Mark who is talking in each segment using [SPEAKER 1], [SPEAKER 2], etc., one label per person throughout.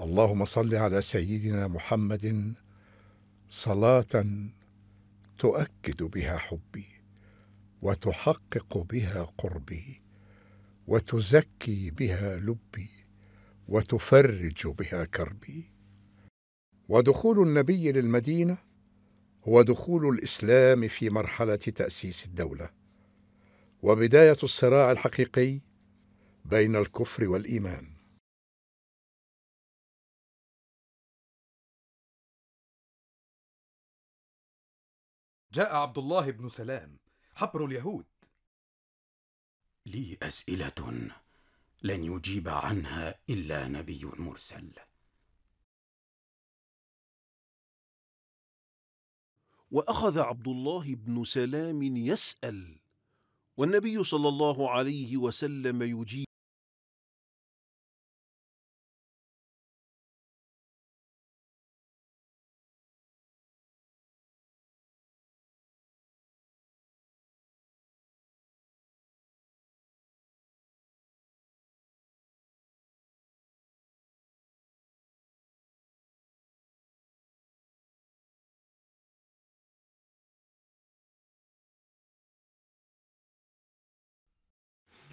[SPEAKER 1] اللهم صل
[SPEAKER 2] على سيدنا محمد صلاه تؤكد بها حبي وتحقق بها قربي وتزكي بها لبي وتفرج بها كربي ودخول النبي للمدينه هو دخول الاسلام في مرحله تاسيس الدوله وبدايه الصراع الحقيقي
[SPEAKER 1] بين الكفر والايمان جاء عبد الله بن سلام حبر اليهود لي اسئله
[SPEAKER 3] لن يجيب عنها الا نبي مرسل
[SPEAKER 1] واخذ عبد
[SPEAKER 4] الله بن سلام يسال والنبي صلى الله عليه وسلم
[SPEAKER 1] يجيب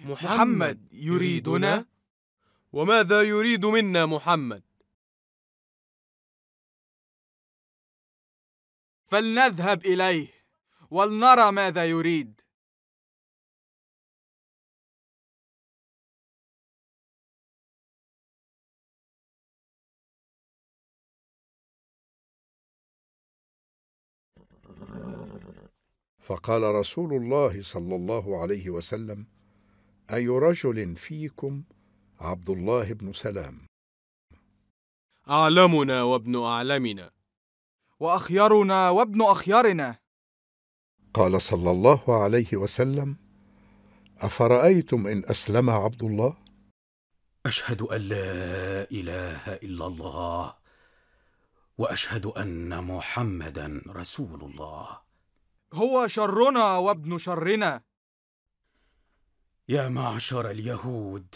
[SPEAKER 1] محمد يريدنا وماذا يريد منا محمد فلنذهب إليه ولنرى ماذا يريد فقال رسول الله صلى الله عليه وسلم أي
[SPEAKER 2] رجل فيكم عبد الله بن سلام
[SPEAKER 5] أعلمنا وابن أعلمنا
[SPEAKER 2] وأخيرنا وابن أخيرنا قال صلى الله عليه وسلم أفرأيتم إن أسلم عبد الله
[SPEAKER 6] أشهد أن لا إله إلا الله وأشهد أن محمدا رسول الله
[SPEAKER 5] هو شرنا وابن شرنا يا معشر اليهود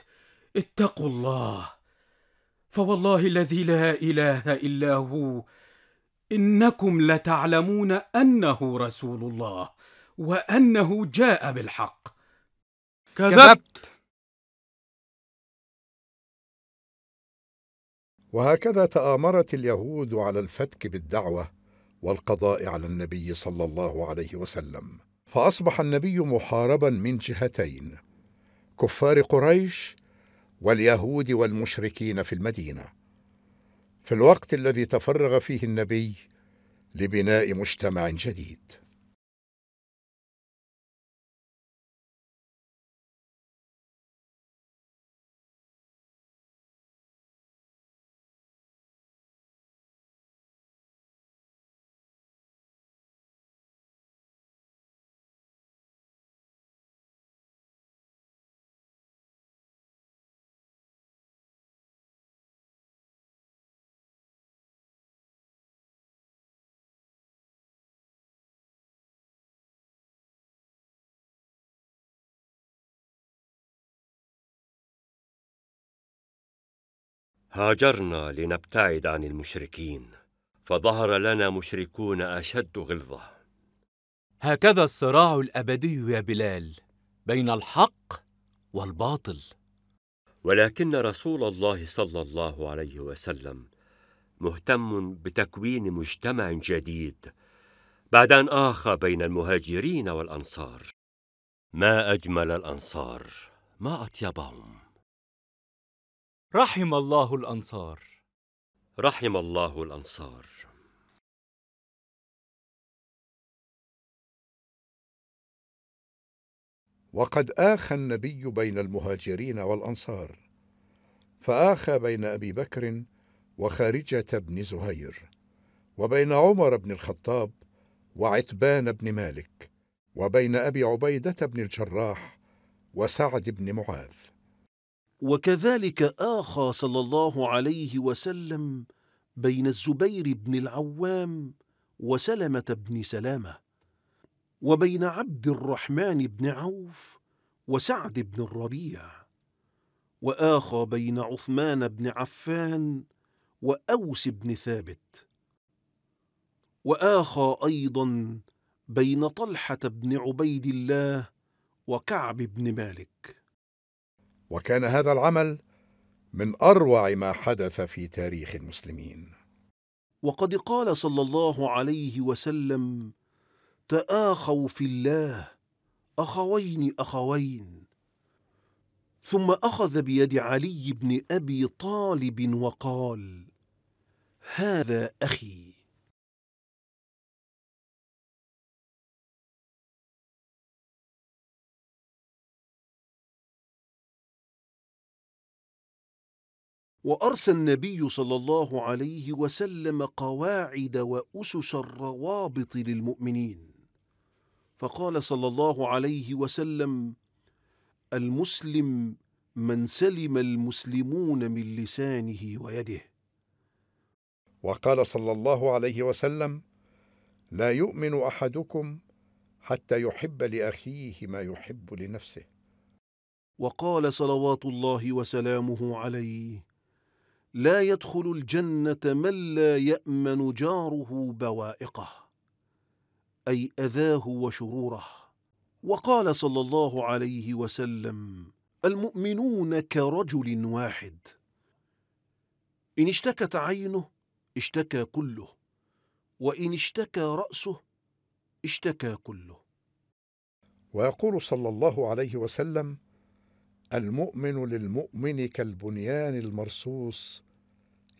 [SPEAKER 5] اتقوا الله فوالله الذي لا اله الا هو انكم لتعلمون انه رسول
[SPEAKER 1] الله وانه جاء بالحق كذبت وهكذا
[SPEAKER 2] تامرت اليهود على الفتك بالدعوه والقضاء على النبي صلى الله عليه وسلم فاصبح النبي محاربا من جهتين كفار قريش واليهود والمشركين في المدينه في
[SPEAKER 1] الوقت الذي تفرغ فيه النبي لبناء مجتمع جديد هاجرنا لنبتعد عن
[SPEAKER 7] المشركين فظهر لنا مشركون اشد غلظه
[SPEAKER 8] هكذا الصراع الابدي يا بلال بين الحق والباطل
[SPEAKER 7] ولكن رسول الله صلى الله عليه وسلم مهتم بتكوين مجتمع جديد بعد ان اخى بين المهاجرين والانصار ما اجمل الانصار ما
[SPEAKER 1] اطيبهم رحم الله الأنصار رحم الله الأنصار وقد آخى النبي بين المهاجرين
[SPEAKER 2] والأنصار فآخى بين أبي بكر وخارجة بن زهير وبين عمر بن الخطاب وعتبان بن مالك وبين أبي عبيدة بن الجراح وسعد بن معاذ
[SPEAKER 4] وكذلك آخى صلى الله عليه وسلم بين الزبير بن العوام وسلمة بن سلامة وبين عبد الرحمن بن عوف وسعد بن الربيع وآخى بين عثمان بن عفان وأوس بن ثابت وآخى أيضا بين طلحة بن عبيد الله وكعب بن مالك
[SPEAKER 2] وكان هذا العمل من أروع ما حدث في تاريخ المسلمين
[SPEAKER 4] وقد قال صلى الله عليه وسلم تآخوا في الله أخوين أخوين ثم أخذ بيد علي بن أبي طالب وقال
[SPEAKER 1] هذا أخي وأرسى النبي صلى الله عليه
[SPEAKER 4] وسلم قواعد وأسس الروابط للمؤمنين فقال صلى الله عليه وسلم المسلم من سلم المسلمون من لسانه ويده
[SPEAKER 2] وقال صلى الله عليه وسلم لا يؤمن
[SPEAKER 4] احدكم حتى يحب لاخيه ما يحب لنفسه وقال صلوات الله وسلامه عليه لا يدخل الجنه من لا يامن جاره بوائقه اي اذاه وشروره وقال صلى الله عليه وسلم المؤمنون كرجل واحد ان اشتكت عينه اشتكى كله وان اشتكى راسه اشتكى
[SPEAKER 2] كله ويقول صلى الله عليه وسلم المؤمن للمؤمن كالبنيان المرصوص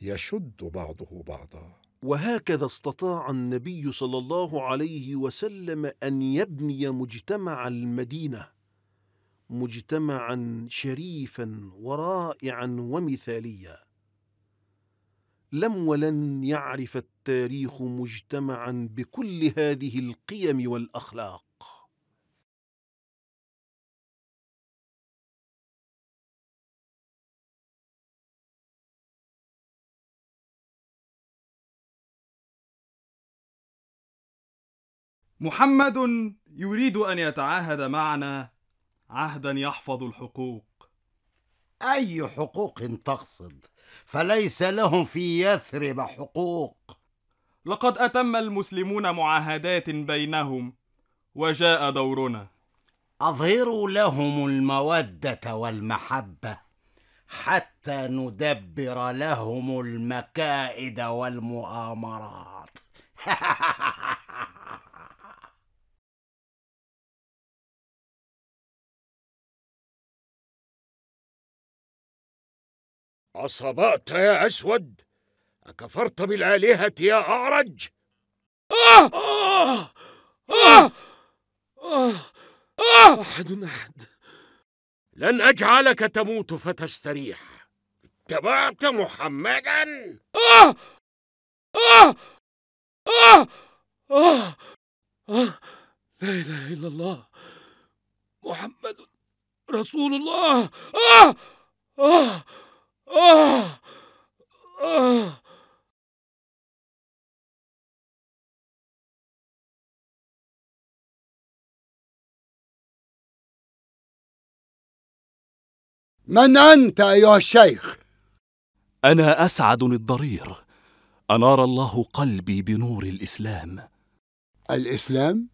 [SPEAKER 2] يشد بعضه
[SPEAKER 6] بعضا
[SPEAKER 4] وهكذا استطاع النبي صلى الله عليه وسلم ان يبني مجتمع المدينه مجتمعا شريفا ورائعا ومثاليا لم ولن يعرف التاريخ مجتمعا بكل هذه القيم
[SPEAKER 1] والاخلاق محمد يريد ان يتعاهد معنا عهدا يحفظ الحقوق
[SPEAKER 9] اي حقوق تقصد فليس لهم في يثرب حقوق لقد اتم المسلمون معاهدات بينهم
[SPEAKER 10] وجاء دورنا
[SPEAKER 9] اظهروا لهم الموده والمحبه حتى ندبر لهم المكائد
[SPEAKER 1] والمؤامرات أصبأت يا أسود؟ أكفرت
[SPEAKER 11] بالآلهة يا أعرج؟ أحد أحد لن أجعلك تموت فتستريح اتبعت محمدا؟ آه!
[SPEAKER 1] آه! آه! آه! لا إله إلا الله محمد رسول الله آه! آه! آه. من أنت أيها الشيخ؟ أنا أسعد الضرير
[SPEAKER 10] أنار الله قلبي بنور الإسلام الإسلام؟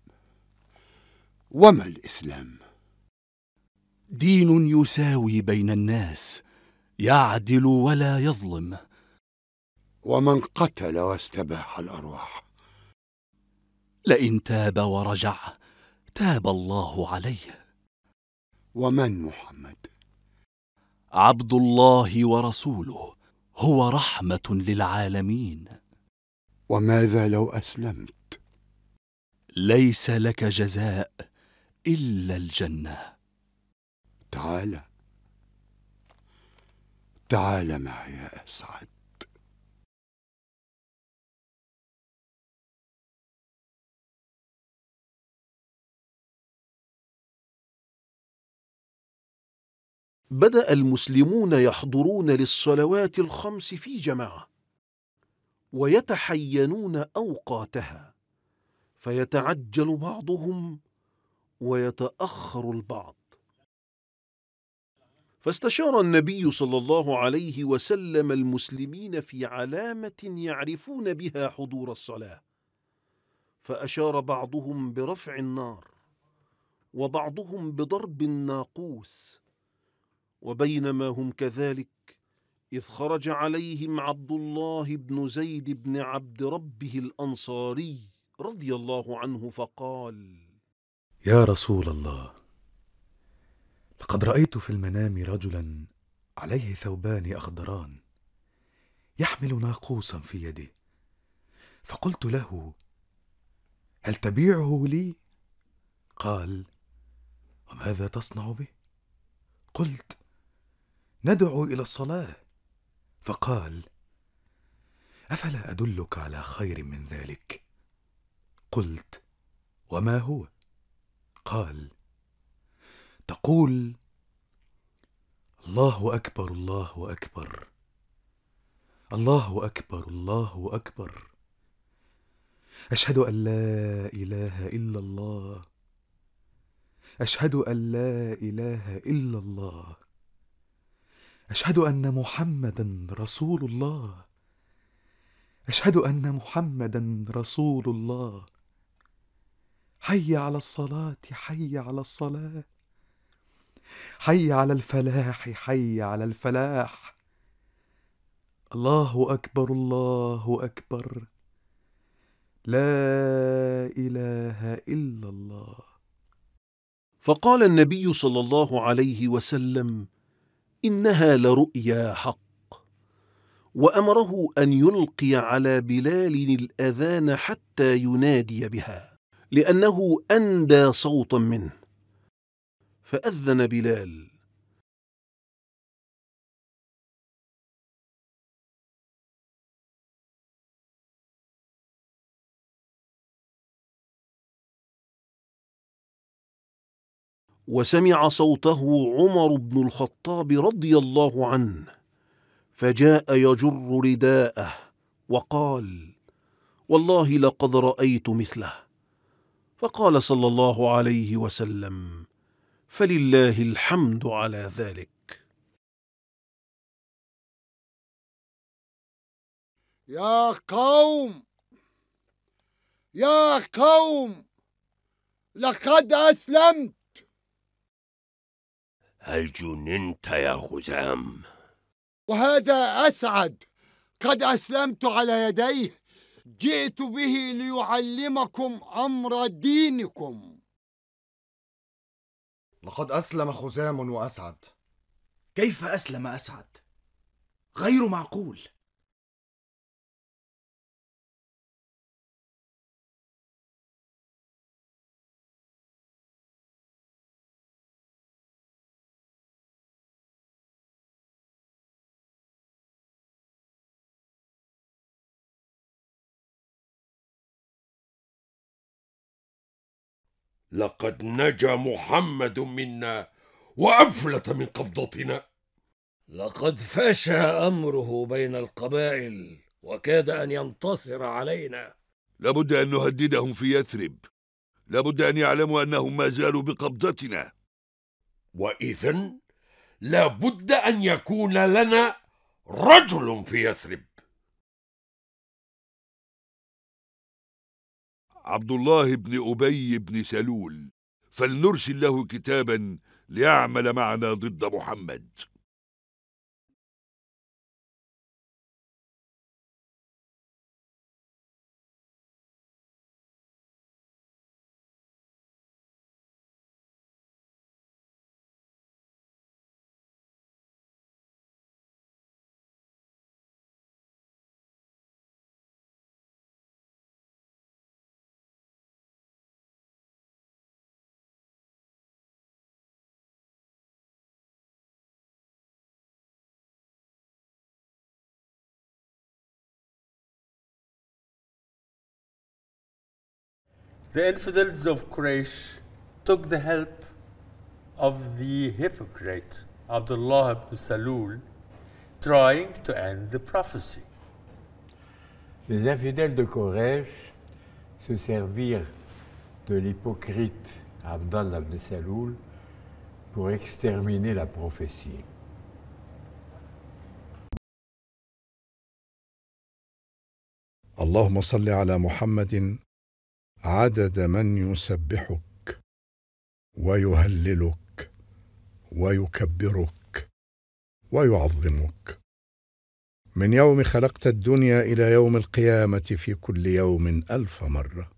[SPEAKER 10] وما الإسلام؟ دين يساوي بين الناس يعدل ولا يظلم ومن قتل واستباح الارواح لئن تاب ورجع تاب الله عليه ومن محمد عبد الله ورسوله هو رحمه للعالمين وماذا لو اسلمت ليس لك جزاء الا الجنه تعالى
[SPEAKER 1] تعال معي يا أسعد بدأ المسلمون يحضرون للصلوات الخمس في جماعة
[SPEAKER 4] ويتحينون أوقاتها فيتعجل بعضهم ويتأخر البعض فاستشار النبي صلى الله عليه وسلم المسلمين في علامة يعرفون بها حضور الصلاة فأشار بعضهم برفع النار وبعضهم بضرب الناقوس وبينما هم كذلك إذ خرج عليهم عبد الله بن زيد بن عبد ربه الأنصاري رضي الله عنه فقال
[SPEAKER 5] يا رسول الله لقد رايت في المنام رجلا عليه ثوبان اخضران يحمل ناقوسا في يده فقلت له هل تبيعه لي قال وماذا تصنع به قلت ندعو الى الصلاه فقال افلا ادلك على خير من ذلك قلت وما هو قال تقول الله اكبر الله اكبر الله اكبر الله اكبر اشهد ان لا اله الا الله اشهد ان لا اله الا الله اشهد ان محمدا رسول الله اشهد ان محمدا رسول الله حي على الصلاه حي على الصلاه حي على الفلاح حي على الفلاح الله اكبر الله
[SPEAKER 4] اكبر لا اله الا الله فقال النبي صلى الله عليه وسلم انها لرؤيا حق وامره ان يلقي على بلال الاذان حتى ينادي بها لانه
[SPEAKER 1] اندى صوتا منه فأذن بلال وسمع صوته عمر بن الخطاب
[SPEAKER 4] رضي الله عنه فجاء يجر رداءه وقال والله لقد رايت مثله فقال صلى
[SPEAKER 1] الله عليه وسلم فلله الحمد على ذلك يا قوم يا قوم
[SPEAKER 12] لقد أسلمت
[SPEAKER 7] هل جننت يا خزام؟
[SPEAKER 12] وهذا أسعد قد أسلمت على يديه جئت به ليعلمكم أمر دينكم
[SPEAKER 1] لقد أسلم خزام وأسعد كيف أسلم أسعد؟ غير معقول لقد نجا محمد منا وأفلت من قبضتنا
[SPEAKER 13] لقد فشى أمره بين القبائل وكاد أن ينتصر علينا
[SPEAKER 14] لابد أن نهددهم في يثرب لابد أن يعلموا أنهم ما زالوا بقبضتنا وإذا لابد
[SPEAKER 1] أن يكون لنا رجل في يثرب عبد الله بن أبي بن سلول فلنرسل له كتابا ليعمل معنا ضد محمد The infidels of Quraysh
[SPEAKER 15] took the help of the hypocrite Abdullah ibn Salul trying to end the prophecy. Les infidèles de Quraysh se servirent de l'hypocrite Abdullah ibn Salul pour exterminer la prophétie.
[SPEAKER 1] اللهم صل على محمد عدد من يسبحك
[SPEAKER 2] ويهللك ويكبرك ويعظمك من يوم خلقت الدنيا الى يوم القيامه في كل يوم الف مره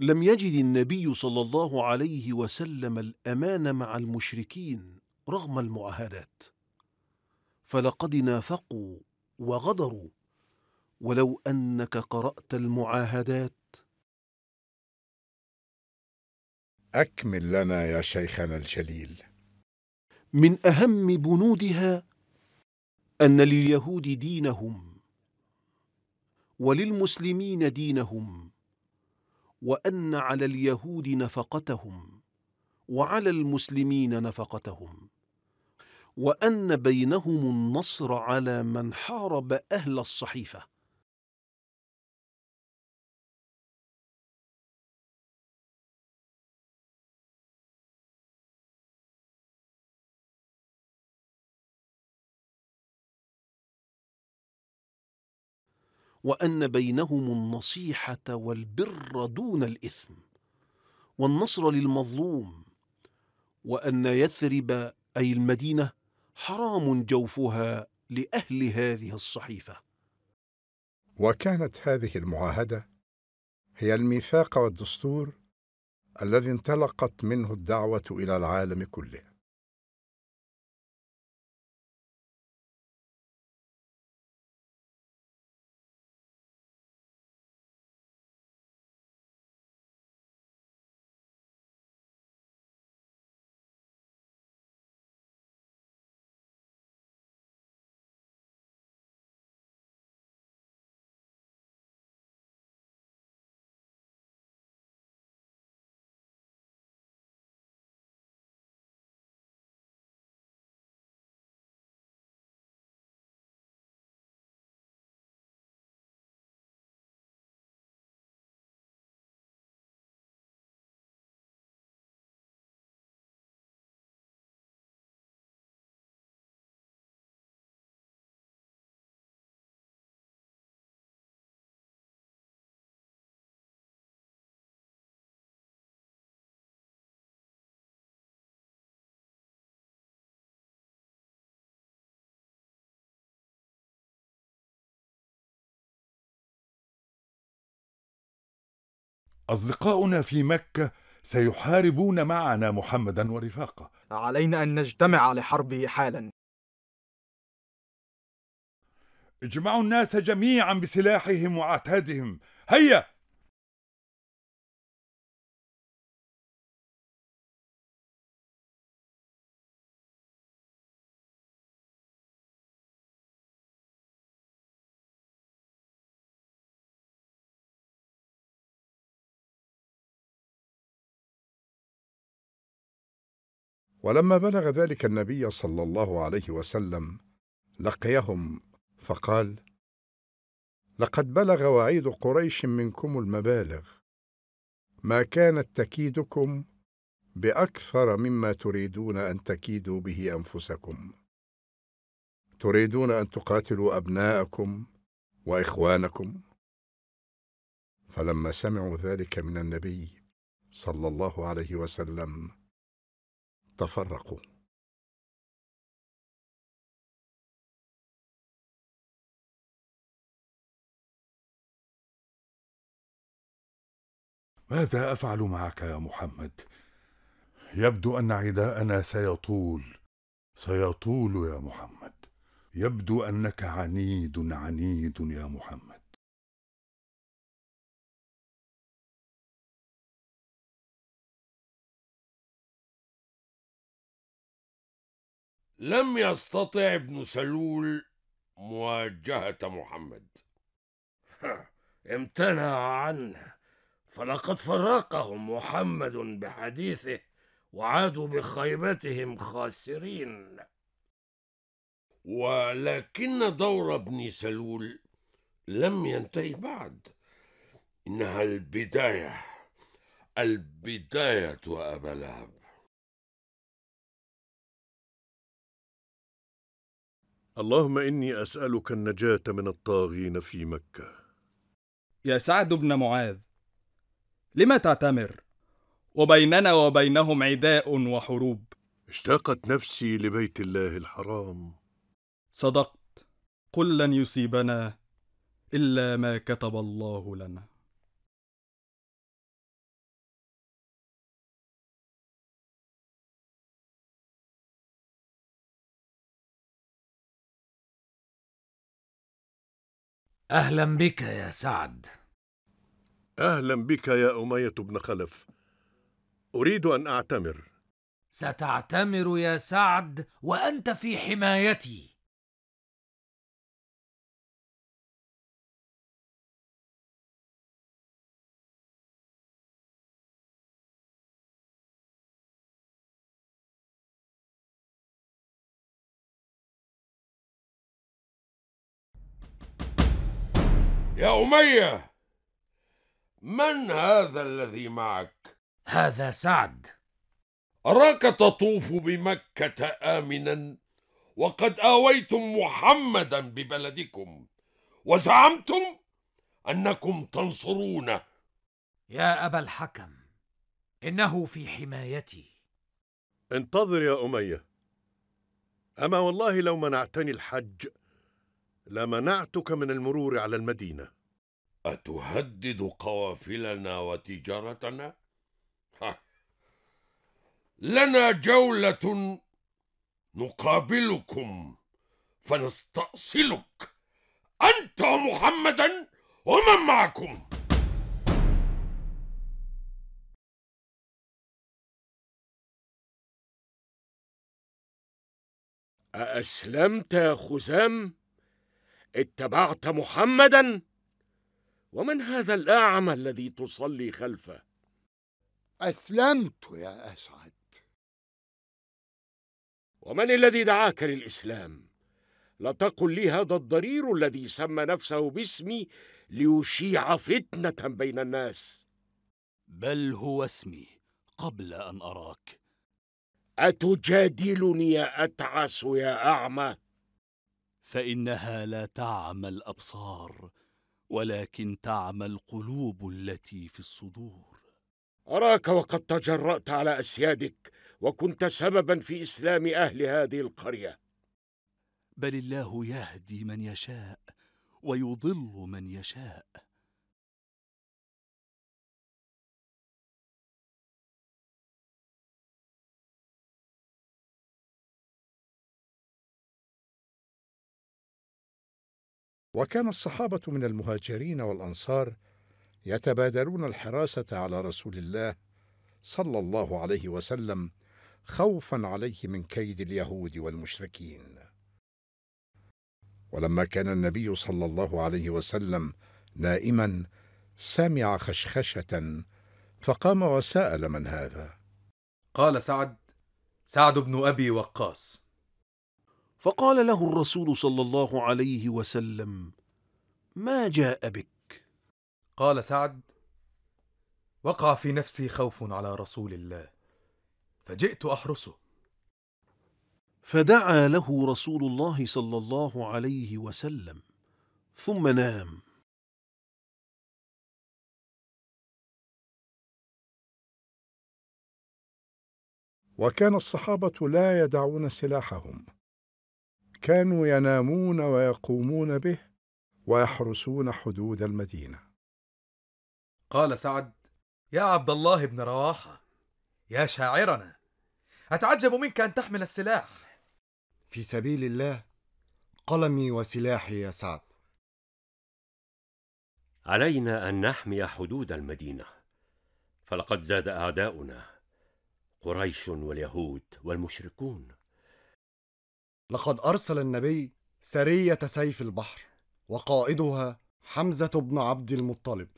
[SPEAKER 4] لم يجد النبي صلى الله عليه وسلم الامان مع المشركين رغم المعاهدات فلقد نافقوا وغدروا ولو انك قرات المعاهدات
[SPEAKER 2] أكمل لنا يا شيخنا الجليل
[SPEAKER 4] من أهم بنودها أن لليهود دينهم وللمسلمين دينهم وأن على اليهود نفقتهم وعلى المسلمين نفقتهم
[SPEAKER 1] وأن بينهم النصر على من حارب أهل الصحيفة وأن بينهم النصيحة والبر دون الإثم
[SPEAKER 4] والنصر للمظلوم وأن يثرب أي المدينة حرام جوفها لأهل هذه الصحيفة
[SPEAKER 2] وكانت هذه المعاهدة هي الميثاق والدستور
[SPEAKER 1] الذي انطلقت منه الدعوة إلى العالم كله أصدقاؤنا في مكة
[SPEAKER 5] سيحاربون معنا محمدا ورفاقه علينا أن نجتمع لحربه حالا
[SPEAKER 1] اجمعوا الناس جميعا بسلاحهم وعتادهم هيا ولما بلغ ذلك النبي صلى الله
[SPEAKER 2] عليه وسلم لقيهم فقال لقد بلغ وعيد قريش منكم المبالغ ما كانت تكيدكم باكثر مما تريدون ان تكيدوا به انفسكم تريدون ان تقاتلوا ابناءكم واخوانكم
[SPEAKER 1] فلما سمعوا ذلك من النبي صلى الله عليه وسلم تفرقوا ماذا افعل معك يا محمد يبدو ان عداءنا سيطول سيطول يا محمد يبدو انك عنيد عنيد يا محمد لم يستطع ابن سلول مواجهة محمد
[SPEAKER 13] امتنع عنه فلقد فرقهم محمد بحديثه وعادوا بخيبتهم خاسرين ولكن دور ابن سلول لم
[SPEAKER 1] ينتهي بعد انها البدايه البدايه ابا لهب
[SPEAKER 16] اللهم إني أسألك النجاة من الطاغين في مكة
[SPEAKER 5] يا سعد بن معاذ لما تعتمر وبيننا وبينهم عداء وحروب
[SPEAKER 16] اشتاقت نفسي لبيت الله
[SPEAKER 1] الحرام صدقت قل لن يصيبنا إلا ما كتب الله لنا أهلا بك يا سعد أهلا بك يا أمية بن خلف أريد أن أعتمر ستعتمر يا سعد وأنت في حمايتي
[SPEAKER 13] يا أمية من هذا الذي معك؟ هذا سعد أراك تطوف بمكة آمنا وقد آويتم محمدا ببلدكم وزعمتم أنكم تنصرونه يا أبا الحكم
[SPEAKER 17] إنه في حمايتي
[SPEAKER 16] انتظر يا أمية أما والله لو منعتني الحج لمنعتك من المرور على المدينة
[SPEAKER 13] أتهدد قوافلنا وتجارتنا؟ ها. لنا جولة نقابلكم فنستأصلك أنت ومحمدا
[SPEAKER 1] ومن معكم أأسلمت يا خزام؟ اتبعت محمدا
[SPEAKER 11] ومن هذا الاعمى الذي تصلي خلفه
[SPEAKER 12] اسلمت
[SPEAKER 11] يا اسعد ومن الذي دعاك للاسلام لا تقل لي هذا الضرير الذي سمى نفسه باسمي ليشيع فتنه بين الناس بل هو اسمي
[SPEAKER 10] قبل ان اراك اتجادلني يا اتعس يا اعمى فإنها لا تعمى الأبصار ولكن تعمى القلوب التي في الصدور أراك وقد
[SPEAKER 11] تجرأت على أسيادك وكنت سببا في إسلام أهل هذه القرية
[SPEAKER 1] بل الله يهدي من يشاء ويضل من يشاء وكان الصحابه من المهاجرين
[SPEAKER 2] والانصار يتبادلون الحراسه على رسول الله صلى الله عليه وسلم خوفا عليه من كيد اليهود والمشركين ولما كان النبي صلى الله عليه وسلم نائما سمع خشخشه فقام وسال من
[SPEAKER 4] هذا قال سعد سعد بن ابي وقاص فقال له الرسول صلى الله عليه وسلم ما جاء
[SPEAKER 5] بك قال سعد وقع في نفسي خوف على رسول
[SPEAKER 4] الله فجئت احرسه فدعا له
[SPEAKER 1] رسول الله صلى الله عليه وسلم ثم نام وكان الصحابه لا يدعون سلاحهم
[SPEAKER 2] كانوا ينامون ويقومون به ويحرسون حدود المدينة
[SPEAKER 5] قال سعد يا عبد الله بن رواحة يا شاعرنا أتعجب منك أن تحمل السلاح في
[SPEAKER 12] سبيل الله قلمي وسلاحي يا سعد
[SPEAKER 7] علينا أن نحمي حدود المدينة فلقد زاد أعداؤنا قريش واليهود والمشركون
[SPEAKER 9] لقد أرسل النبي سرية سيف البحر وقائدها حمزة
[SPEAKER 1] بن عبد المطلب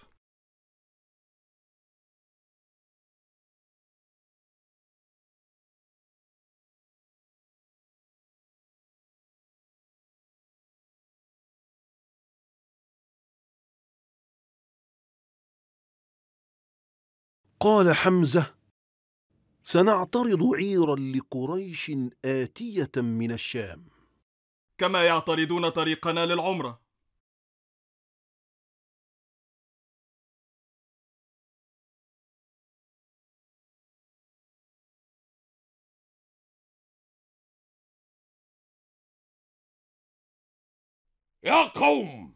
[SPEAKER 1] قال حمزة سنعترض عيرا لقريش آتية من الشام كما يعترضون طريقنا للعمرة يا قوم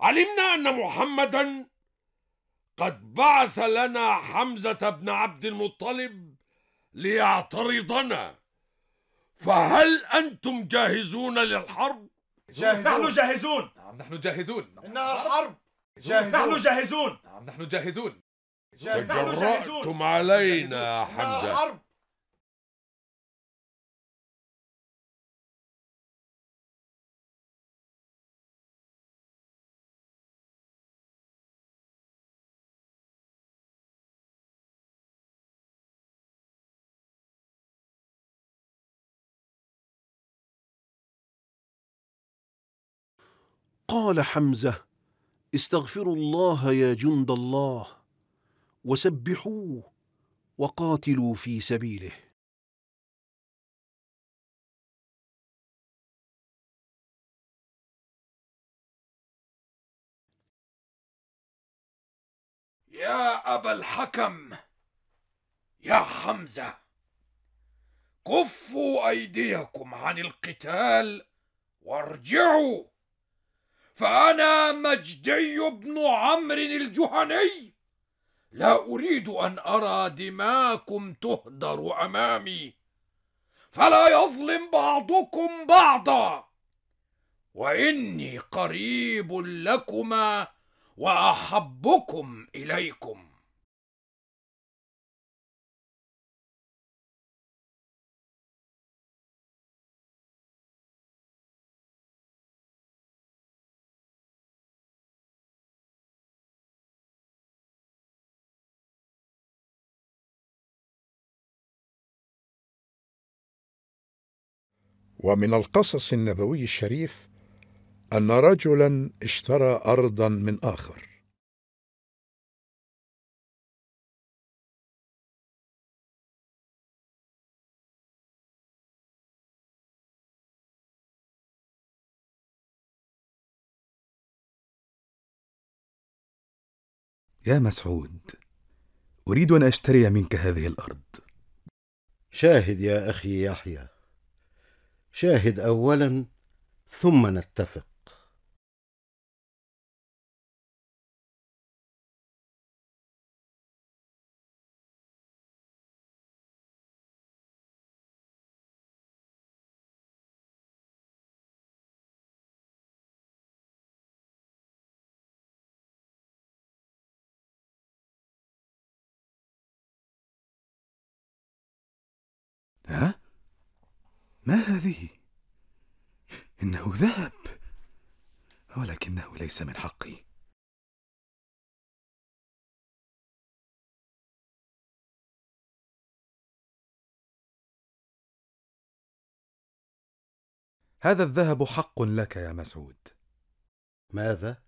[SPEAKER 13] علمنا أن محمدا قد بعث لنا حمزة بن عبد المطلب ليعترضنا فهل أنتم جاهزون للحرب؟ جاهزون. نحن جاهزون نعم نحن جاهزون إنها
[SPEAKER 1] الحرب جاهزون. نحن جاهزون
[SPEAKER 13] نعم نحن جاهزون
[SPEAKER 1] جاهزون علينا يا حمزة قال حمزة
[SPEAKER 4] استغفروا الله يا جند الله وسبحوه
[SPEAKER 1] وقاتلوا في سبيله يا أبا الحكم يا حمزة كفوا أيديكم
[SPEAKER 13] عن القتال وارجعوا فأنا مجدي بن عمرو الجهني لا أريد أن أرى دماكم تهدر أمامي فلا يظلم بعضكم بعضا وإني قريب لكما
[SPEAKER 1] وأحبكم إليكم ومن القصص النبوي الشريف ان رجلا اشترى ارضا من اخر يا مسعود اريد ان اشتري
[SPEAKER 9] منك هذه الارض شاهد يا اخي يحيى
[SPEAKER 1] شاهد اولا ثم نتفق ما هذه انه ذهب ولكنه ليس من حقي هذا الذهب حق لك يا مسعود ماذا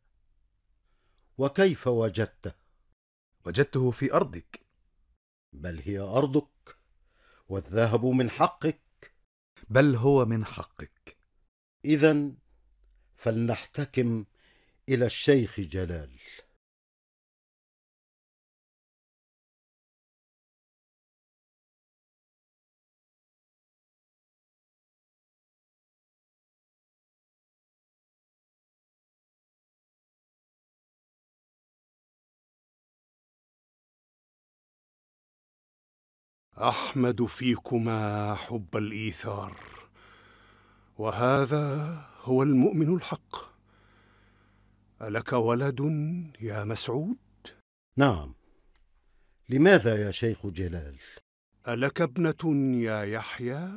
[SPEAKER 9] وكيف وجدته وجدته في ارضك بل هي ارضك والذهب من حقك بل هو من
[SPEAKER 1] حقك اذا فلنحتكم الى الشيخ جلال احمد فيكما حب الايثار
[SPEAKER 16] وهذا هو المؤمن الحق الك ولد يا مسعود
[SPEAKER 9] نعم لماذا يا شيخ جلال
[SPEAKER 16] الك ابنه يا يحيى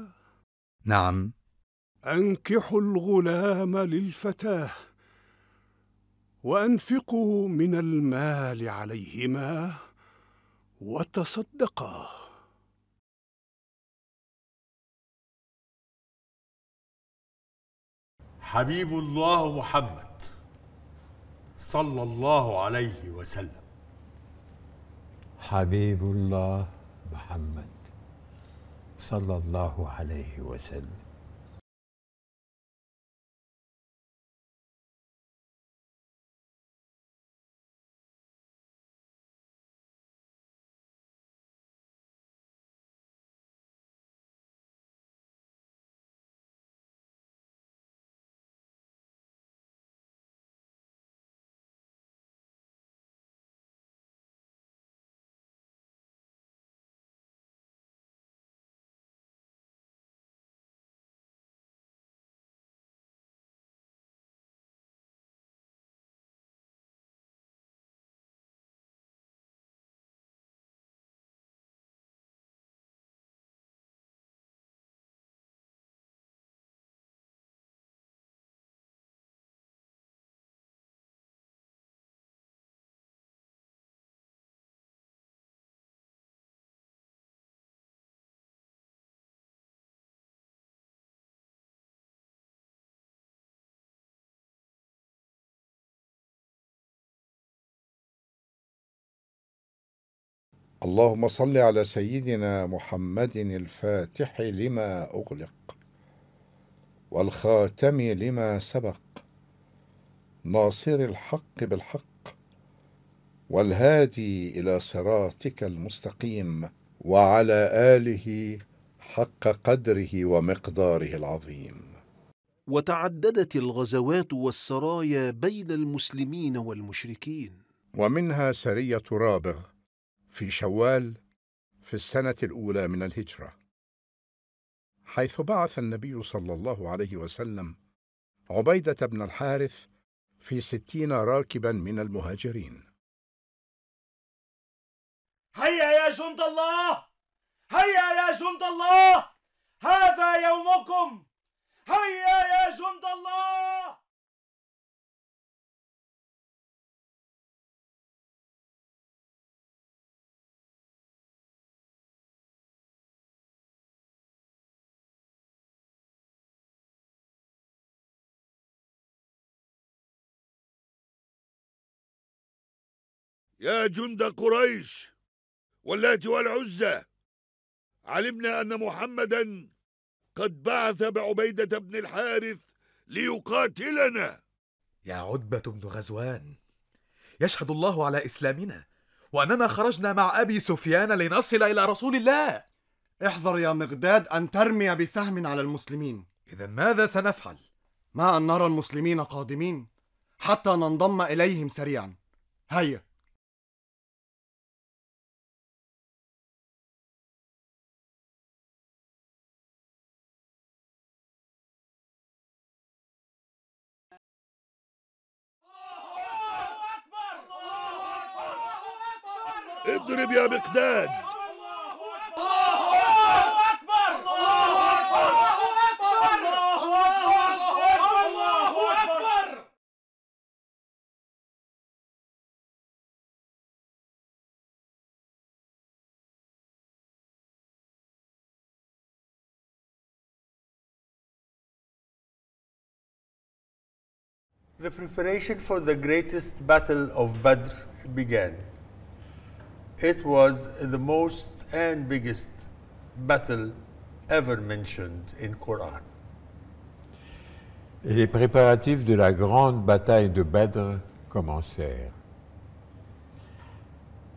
[SPEAKER 16] نعم انكحوا الغلام للفتاه
[SPEAKER 1] وانفقوا من المال عليهما وتصدقا حبيب الله محمد
[SPEAKER 15] صلى الله عليه وسلم حبيب الله
[SPEAKER 3] محمد
[SPEAKER 1] صلى الله عليه وسلم اللهم صل
[SPEAKER 2] على سيدنا محمد الفاتح لما أغلق والخاتم لما سبق ناصر الحق بالحق والهادي إلى صراطك المستقيم وعلى آله حق قدره ومقداره
[SPEAKER 4] العظيم وتعددت الغزوات والسرايا بين المسلمين والمشركين ومنها سرية رابغ في شوال
[SPEAKER 2] في السنة الأولى من الهجرة حيث بعث النبي صلى الله عليه وسلم عبيدة بن الحارث في ستين راكبا من المهاجرين
[SPEAKER 1] هيا يا جند الله هيا يا جند الله هذا يومكم هيا يا جند الله يا جند قريش واللات والعزى علمنا أن محمدا قد بعث بعبيدة
[SPEAKER 14] بن الحارث ليقاتلنا
[SPEAKER 5] يا عتبة بن غزوان يشهد الله على إسلامنا وأننا خرجنا مع أبي سفيان لنصل إلى رسول الله احذر يا مقداد أن ترمي بسهم على المسلمين إذا
[SPEAKER 9] ماذا سنفعل؟ ما أن نرى المسلمين قادمين حتى ننضم إليهم
[SPEAKER 1] سريعا هيا يا The preparation for the greatest
[SPEAKER 15] battle of Badr began. It was the most and biggest battle ever mentioned in Quran. Et les préparatifs de la grande bataille de Badr commencèrent.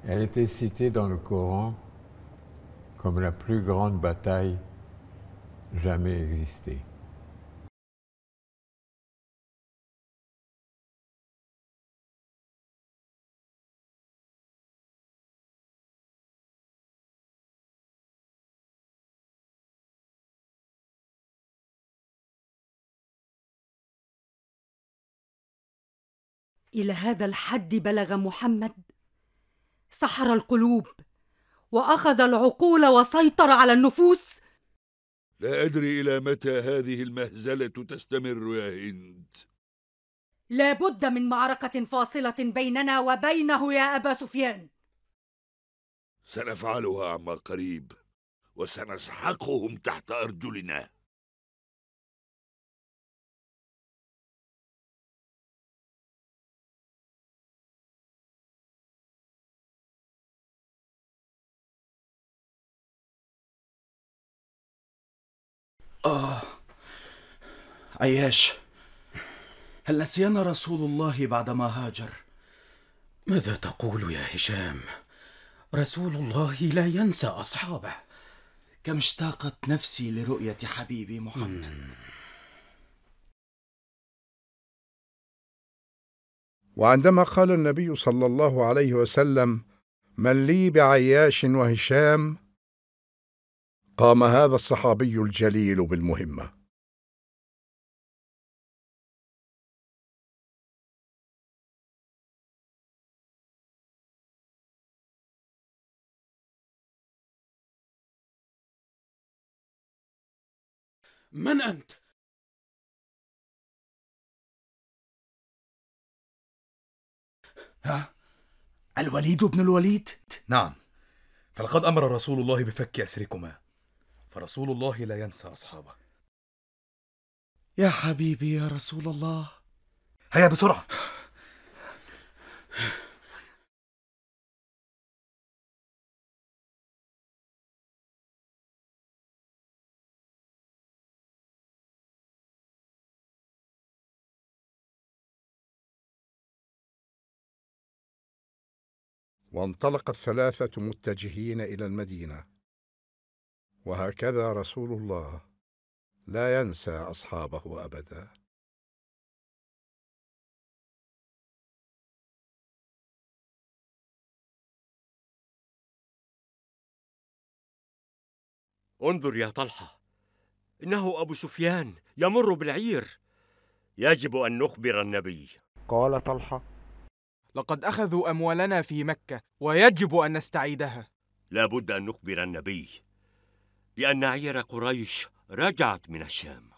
[SPEAKER 15] Elle était citée dans le Coran
[SPEAKER 1] comme la plus grande bataille jamais existée. الى هذا الحد بلغ محمد سحر القلوب واخذ
[SPEAKER 18] العقول وسيطر على النفوس
[SPEAKER 14] لا ادري الى متى هذه المهزله تستمر يا هند
[SPEAKER 18] لا بد من معركه فاصله
[SPEAKER 1] بيننا وبينه يا ابا سفيان
[SPEAKER 13] سنفعلها عما
[SPEAKER 1] قريب وسنسحقهم تحت ارجلنا آه عياش هل نسينا رسول الله بعدما هاجر
[SPEAKER 5] ماذا تقول يا هشام رسول الله لا ينسى
[SPEAKER 1] اصحابه كم اشتاقت نفسي لرؤيه حبيبي محمد وعندما
[SPEAKER 2] قال النبي صلى الله عليه وسلم من لي بعياش وهشام
[SPEAKER 1] قام هذا الصحابي الجليل بالمهمه من انت ها الوليد بن الوليد نعم فلقد امر
[SPEAKER 5] رسول الله بفك اسركما فرسول الله لا ينسى أصحابه
[SPEAKER 1] يا حبيبي يا رسول الله هيا بسرعة وانطلق الثلاثة متجهين إلى المدينة وهكذا رسول الله لا ينسى أصحابه أبداً انظر يا طلحة إنه أبو سفيان
[SPEAKER 7] يمر بالعير يجب أن نخبر النبي
[SPEAKER 11] قال طلحة
[SPEAKER 5] لقد أخذوا أموالنا في مكة ويجب أن نستعيدها
[SPEAKER 7] لا بد أن نخبر
[SPEAKER 1] النبي لأن عير قريش رجعت من الشام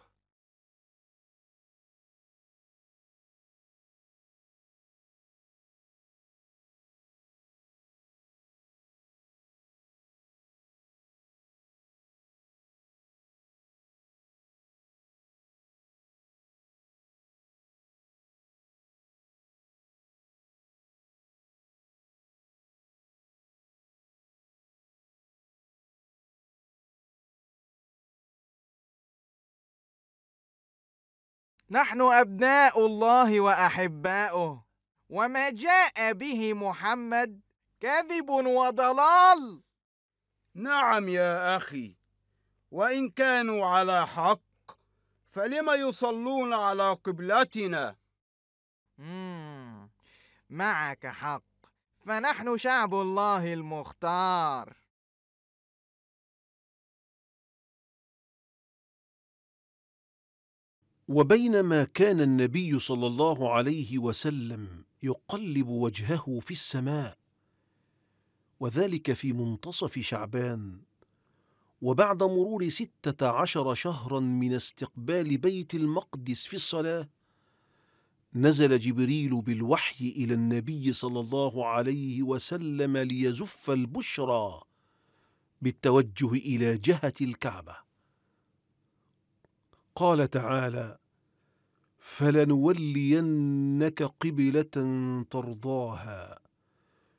[SPEAKER 1] نحن أبناء الله وأحباؤه وما
[SPEAKER 5] جاء به محمد كذب وضلال
[SPEAKER 9] نعم يا أخي وإن كانوا على حق فلم يصلون على قبلتنا
[SPEAKER 1] معك حق فنحن شعب الله المختار وبينما كان النبي صلى الله عليه وسلم يقلب
[SPEAKER 4] وجهه في السماء وذلك في منتصف شعبان وبعد مرور ستة عشر شهرا من استقبال بيت المقدس في الصلاة نزل جبريل بالوحي إلى النبي صلى الله عليه وسلم ليزف البشرى بالتوجه إلى جهة الكعبة قال تعالى فلنولينك قبله ترضاها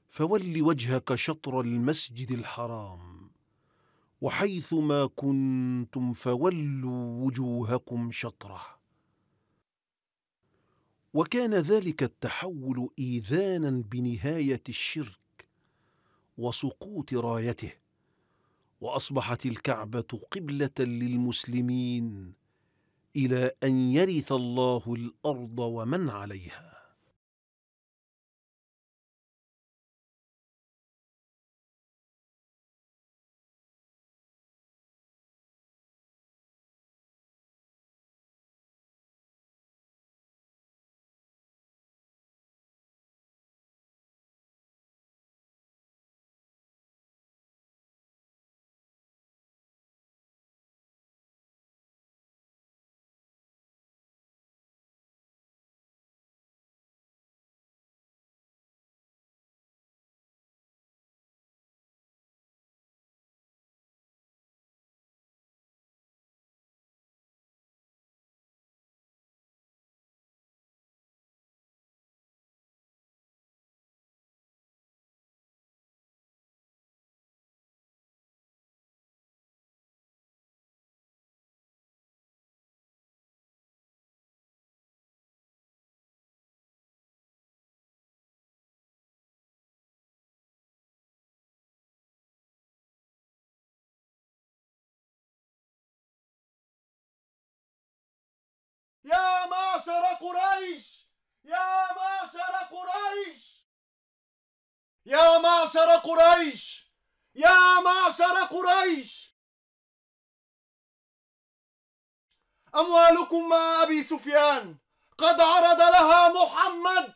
[SPEAKER 4] فول وجهك شطر المسجد الحرام وحيث ما كنتم فولوا وجوهكم شطره وكان ذلك التحول ايذانا بنهايه الشرك وسقوط رايته واصبحت الكعبه قبله للمسلمين
[SPEAKER 1] الى ان يرث الله الارض ومن عليها معشر قريش يا معشر قريش يا معشر قريش يا معشر قريش أموالكم مع أبي سفيان قد عرض لها محمد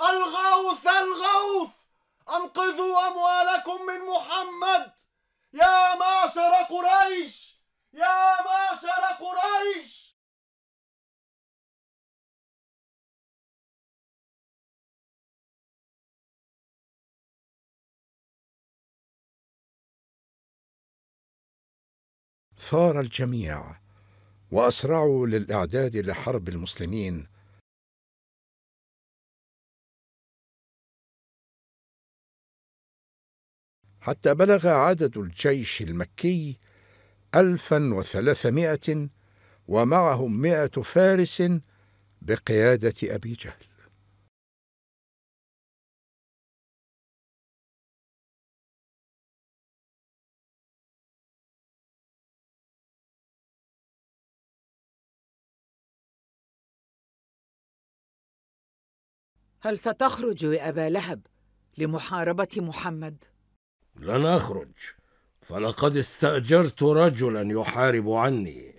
[SPEAKER 1] الغوث
[SPEAKER 4] الغوث أنقذوا أموالكم من محمد
[SPEAKER 1] يا معشر قريش يا معشر قريش ثار الجميع وأسرعوا للإعداد لحرب المسلمين حتى بلغ عدد الجيش
[SPEAKER 2] المكي ألفا وثلاثمائة ومعهم مائة
[SPEAKER 1] فارس بقيادة أبي جهل هل ستخرج يا أبا لهب لمحاربة محمد؟ لن أخرج
[SPEAKER 3] فلقد
[SPEAKER 13] استأجرت رجلا يحارب عني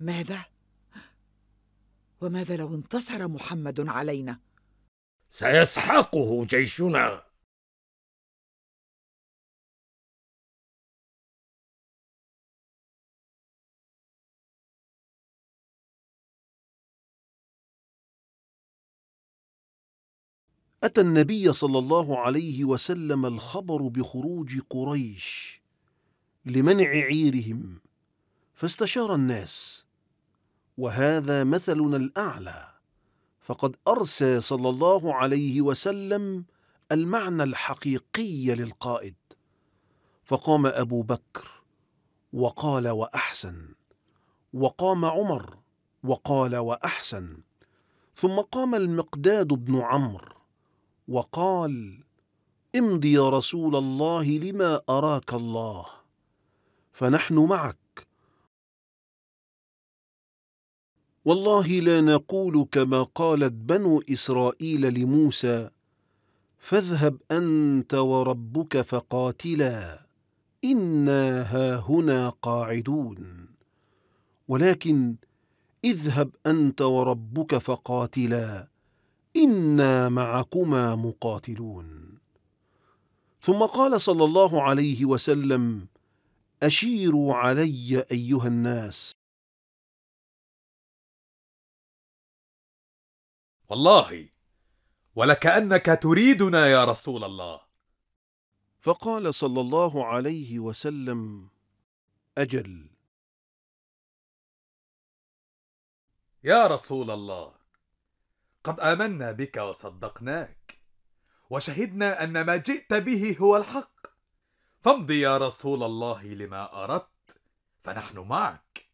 [SPEAKER 18] ماذا؟
[SPEAKER 1] وماذا لو انتصر محمد علينا؟ سيسحقه جيشنا أتى النبي صلى الله عليه وسلم الخبر بخروج قريش
[SPEAKER 4] لمنع عيرهم فاستشار الناس وهذا مثلنا الأعلى فقد أرسى صلى الله عليه وسلم المعنى الحقيقي للقائد فقام أبو بكر وقال وأحسن وقام عمر وقال وأحسن ثم قام المقداد بن عمرو وقال امضي يا رسول الله لما أراك الله فنحن معك والله لا نقول كما قالت بنو إسرائيل لموسى فاذهب أنت وربك فقاتلا إنا هاهنا قاعدون ولكن اذهب أنت وربك فقاتلا إنا معكما مقاتلون ثم قال صلى الله عليه وسلم
[SPEAKER 1] أشيروا علي أيها الناس والله ولكأنك
[SPEAKER 4] تريدنا يا رسول الله فقال صلى الله عليه وسلم أجل
[SPEAKER 5] يا رسول الله قد آمنا بك وصدقناك وشهدنا أن ما جئت به هو الحق فامض يا رسول الله لما أردت فنحن معك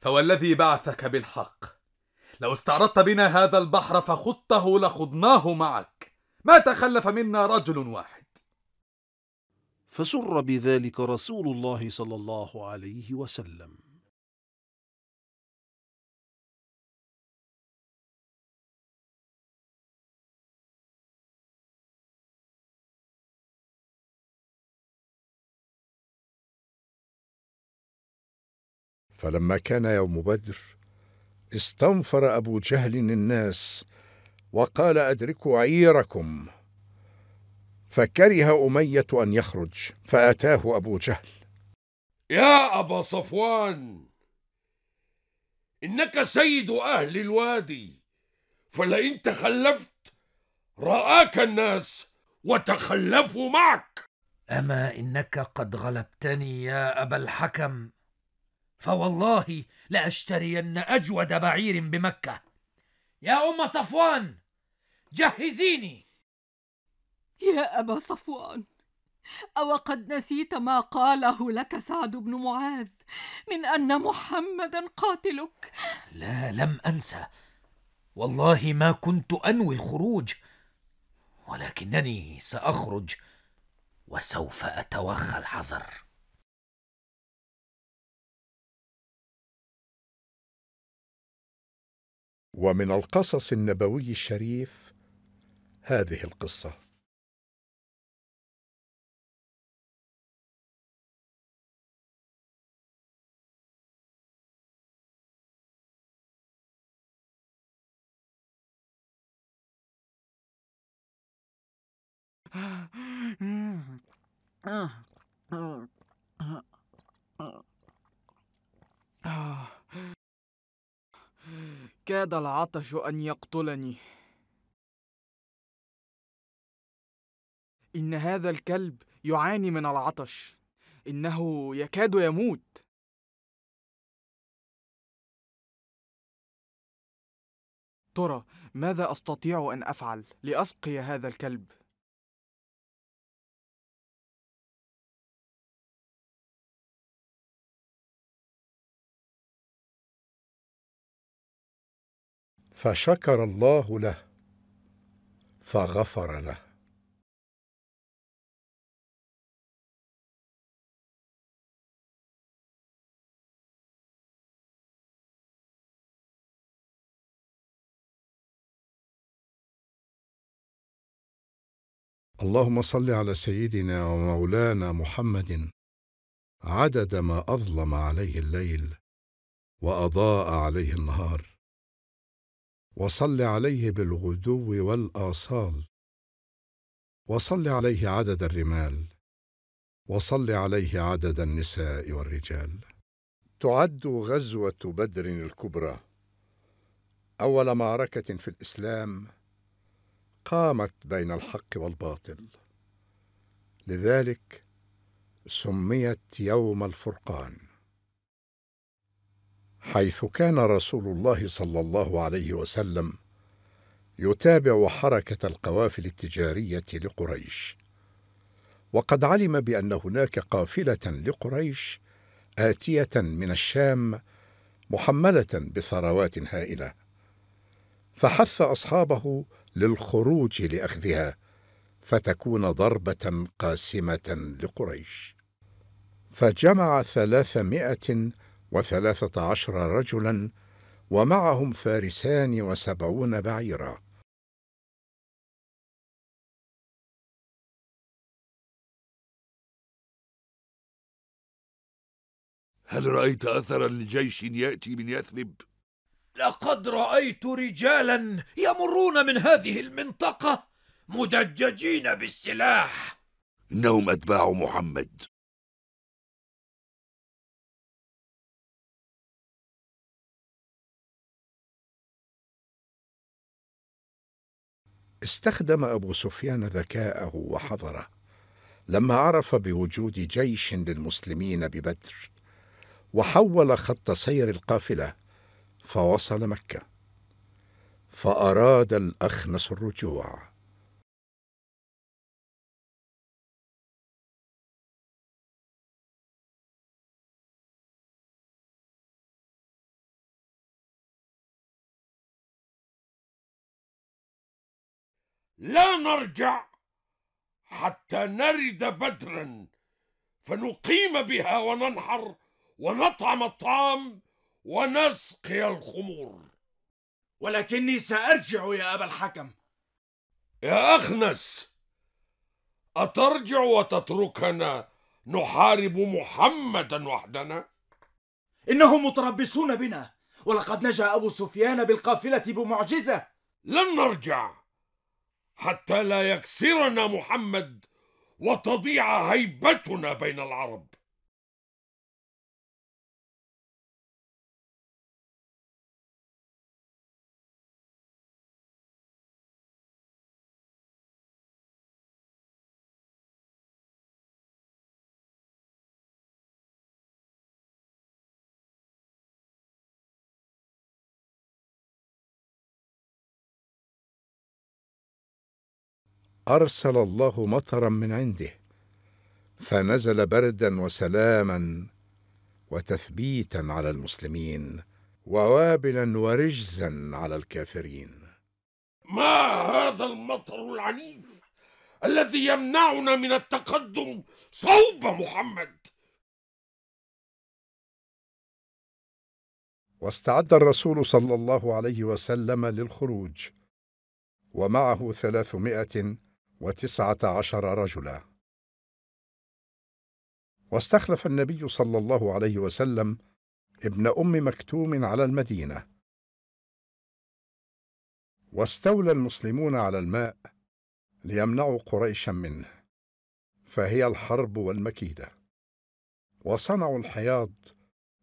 [SPEAKER 5] فوالذي بعثك بالحق لو استعرضت بنا هذا البحر فخضته لخضناه معك ما
[SPEAKER 4] تخلف منا رجل واحد فسر بذلك رسول
[SPEAKER 1] الله صلى الله عليه وسلم فلما كان يوم بدر
[SPEAKER 2] استنفر أبو جهل الناس وقال أدركوا عيركم فكره أمية أن يخرج فأتاه أبو جهل
[SPEAKER 13] يا أبا صفوان إنك سيد أهل الوادي فلئن تخلفت رآك الناس وتخلفوا معك
[SPEAKER 19] أما إنك قد غلبتني
[SPEAKER 13] يا أبا الحكم فوالله لأشترين أجود بعير بمكة يا أم صفوان جهزيني
[SPEAKER 18] يا أبا صفوان أو قد نسيت ما قاله لك سعد بن معاذ من أن محمدا قاتلك
[SPEAKER 3] لا
[SPEAKER 20] لم أنسى والله ما كنت أنوي الخروج
[SPEAKER 1] ولكنني سأخرج وسوف أتوخى الحذر ومن القصص النبوي الشريف هذه القصة
[SPEAKER 3] آه
[SPEAKER 1] كاد العطش أن يقتلني إن هذا الكلب يعاني من العطش إنه يكاد يموت ترى ماذا أستطيع أن أفعل لأسقي هذا الكلب؟ فشكر الله له فغفر له اللهم صل على سيدنا ومولانا محمد
[SPEAKER 2] عدد ما اظلم عليه الليل واضاء عليه النهار وصل عليه بالغدو والآصال وصل عليه عدد الرمال وصل عليه عدد النساء والرجال تعد غزوة بدر الكبرى أول معركة في الإسلام قامت بين الحق والباطل لذلك سميت يوم الفرقان حيث كان رسول الله صلى الله عليه وسلم يتابع حركه القوافل التجاريه لقريش وقد علم بان هناك قافله لقريش اتيه من الشام محمله بثروات هائله فحث اصحابه للخروج لاخذها فتكون ضربه قاسمه لقريش فجمع ثلاثمائه وثلاثة عشر رجلا ومعهم
[SPEAKER 1] فارسان وسبعون بعيرا هل رأيت أثرا لجيش يأتي من يثرب؟
[SPEAKER 13] لقد رأيت رجالا يمرون من هذه المنطقة
[SPEAKER 1] مدججين بالسلاح إنهم أتباع محمد استخدم أبو سفيان
[SPEAKER 2] ذكاءه وحضره لما عرف بوجود جيش للمسلمين ببدر وحول خط سير القافلة فوصل
[SPEAKER 1] مكة فأراد الأخنس الرجوع لا نرجع حتى نرد بدرا فنقيم بها
[SPEAKER 13] وننحر ونطعم الطعام ونسقي الخمور
[SPEAKER 19] ولكني سأرجع يا أبا الحكم
[SPEAKER 13] يا أخنس أترجع وتتركنا نحارب محمدا وحدنا؟ إنهم متربصون بنا ولقد نجا أبو سفيان بالقافلة بمعجزة لن نرجع حتى لا
[SPEAKER 1] يكسرنا محمد وتضيع هيبتنا بين العرب ارسل الله مطرا من عنده فنزل بردا وسلاما
[SPEAKER 2] وتثبيتا على المسلمين ووابلا
[SPEAKER 13] ورجزا على الكافرين ما هذا المطر العنيف
[SPEAKER 1] الذي يمنعنا من التقدم صوب محمد
[SPEAKER 2] واستعد الرسول صلى الله عليه وسلم للخروج ومعه ثلاثمائه وتسعة عشر رجلا واستخلف النبي صلى الله عليه وسلم ابن أم مكتوم على المدينة واستولى المسلمون على الماء ليمنعوا قريشا منه فهي الحرب والمكيدة وصنعوا الحياض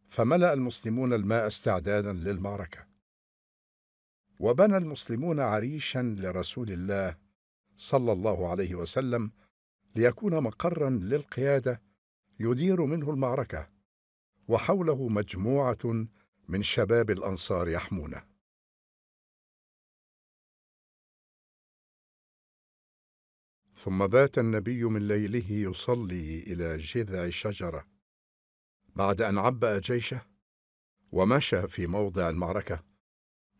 [SPEAKER 2] فملأ المسلمون الماء استعدادا للمعركة وبنى المسلمون عريشا لرسول الله صلى الله عليه وسلم ليكون مقرا للقياده يدير منه
[SPEAKER 1] المعركه وحوله مجموعه من شباب الانصار يحمونه ثم بات النبي من ليله يصلي الى جذع شجره
[SPEAKER 2] بعد ان عبا جيشه ومشى في موضع المعركه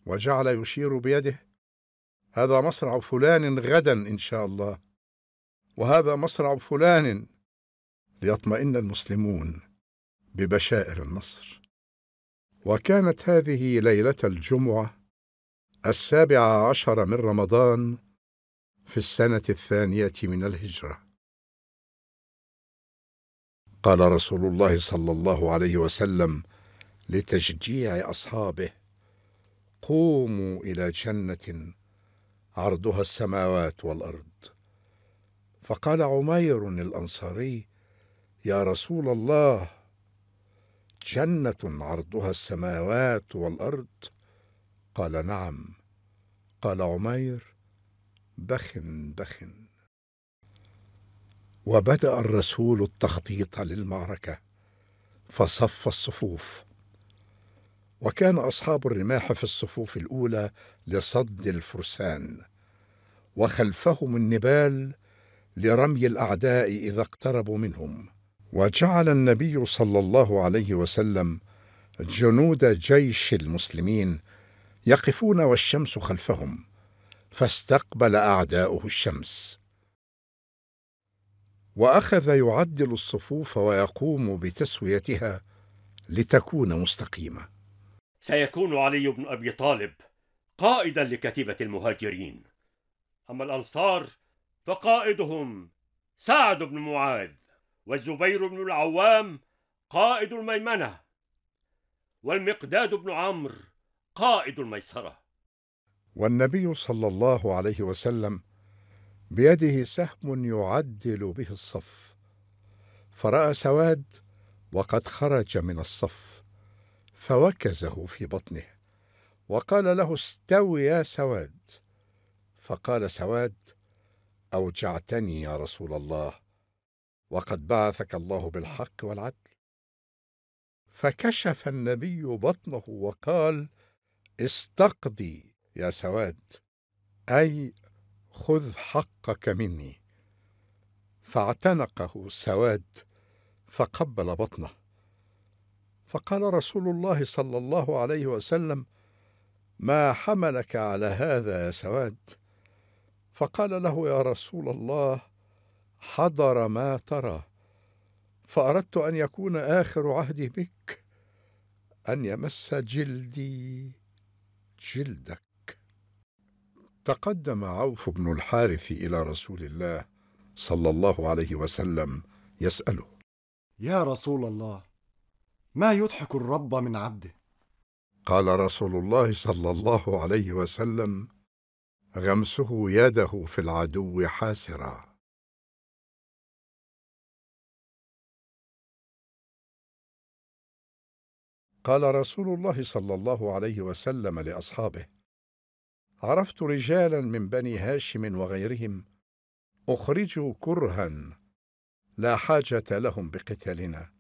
[SPEAKER 2] وجعل يشير بيده هذا مصرع فلان غدا إن شاء الله وهذا مصرع فلان ليطمئن المسلمون ببشائر النصر وكانت هذه ليلة الجمعة السابعة عشر من رمضان في السنة الثانية من الهجرة قال رسول الله صلى الله عليه وسلم لتشجيع أصحابه قوموا إلى جنة عرضها السماوات والارض فقال عمير الانصاري يا رسول الله جنه عرضها السماوات والارض قال نعم قال عمير بخ بخ وبدا الرسول التخطيط للمعركه فصف الصفوف وكان أصحاب الرماح في الصفوف الأولى لصد الفرسان وخلفهم النبال لرمي الأعداء إذا اقتربوا منهم وجعل النبي صلى الله عليه وسلم جنود جيش المسلمين يقفون والشمس خلفهم فاستقبل أعداؤه الشمس وأخذ يعدل الصفوف ويقوم بتسويتها لتكون مستقيمه
[SPEAKER 7] سيكون علي بن أبي طالب قائدا لكتيبة المهاجرين أما الأنصار فقائدهم سعد بن معاذ والزبير بن العوام قائد الميمنة والمقداد بن عمرو قائد الميسرة
[SPEAKER 2] والنبي صلى الله عليه وسلم بيده سهم يعدل به الصف فرأى سواد وقد خرج من الصف فوكزه في بطنه وقال له استو يا سواد فقال سواد اوجعتني يا رسول الله وقد بعثك الله بالحق والعدل فكشف النبي بطنه وقال استقضي يا سواد اي خذ حقك مني فاعتنقه سواد فقبل بطنه فقال رسول الله صلى الله عليه وسلم ما حملك على هذا يا سواد فقال له يا رسول الله حضر ما ترى فاردت ان يكون اخر عهدي بك ان يمس جلدي جلدك تقدم عوف بن الحارث الى رسول الله صلى الله عليه وسلم يساله
[SPEAKER 9] يا رسول الله ما يضحك الرب من
[SPEAKER 12] عبده
[SPEAKER 2] قال رسول الله صلى
[SPEAKER 1] الله عليه وسلم غمسه يده في العدو حاسرا قال رسول الله صلى الله عليه وسلم
[SPEAKER 2] لاصحابه عرفت رجالا من بني هاشم وغيرهم اخرجوا كرها لا حاجه لهم بقتالنا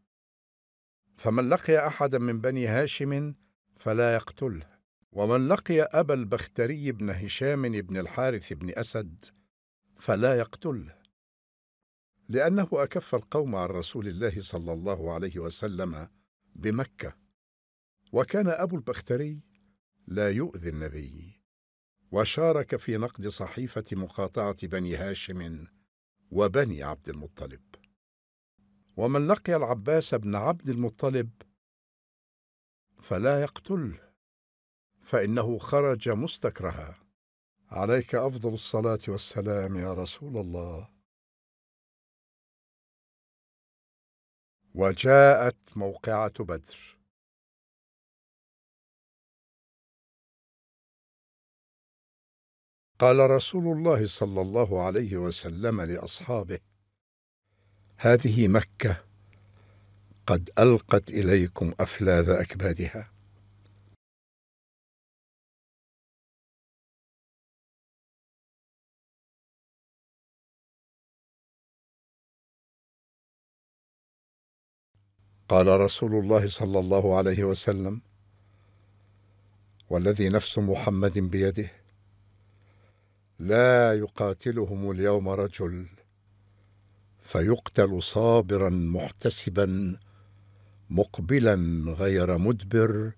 [SPEAKER 2] فمن لقي احدا من بني هاشم فلا يقتله ومن لقي ابا البختري بن هشام بن الحارث بن اسد فلا يقتله لانه اكف القوم عن رسول الله صلى الله عليه وسلم بمكه وكان ابو البختري لا يؤذي النبي وشارك في نقد صحيفه مقاطعه بني هاشم وبني عبد المطلب ومن لقي العباس بن عبد المطلب فلا يقتله فانه خرج مستكرها عليك افضل الصلاه والسلام يا رسول
[SPEAKER 1] الله وجاءت موقعه بدر قال رسول الله صلى الله عليه
[SPEAKER 2] وسلم لاصحابه هذه مكة قد
[SPEAKER 1] ألقت إليكم أفلاذ أكبادها قال رسول الله صلى الله عليه وسلم والذي
[SPEAKER 2] نفس محمد بيده لا يقاتلهم اليوم رجل فيقتل صابرا محتسبا مقبلا غير مدبر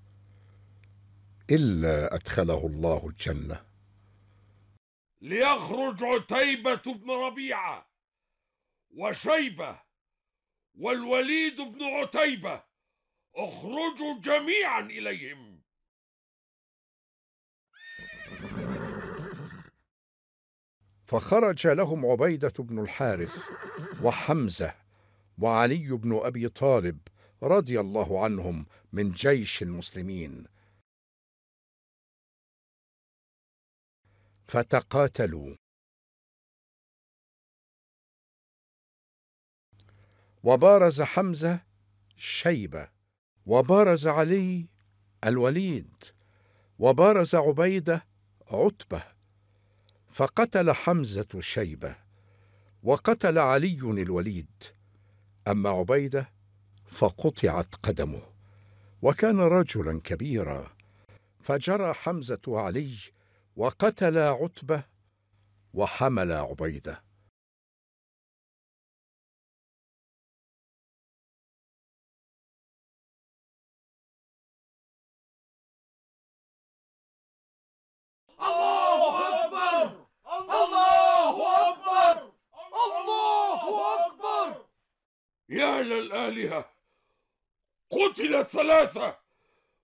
[SPEAKER 2] الا ادخله الله الجنه
[SPEAKER 13] ليخرج عتيبه بن ربيعه وشيبه والوليد بن عتيبه اخرجوا جميعا اليهم
[SPEAKER 2] فخرج لهم عبيدة بن الحارث وحمزة وعلي بن أبي طالب
[SPEAKER 1] رضي الله عنهم من جيش المسلمين فتقاتلوا وبارز حمزة
[SPEAKER 2] شيبة وبارز علي الوليد وبارز عبيدة عتبه فقتل حمزة شيبة وقتل علي الوليد أما عبيدة فقطعت قدمه وكان رجلا كبيرا فجرى حمزة
[SPEAKER 1] علي وقتل عتبة وحمل عبيده
[SPEAKER 3] Allah! يا للآلهة
[SPEAKER 13] قتل الثلاثة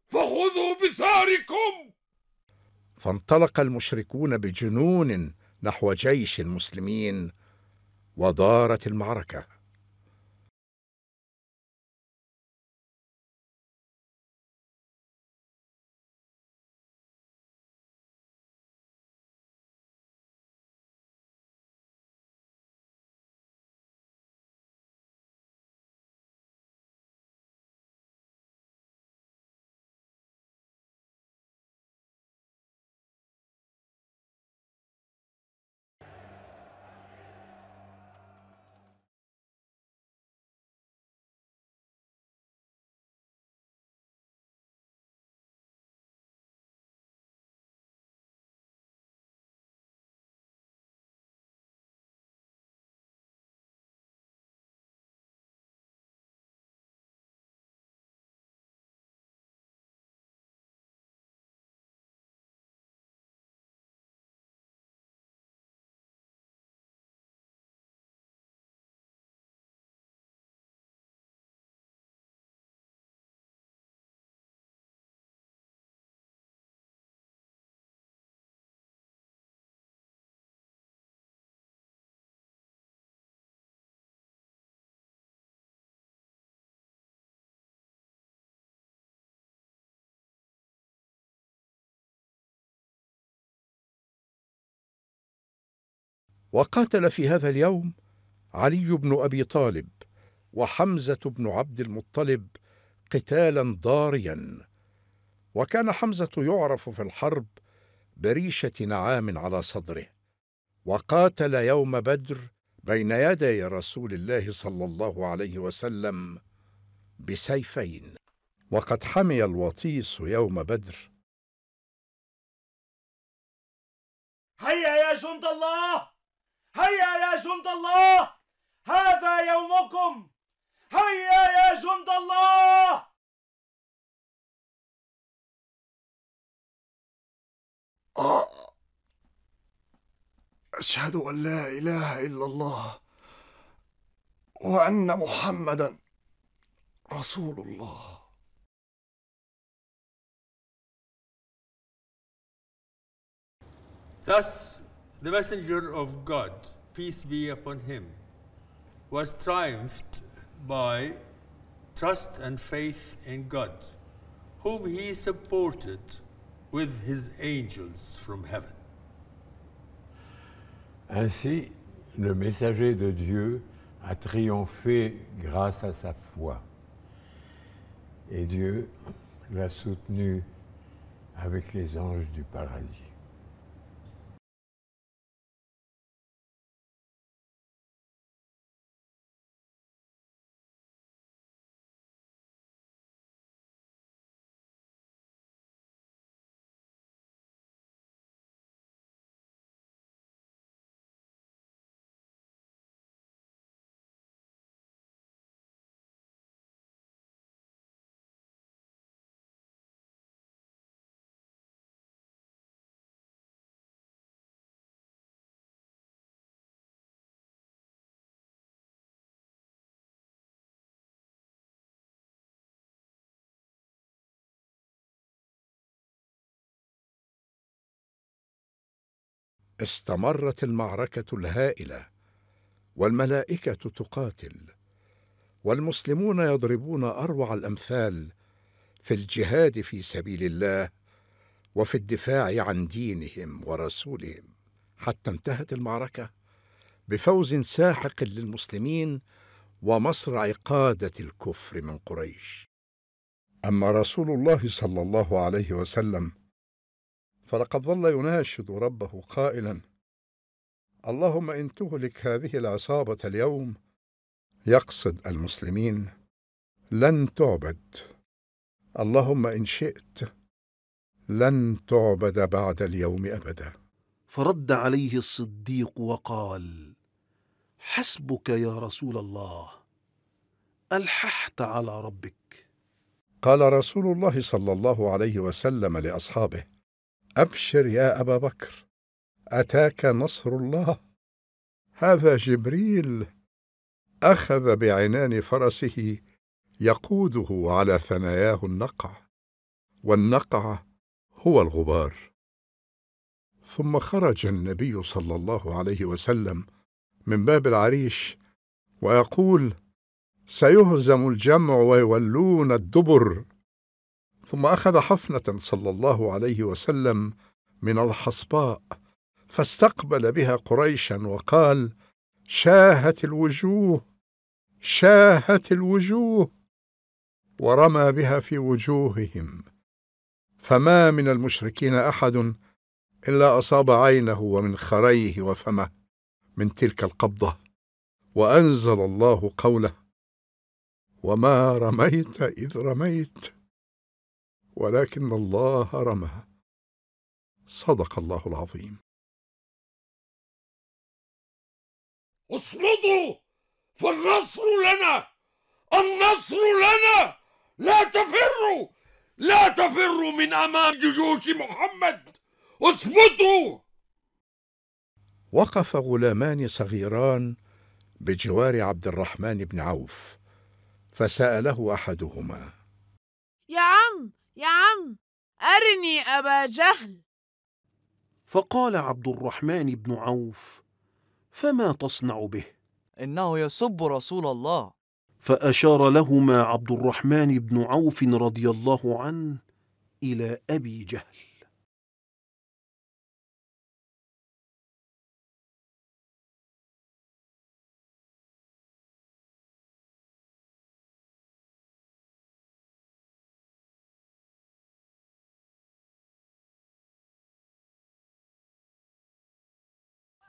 [SPEAKER 13] فخذوا بثاركم
[SPEAKER 2] فانطلق المشركون بجنون نحو جيش المسلمين
[SPEAKER 1] ودارت المعركه وقاتل في هذا
[SPEAKER 2] اليوم علي بن أبي طالب وحمزة بن عبد المطلب قتالا ضاريا وكان حمزة يعرف في الحرب بريشة نعام على صدره وقاتل يوم بدر بين يدي رسول الله صلى الله عليه وسلم بسيفين وقد حمي الوطيس يوم بدر
[SPEAKER 1] هيا يا جند الله هيا يا جند الله هذا يومكم هيا يا جند الله أشهد أن لا إله إلا الله وأن محمدا رسول الله Thus the messenger of God, peace be
[SPEAKER 15] upon him, was triumphed by trust and faith in God, whom he supported with his angels from heaven. Ainsi, le messager de Dieu a triomphé grâce à sa foi.
[SPEAKER 1] Et Dieu l'a soutenu avec les anges du paradis. استمرت المعركه الهائله
[SPEAKER 2] والملائكه تقاتل والمسلمون يضربون اروع الامثال في الجهاد في سبيل الله وفي الدفاع عن دينهم ورسولهم حتى انتهت المعركه بفوز ساحق للمسلمين ومصرع قاده الكفر من قريش اما رسول الله صلى الله عليه وسلم فلقد ظل يناشد ربه قائلا اللهم ان تهلك هذه العصابه اليوم يقصد المسلمين لن تعبد اللهم ان شئت لن تعبد بعد اليوم ابدا
[SPEAKER 4] فرد عليه الصديق وقال حسبك يا رسول الله الححت على ربك
[SPEAKER 2] قال رسول الله صلى الله عليه وسلم لاصحابه ابشر يا ابا بكر اتاك نصر الله هذا جبريل اخذ بعنان فرسه يقوده على ثناياه النقع والنقع هو الغبار ثم خرج النبي صلى الله عليه وسلم من باب العريش ويقول سيهزم الجمع ويولون الدبر ثم أخذ حفنة صلى الله عليه وسلم من الحصباء فاستقبل بها قريشا وقال شاهت الوجوه شاهت الوجوه ورمى بها في وجوههم فما من المشركين احد الا اصاب عينه ومن خريه وفمه من تلك القبضه وانزل الله قوله وما رميت
[SPEAKER 1] اذ رميت ولكن الله رمى صدق الله العظيم اصمدوا فالنصر لنا النصر لنا
[SPEAKER 13] لا تفروا لا تفروا من امام جيوش محمد اصمتوا
[SPEAKER 2] وقف غلامان صغيران بجوار عبد الرحمن بن عوف فساله احدهما
[SPEAKER 4] يا عم يا عم أرني أبا جهل فقال عبد الرحمن بن عوف فما تصنع به إنه يسب رسول الله فأشار لهما عبد الرحمن
[SPEAKER 1] بن عوف رضي الله عنه إلى أبي جهل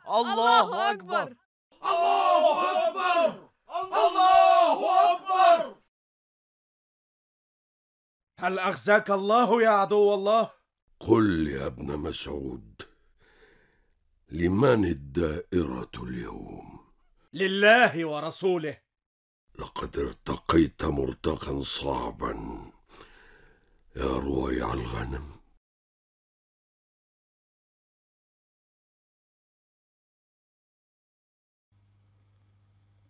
[SPEAKER 1] الله أكبر
[SPEAKER 3] الله أكبر الله أكبر هل
[SPEAKER 5] أخزاك الله يا عدو الله؟
[SPEAKER 3] قل يا ابن
[SPEAKER 13] مسعود لمن الدائرة اليوم؟
[SPEAKER 5] لله ورسوله
[SPEAKER 13] لقد ارتقيت مرتقا
[SPEAKER 1] صعبا يا رويع الغنم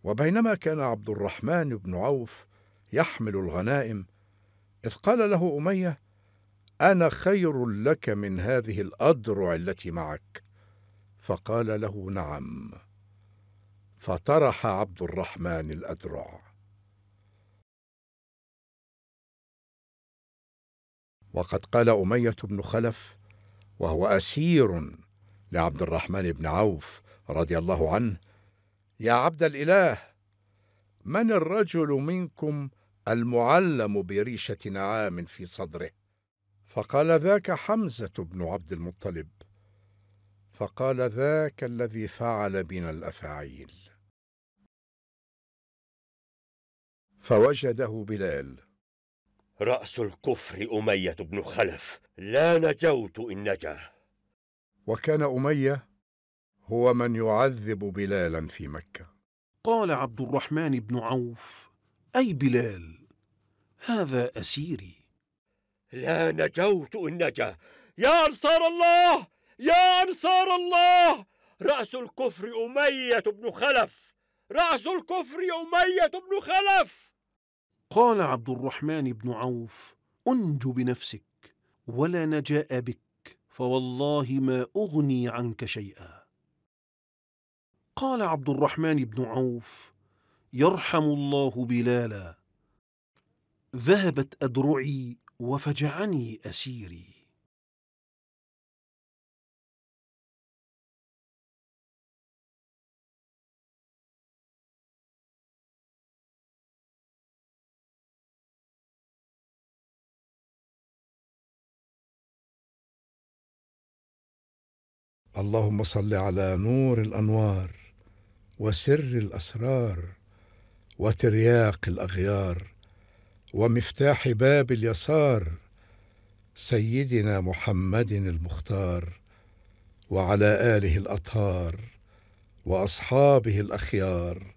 [SPEAKER 1] وبينما كان عبد الرحمن بن عوف يحمل الغنائم
[SPEAKER 2] إذ قال له أمية أنا خير لك من هذه الادرع التي معك فقال له نعم
[SPEAKER 1] فطرح عبد الرحمن الأدرع وقد قال أمية بن خلف
[SPEAKER 2] وهو أسير لعبد الرحمن بن عوف رضي الله عنه يا عبد الإله من الرجل منكم المعلم بريشة نعام في صدره فقال ذاك حمزة بن عبد المطلب فقال ذاك الذي فعل بنا الأفاعيل
[SPEAKER 7] فوجده بلال رأس الكفر أمية بن خلف لا نجوت إن نجا
[SPEAKER 2] وكان أمية هو من يعذب بلالا في مكة
[SPEAKER 4] قال عبد الرحمن بن عوف أي بلال هذا أسيري لا نجوت إن نجا يا أنصار
[SPEAKER 7] الله يا أنصار الله رأس الكفر أمية بن خلف
[SPEAKER 11] رأس الكفر أمية بن خلف
[SPEAKER 4] قال عبد الرحمن بن عوف أنج بنفسك ولا نجاء بك فوالله ما أغني عنك شيئا قال عبد الرحمن بن عوف يرحم الله بلالا
[SPEAKER 1] ذهبت أدرعي وفجعني أسيري اللهم صل على نور الانوار وسر
[SPEAKER 2] الاسرار وترياق الاغيار ومفتاح باب اليسار سيدنا محمد المختار وعلى اله الاطهار واصحابه الاخيار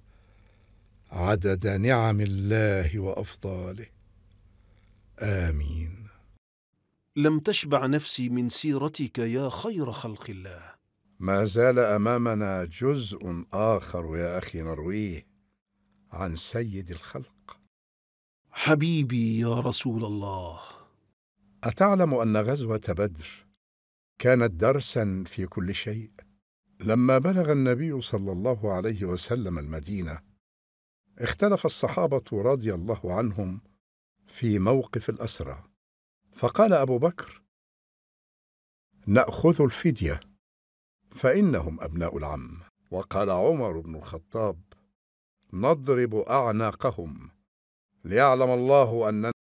[SPEAKER 2] عدد نعم الله وافضاله
[SPEAKER 4] امين لم تشبع نفسي من سيرتك يا خير خلق الله
[SPEAKER 2] ما زال امامنا جزء اخر يا اخي نرويه عن سيد الخلق حبيبي يا رسول الله اتعلم ان غزوه بدر كانت درسا في كل شيء لما بلغ النبي صلى الله عليه وسلم المدينه اختلف الصحابه رضي الله عنهم في موقف الاسرى فقال ابو بكر ناخذ الفديه فإنهم أبناء العم وقال عمر بن الخطاب
[SPEAKER 1] نضرب أعناقهم ليعلم الله أننا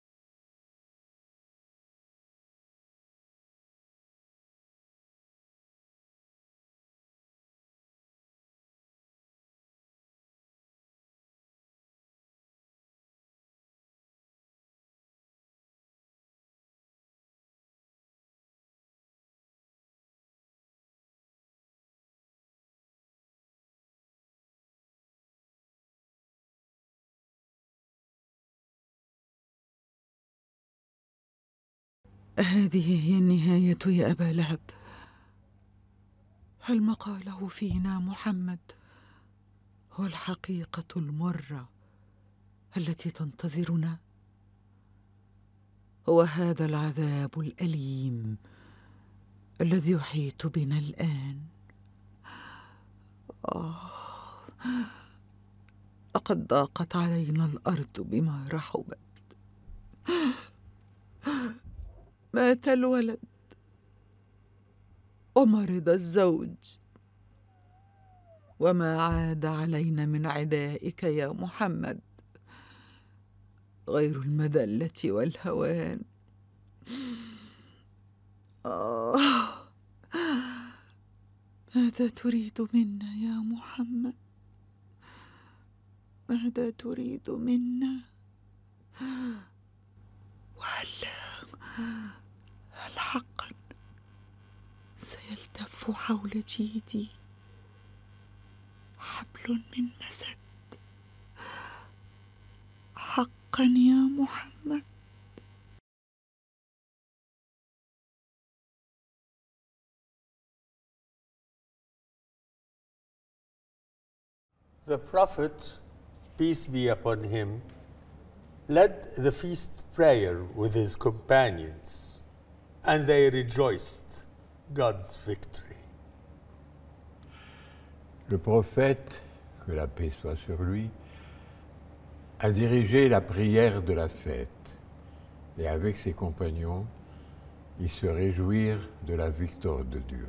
[SPEAKER 1] هذه هي النهاية يا أبا لهب
[SPEAKER 18] هل ما قاله فينا محمد هو الحقيقة المرة التي تنتظرنا هو هذا العذاب الأليم الذي يحيط بنا الآن آه لقد ضاقت علينا الأرض بما رحبت مات الولد ومرض الزوج وما عاد علينا من عدائك يا محمد غير المذله والهوان آه ماذا تريد منا يا محمد ماذا تريد منا وهلا هل حقا سيلتف حول جيدي حبل من
[SPEAKER 1] مسد حقا يا محمد The Prophet, peace be upon him, led the feast
[SPEAKER 15] prayer with his companions, and they rejoiced God's victory. Le prophète, que la paix soit sur lui, a dirigé la prière de la fête, et avec ses compagnons, ils se réjouirent de la victoire de Dieu.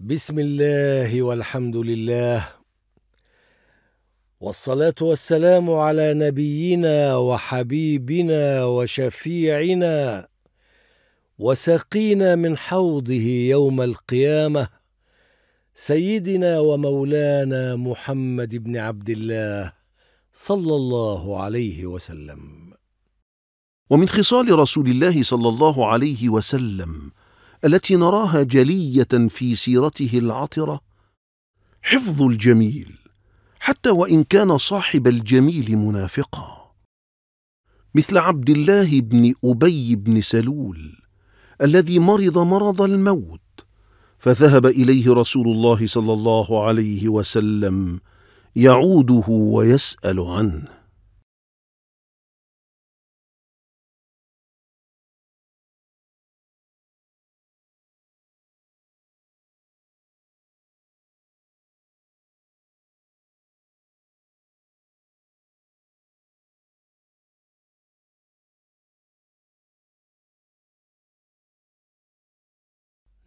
[SPEAKER 1] بسم الله والحمد لله
[SPEAKER 21] والصلاه والسلام على نبينا وحبيبنا وشفيعنا وسقينا من حوضه يوم القيامه سيدنا ومولانا محمد بن عبد الله صلى الله عليه وسلم
[SPEAKER 4] ومن خصال رسول الله صلى الله عليه وسلم التي نراها جليه في سيرته العطره حفظ الجميل حتى وان كان صاحب الجميل منافقا مثل عبد الله بن ابي بن سلول الذي مرض مرض الموت فذهب اليه رسول الله صلى الله عليه وسلم
[SPEAKER 1] يعوده ويسال عنه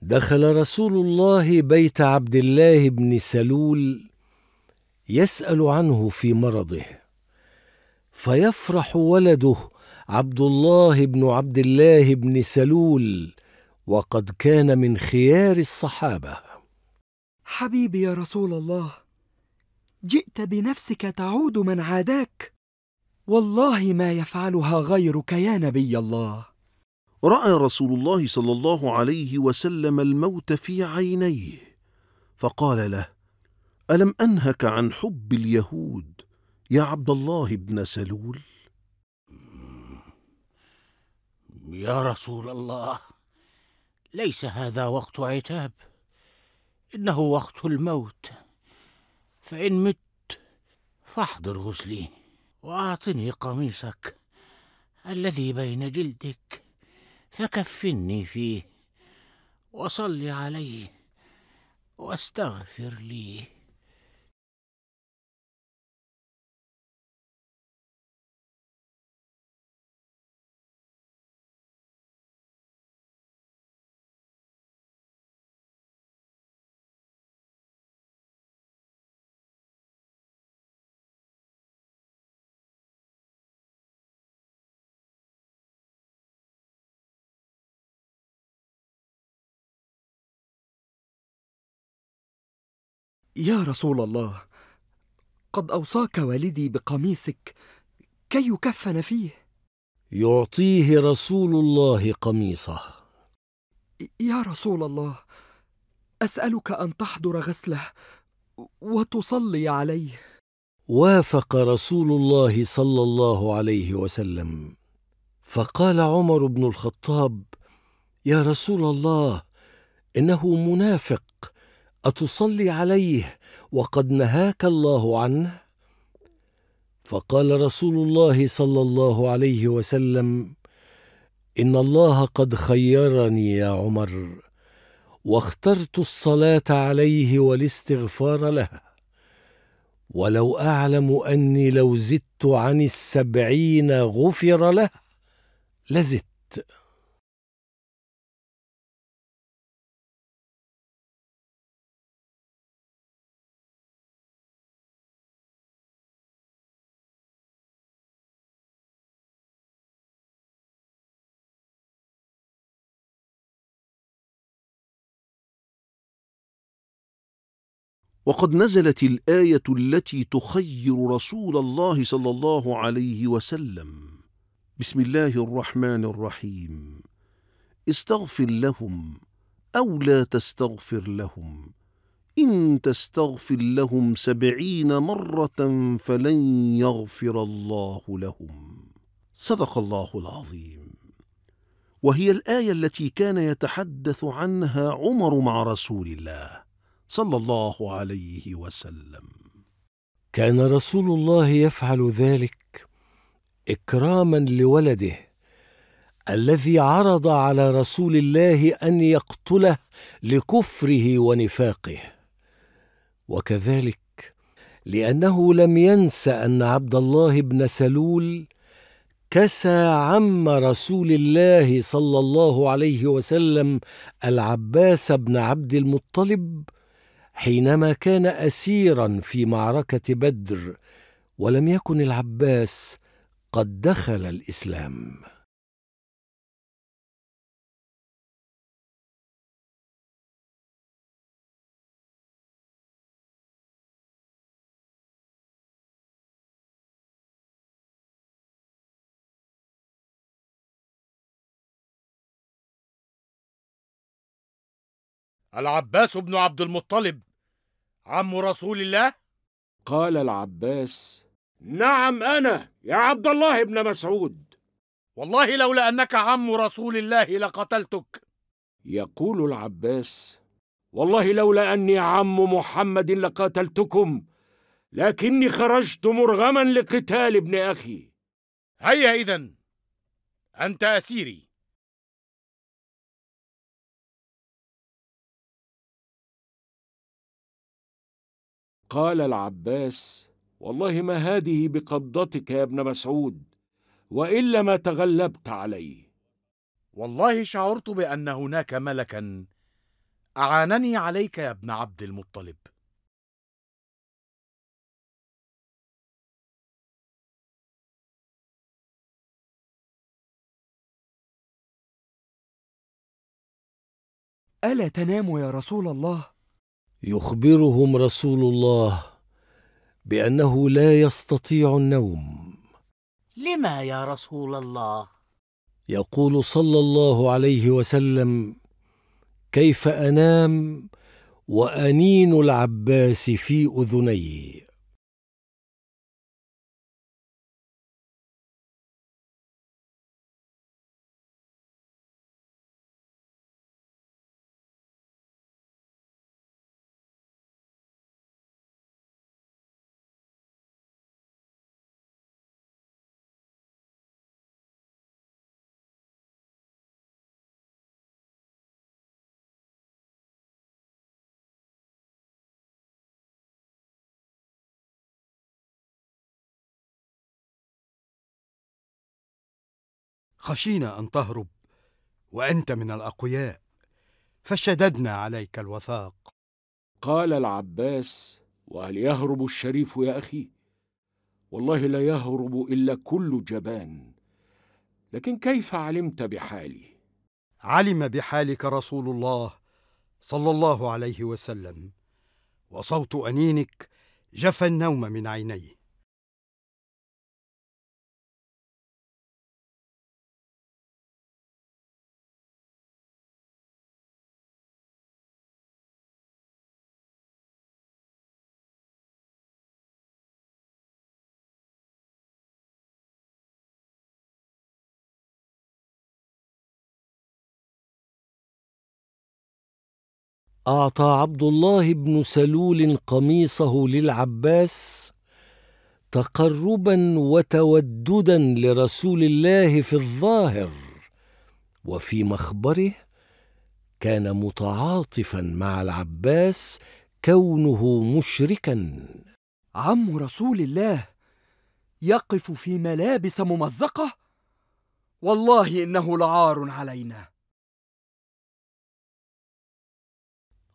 [SPEAKER 1] دخل رسول الله بيت عبد الله بن سلول
[SPEAKER 21] يسال عنه في مرضه فيفرح ولده عبد الله بن عبد الله بن سلول وقد كان من خيار الصحابه
[SPEAKER 18] حبيبي يا رسول الله جئت بنفسك تعود من عاداك والله ما يفعلها غيرك
[SPEAKER 4] يا نبي الله راى رسول الله صلى الله عليه وسلم الموت في عينيه فقال له الم انهك عن حب اليهود يا عبد الله بن سلول
[SPEAKER 9] يا رسول الله ليس هذا وقت عتاب انه وقت الموت فان مت فاحضر غسلي واعطني قميصك الذي بين جلدك فكفني فيه وصل
[SPEAKER 1] عليه واستغفر لي يا رسول الله قد اوصاك والدي بقميصك كي يكفن فيه
[SPEAKER 21] يعطيه رسول الله قميصه يا رسول الله
[SPEAKER 18] اسالك ان تحضر غسله وتصلي عليه
[SPEAKER 21] وافق رسول الله صلى الله عليه وسلم فقال عمر بن الخطاب يا رسول الله انه منافق اتصلي عليه وقد نهاك الله عنه فقال رسول الله صلى الله عليه وسلم ان الله قد خيرني يا عمر واخترت الصلاه عليه والاستغفار له ولو اعلم اني لو زدت عن السبعين غفر له
[SPEAKER 1] لزدت وقد نزلت الآية التي
[SPEAKER 4] تخير رسول الله صلى الله عليه وسلم بسم الله الرحمن الرحيم استغفر لهم أو لا تستغفر لهم إن تستغفر لهم سبعين مرة فلن يغفر الله لهم صدق الله العظيم وهي الآية التي كان يتحدث عنها عمر مع رسول الله صلى الله عليه وسلم
[SPEAKER 21] كان رسول الله يفعل ذلك اكراما لولده الذي عرض على رسول الله ان يقتله لكفره ونفاقه وكذلك لانه لم ينس ان عبد الله بن سلول كسى عم رسول الله صلى الله عليه وسلم العباس بن عبد المطلب حينما كان اسيرا في معركه
[SPEAKER 1] بدر ولم يكن العباس قد دخل الاسلام العباس بن عبد المطلب عم رسول الله؟ قال
[SPEAKER 11] العباس نعم أنا يا عبد الله بن مسعود والله لولا أنك عم رسول الله لقتلتك يقول العباس والله لولا أني عم محمد لقاتلتكم لكني
[SPEAKER 1] خرجت مرغما لقتال ابن أخي هيا إذا أنت أسيري قال العباس
[SPEAKER 11] والله ما هذه بقبضتك يا ابن مسعود والا ما تغلبت
[SPEAKER 8] عليه والله شعرت بان هناك ملكا
[SPEAKER 1] اعانني عليك يا ابن عبد المطلب الا تنام يا رسول الله يخبرهم رسول الله
[SPEAKER 21] بانه لا يستطيع النوم
[SPEAKER 9] لما يا رسول الله
[SPEAKER 21] يقول صلى الله عليه وسلم كيف
[SPEAKER 1] انام وانين العباس في اذني خشينا ان تهرب وانت من الاقوياء فشددنا
[SPEAKER 11] عليك الوثاق قال العباس وهل يهرب الشريف يا اخي والله لا يهرب الا كل جبان لكن
[SPEAKER 9] كيف علمت بحالي علم بحالك رسول الله
[SPEAKER 1] صلى الله عليه وسلم وصوت انينك جفى النوم من عينيه اعطى عبد الله بن سلول قميصه للعباس
[SPEAKER 21] تقربا وتوددا لرسول الله في الظاهر وفي مخبره كان متعاطفا مع العباس كونه مشركا عم
[SPEAKER 1] رسول الله يقف في ملابس ممزقه والله انه لعار علينا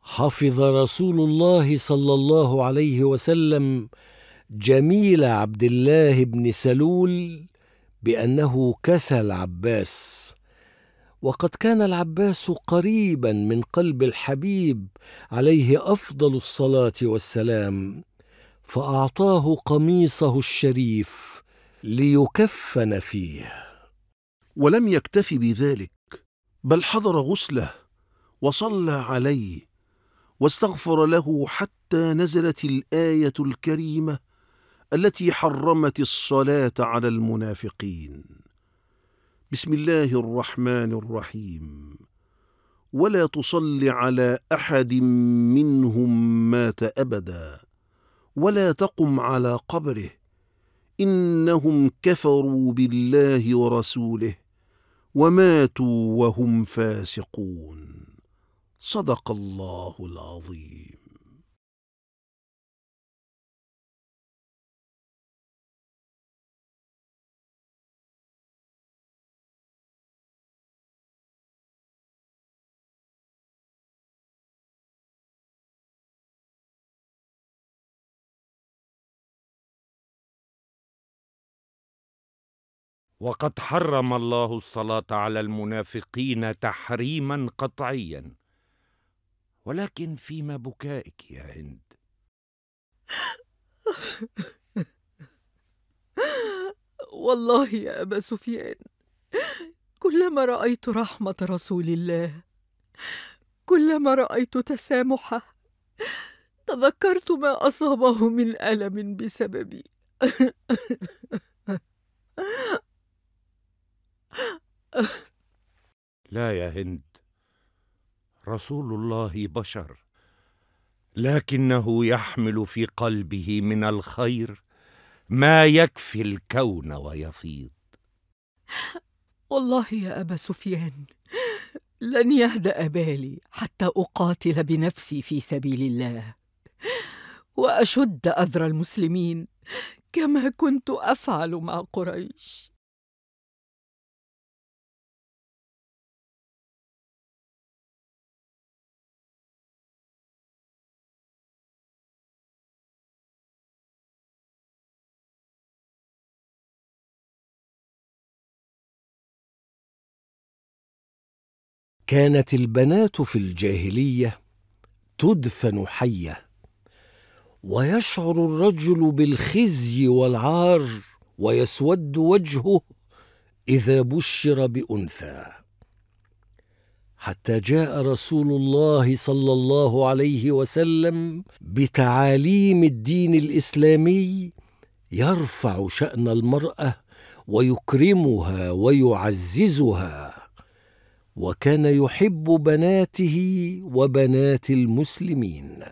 [SPEAKER 21] حفظ رسول الله صلى الله عليه وسلم جميل عبد الله بن سلول بانه كسى العباس وقد كان العباس قريبا من قلب الحبيب عليه افضل الصلاه والسلام فاعطاه قميصه الشريف ليكفن فيه
[SPEAKER 4] ولم يكتف بذلك بل حضر غسله وصلى عليه واستغفر له حتى نزلت الايه الكريمه التي حرمت الصلاه على المنافقين بسم الله الرحمن الرحيم ولا تصل على احد منهم مات ابدا ولا تقم على قبره انهم كفروا بالله ورسوله وماتوا وهم فاسقون صدق
[SPEAKER 1] الله العظيم وقد حرم الله
[SPEAKER 17] الصلاه على المنافقين تحريما قطعيا ولكن فيما بكائك يا هند والله يا أبا سفيان
[SPEAKER 18] كلما رأيت رحمة رسول الله كلما رأيت تسامحه تذكرت ما أصابه من ألم بسببي
[SPEAKER 17] لا يا هند رسول الله بشر لكنه يحمل في قلبه من الخير ما يكفي الكون ويفيض
[SPEAKER 18] والله يا ابا سفيان لن يهدا بالي حتى اقاتل بنفسي في سبيل الله واشد اذر المسلمين
[SPEAKER 1] كما كنت افعل مع قريش كانت البنات في الجاهليه
[SPEAKER 21] تدفن حيه ويشعر الرجل بالخزي والعار ويسود وجهه اذا بشر بانثى حتى جاء رسول الله صلى الله عليه وسلم بتعاليم الدين الاسلامي يرفع شان المراه ويكرمها ويعززها وكان يحب بناته وبنات
[SPEAKER 1] المسلمين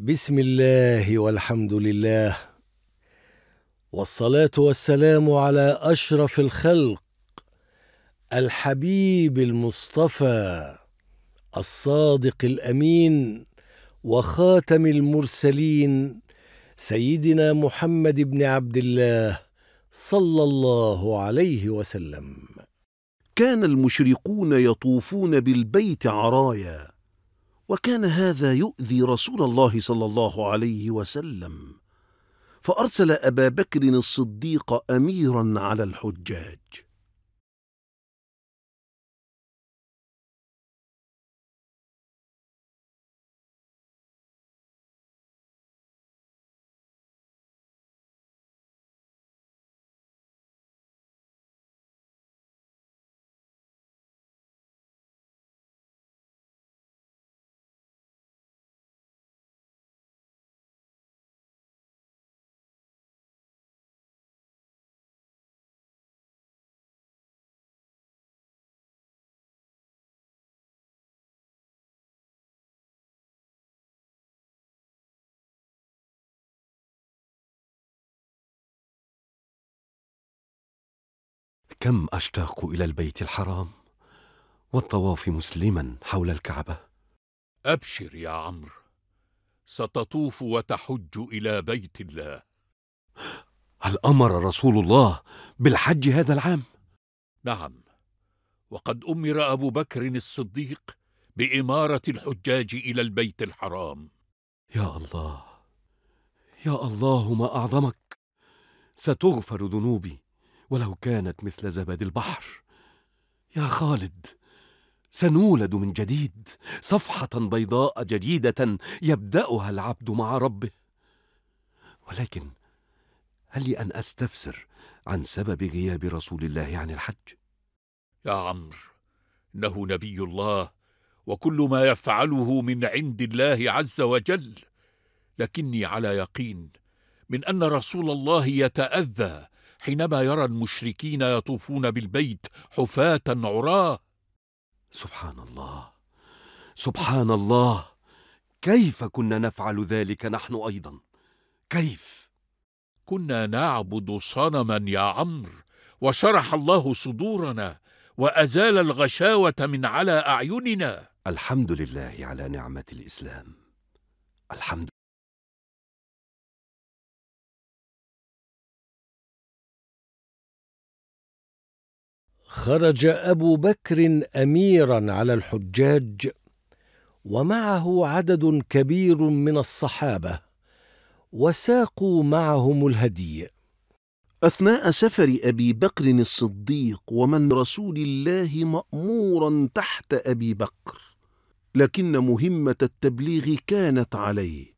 [SPEAKER 1] بسم الله والحمد لله
[SPEAKER 21] والصلاه والسلام على اشرف الخلق الحبيب المصطفى الصادق الامين وخاتم المرسلين سيدنا محمد بن عبد
[SPEAKER 4] الله صلى الله عليه وسلم كان المشركون يطوفون بالبيت عرايا وكان هذا يؤذي رسول الله صلى الله عليه وسلم فارسل ابا بكر
[SPEAKER 1] الصديق اميرا على الحجاج كم اشتاق الى البيت الحرام
[SPEAKER 6] والطواف مسلما حول الكعبه
[SPEAKER 14] ابشر يا عمرو ستطوف وتحج الى بيت الله
[SPEAKER 6] هل امر رسول الله بالحج هذا العام
[SPEAKER 14] نعم وقد امر ابو بكر الصديق باماره الحجاج الى البيت الحرام
[SPEAKER 6] يا الله يا الله ما اعظمك ستغفر ذنوبي ولو كانت مثل زبد البحر يا خالد سنولد من جديد صفحه بيضاء جديده يبداها العبد مع ربه ولكن هل لي ان استفسر عن سبب غياب رسول الله عن الحج
[SPEAKER 14] يا عمرو انه نبي الله وكل ما يفعله من عند الله عز وجل لكني على يقين من ان رسول الله يتاذى حينما يرى المشركين يطوفون بالبيت حفاة عراه
[SPEAKER 6] سبحان الله سبحان الله كيف كنا نفعل ذلك نحن ايضا كيف كنا نعبد
[SPEAKER 14] صنما يا عمرو وشرح الله صدورنا وازال
[SPEAKER 1] الغشاوه من على اعيننا الحمد لله على نعمه الاسلام الحمد خرج ابو بكر
[SPEAKER 21] اميرا على الحجاج ومعه عدد كبير من الصحابه وساقوا معهم الهدي
[SPEAKER 4] اثناء سفر ابي بكر الصديق ومن رسول الله مامورا تحت ابي بكر لكن مهمه التبليغ كانت
[SPEAKER 1] عليه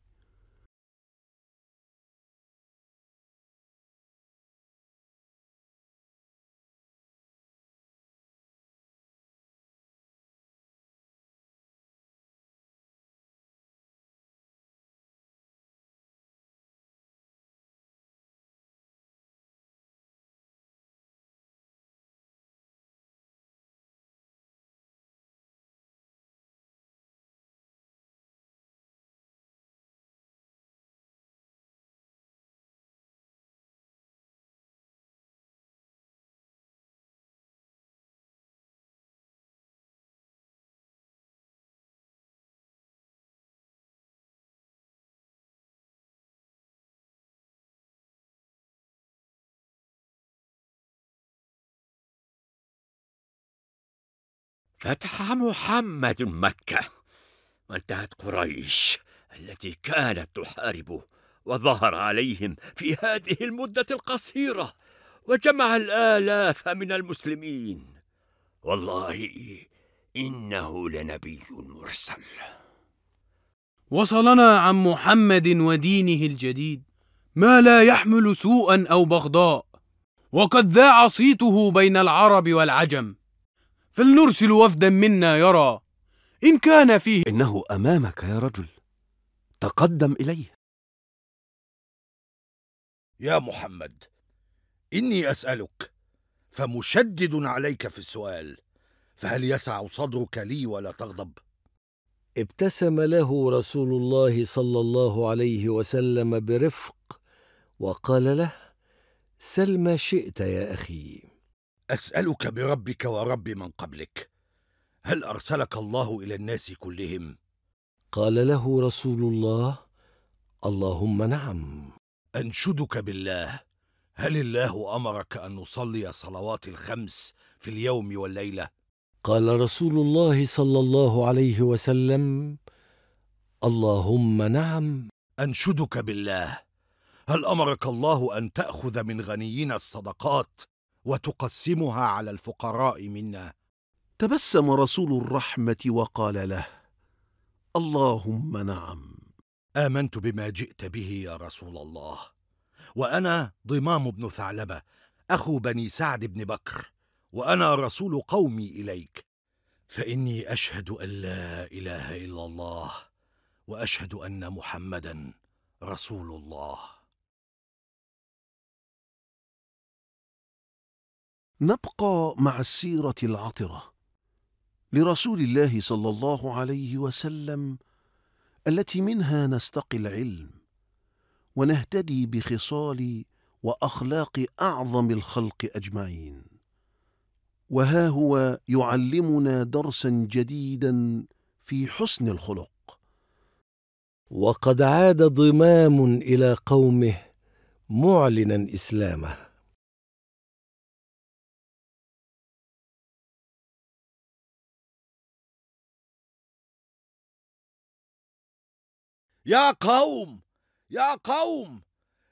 [SPEAKER 1] فتح محمد مكة وانتهت قريش
[SPEAKER 7] التي كانت تحارب وظهر عليهم في هذه المدة القصيرة وجمع الآلاف من المسلمين والله
[SPEAKER 8] إنه لنبي مرسل وصلنا عن محمد ودينه الجديد ما لا يحمل سوءا أو بغضاء وقد ذاع صيته بين العرب والعجم فلنرسل
[SPEAKER 6] وفدا منا يرى إن كان فيه إنه أمامك يا رجل
[SPEAKER 1] تقدم إليه
[SPEAKER 13] يا محمد
[SPEAKER 20] إني أسألك فمشدد عليك في السؤال
[SPEAKER 21] فهل يسع صدرك لي ولا تغضب ابتسم له رسول الله صلى الله عليه وسلم برفق وقال له سل ما شئت يا اخي اسالك بربك ورب من قبلك
[SPEAKER 20] هل ارسلك الله الى الناس كلهم
[SPEAKER 21] قال له رسول الله اللهم نعم
[SPEAKER 20] انشدك بالله هل الله امرك ان نصلي صلوات الخمس في اليوم والليله
[SPEAKER 21] قال رسول الله صلى الله عليه وسلم اللهم نعم انشدك بالله هل امرك الله ان تاخذ من
[SPEAKER 20] غنينا الصدقات وتقسمها على الفقراء منا
[SPEAKER 4] تبسم رسول الرحمه وقال له اللهم نعم
[SPEAKER 20] امنت بما جئت به يا رسول الله وانا ضمام بن ثعلبه اخو بني سعد بن بكر وانا رسول قومي اليك فاني اشهد ان لا اله الا الله واشهد
[SPEAKER 1] ان محمدا رسول الله نبقى مع السيرة العطرة
[SPEAKER 4] لرسول الله صلى الله عليه وسلم التي منها نستقي العلم ونهتدي بخصال وأخلاق أعظم الخلق أجمعين وها هو يعلمنا درسا جديدا في حسن الخلق
[SPEAKER 1] وقد عاد ضمام إلى قومه معلنا إسلامه يا قوم يا قوم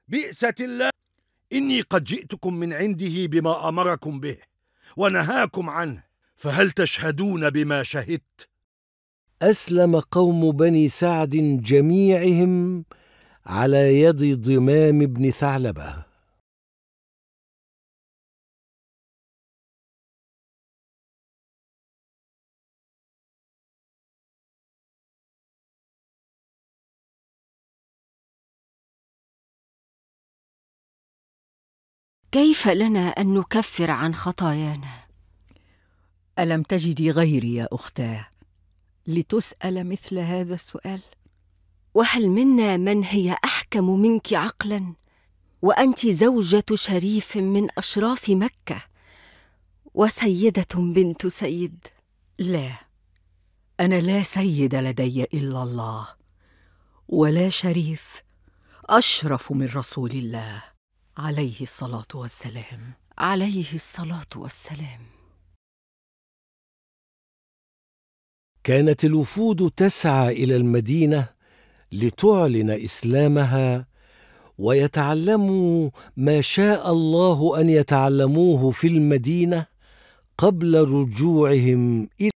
[SPEAKER 1] بئست الله إني
[SPEAKER 20] قد جئتكم من عنده بما أمركم به ونهاكم عنه فهل تشهدون بما شهدت
[SPEAKER 21] أسلم قوم بني سعد
[SPEAKER 1] جميعهم على يد ضمام بن ثعلبه كيف لنا ان نكفر عن خطايانا الم
[SPEAKER 18] تجدي غيري يا اختاه لتسال مثل هذا السؤال وهل منا من هي احكم منك عقلا وانت زوجه شريف من اشراف مكه وسيده بنت سيد لا انا لا سيد لدي الا الله ولا شريف اشرف من رسول الله عليه الصلاه
[SPEAKER 1] والسلام عليه الصلاه والسلام
[SPEAKER 21] كانت الوفود تسعى الى المدينه لتعلن اسلامها ويتعلموا ما شاء
[SPEAKER 1] الله ان يتعلموه في المدينه قبل رجوعهم الى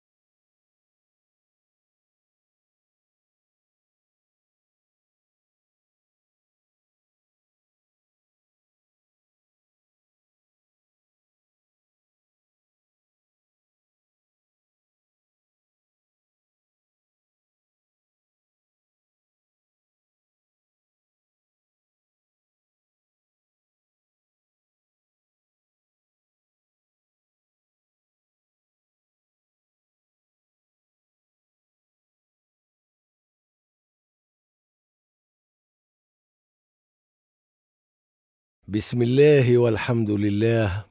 [SPEAKER 1] بسم الله والحمد لله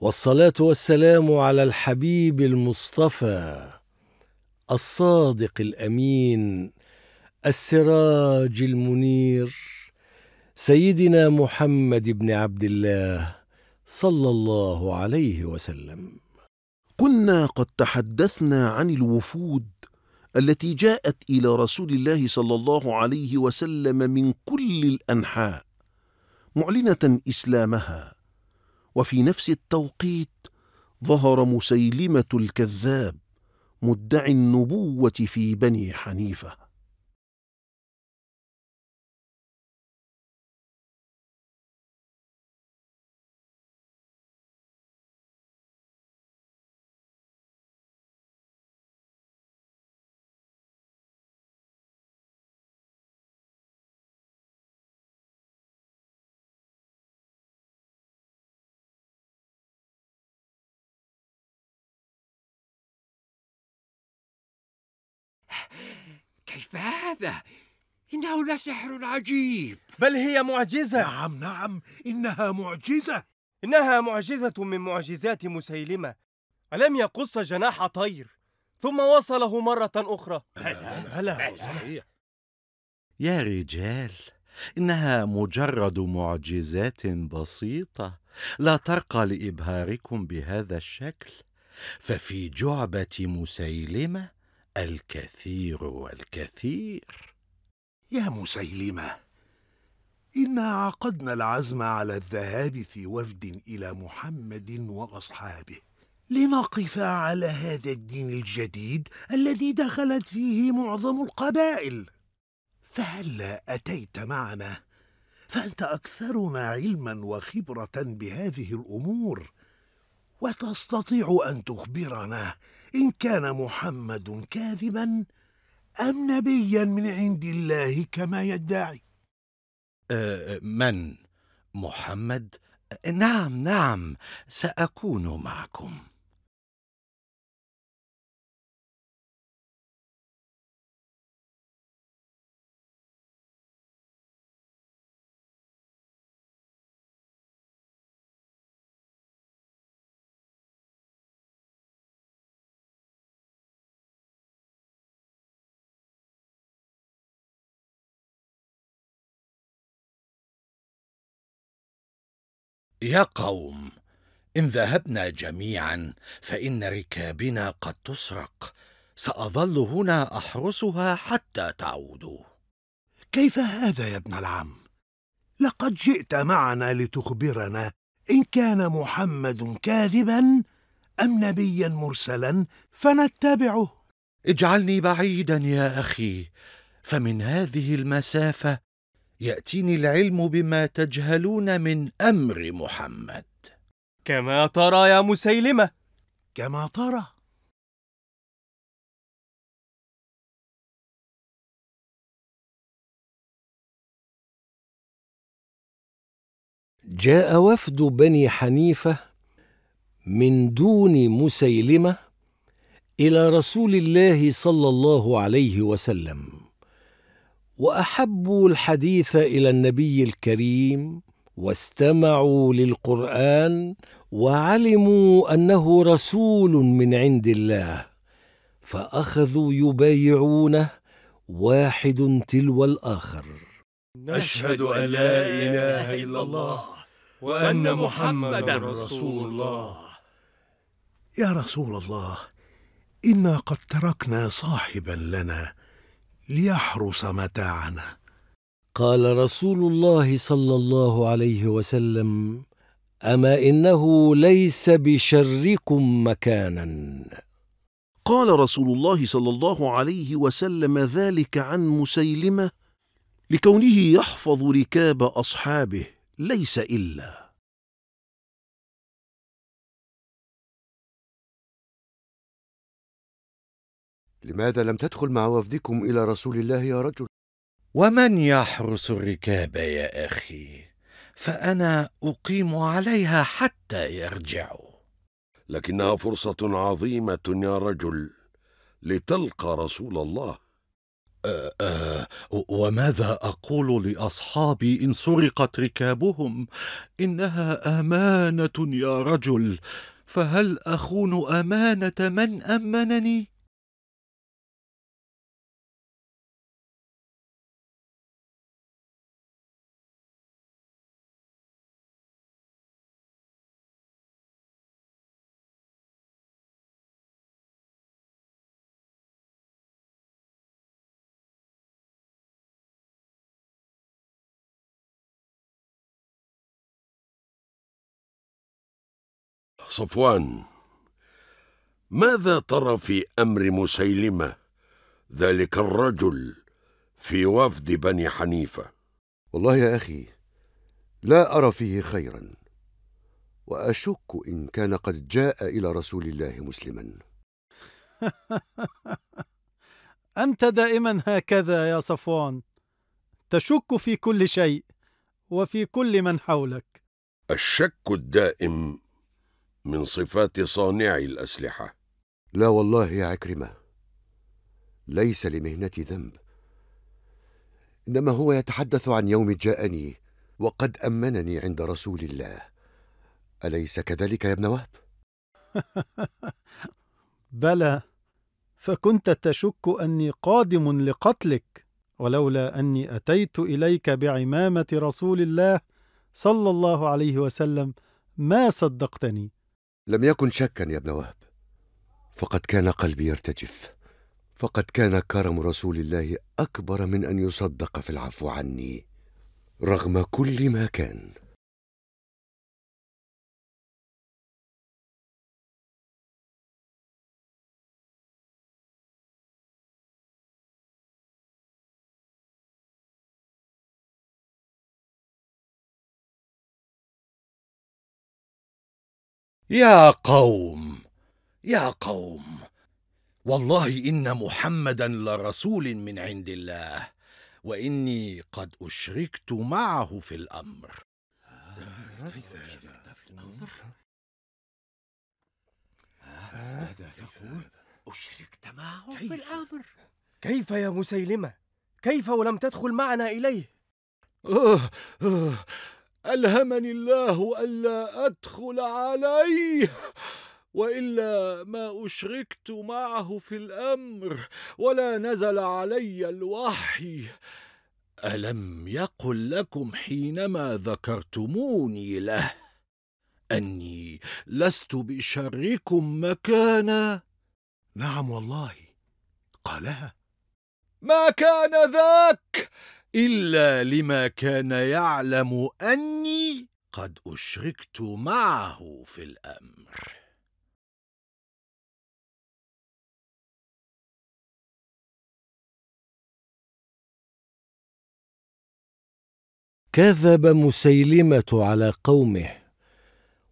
[SPEAKER 1] والصلاه والسلام على الحبيب
[SPEAKER 21] المصطفى الصادق الامين السراج المنير سيدنا محمد بن عبد الله صلى الله عليه وسلم
[SPEAKER 4] كنا قد تحدثنا عن الوفود التي جاءت الى رسول الله صلى الله عليه وسلم من كل الانحاء معلنة إسلامها وفي نفس التوقيت ظهر مسيلمة
[SPEAKER 1] الكذاب مدعي النبوة في بني حنيفة كيف هذا؟ إنه لسحر عجيب بل هي معجزة نعم نعم
[SPEAKER 6] إنها معجزة إنها معجزة من معجزات مسيلمة ألم يقص جناح طير ثم وصله مرة أخرى هلا هلا صحيح
[SPEAKER 20] يا رجال إنها مجرد معجزات بسيطة لا ترقى لإبهاركم بهذا الشكل ففي جعبة مسيلمة الكثير والكثير
[SPEAKER 19] يا مسيلمة إنا عقدنا العزم على الذهاب في وفد إلى محمد وأصحابه لنقف على هذا الدين الجديد الذي دخلت فيه معظم القبائل فهلا أتيت معنا فأنت أكثرنا علما وخبرة بهذه الأمور وتستطيع أن تخبرنا إن كان محمد كاذبا أم نبيا من عند الله كما يدعي
[SPEAKER 20] أه, أه، من؟ محمد؟
[SPEAKER 1] أه، نعم نعم سأكون معكم يا قوم ان ذهبنا جميعا فان
[SPEAKER 20] ركابنا قد تسرق ساظل هنا احرسها حتى تعودوا
[SPEAKER 19] كيف هذا يا ابن العم لقد جئت معنا لتخبرنا ان كان محمد كاذبا ام نبيا مرسلا فنتبعه اجعلني بعيدا يا اخي
[SPEAKER 20] فمن هذه المسافه ياتيني العلم بما تجهلون من
[SPEAKER 1] امر محمد كما ترى يا مسيلمه كما ترى جاء وفد بني حنيفه من دون مسيلمه
[SPEAKER 21] الى رسول الله صلى الله عليه وسلم واحبوا الحديث الى النبي الكريم واستمعوا للقران وعلموا انه رسول من عند الله فاخذوا يبايعونه واحد تلو الاخر
[SPEAKER 19] نشهد ان لا اله الا الله وان محمدا رسول الله
[SPEAKER 21] يا رسول الله انا قد تركنا صاحبا لنا ليحرس متاعنا قال رسول الله صلى الله عليه وسلم اما انه ليس بشركم مكانا
[SPEAKER 4] قال رسول الله صلى الله عليه وسلم ذلك عن
[SPEAKER 1] مسيلمه لكونه يحفظ ركاب اصحابه ليس الا لماذا لم تدخل مع وفدكم إلى رسول الله يا رجل؟
[SPEAKER 12] ومن يحرس الركاب يا أخي؟ فأنا
[SPEAKER 20] أقيم عليها حتى
[SPEAKER 13] يرجعوا لكنها فرصة عظيمة يا رجل لتلقى رسول الله أه أه
[SPEAKER 20] وماذا أقول لأصحابي إن سرقت ركابهم؟
[SPEAKER 1] إنها أمانة يا رجل فهل أخون أمانة من أمنني؟ صفوان
[SPEAKER 13] ماذا ترى في أمر مسيلمة ذلك الرجل في وفد بني حنيفة
[SPEAKER 12] والله يا أخي لا أرى فيه خيرا وأشك إن كان قد جاء إلى رسول الله مسلما
[SPEAKER 9] أنت دائما هكذا يا صفوان تشك في كل شيء وفي كل من حولك
[SPEAKER 13] الشك الدائم من صفات صانعي الأسلحة
[SPEAKER 12] لا والله يا عكرمة ليس لمهنتي ذنب إنما هو يتحدث عن يوم جاءني وقد أمنني عند رسول الله أليس كذلك يا ابن وهب؟
[SPEAKER 9] بلى فكنت تشك أني قادم لقتلك ولولا أني أتيت إليك بعمامة رسول الله صلى الله عليه وسلم ما صدقتني
[SPEAKER 12] لم يكن شكا يا ابن وهب فقد كان قلبي يرتجف فقد كان كرم رسول الله اكبر من
[SPEAKER 1] ان يصدق في العفو عني رغم كل ما كان يا قوم يا
[SPEAKER 20] قوم والله ان محمدا لرسول من عند الله واني قد اشركت معه في الامر
[SPEAKER 5] ماذا تقول اشركت
[SPEAKER 3] معه في الامر
[SPEAKER 5] كيف يا مسيلمه كيف
[SPEAKER 6] ولم تدخل معنا اليه ألهمني الله ألا أدخل عليه والا ما
[SPEAKER 20] اشركت معه في الامر ولا نزل علي الوحي الم يقل لكم حينما ذكرتموني له اني لست بشركم مكانا نعم والله قالها ما كان ذاك إلا لما كان يعلم أني قد
[SPEAKER 1] أشركت معه في الأمر كذب مسيلمة على
[SPEAKER 21] قومه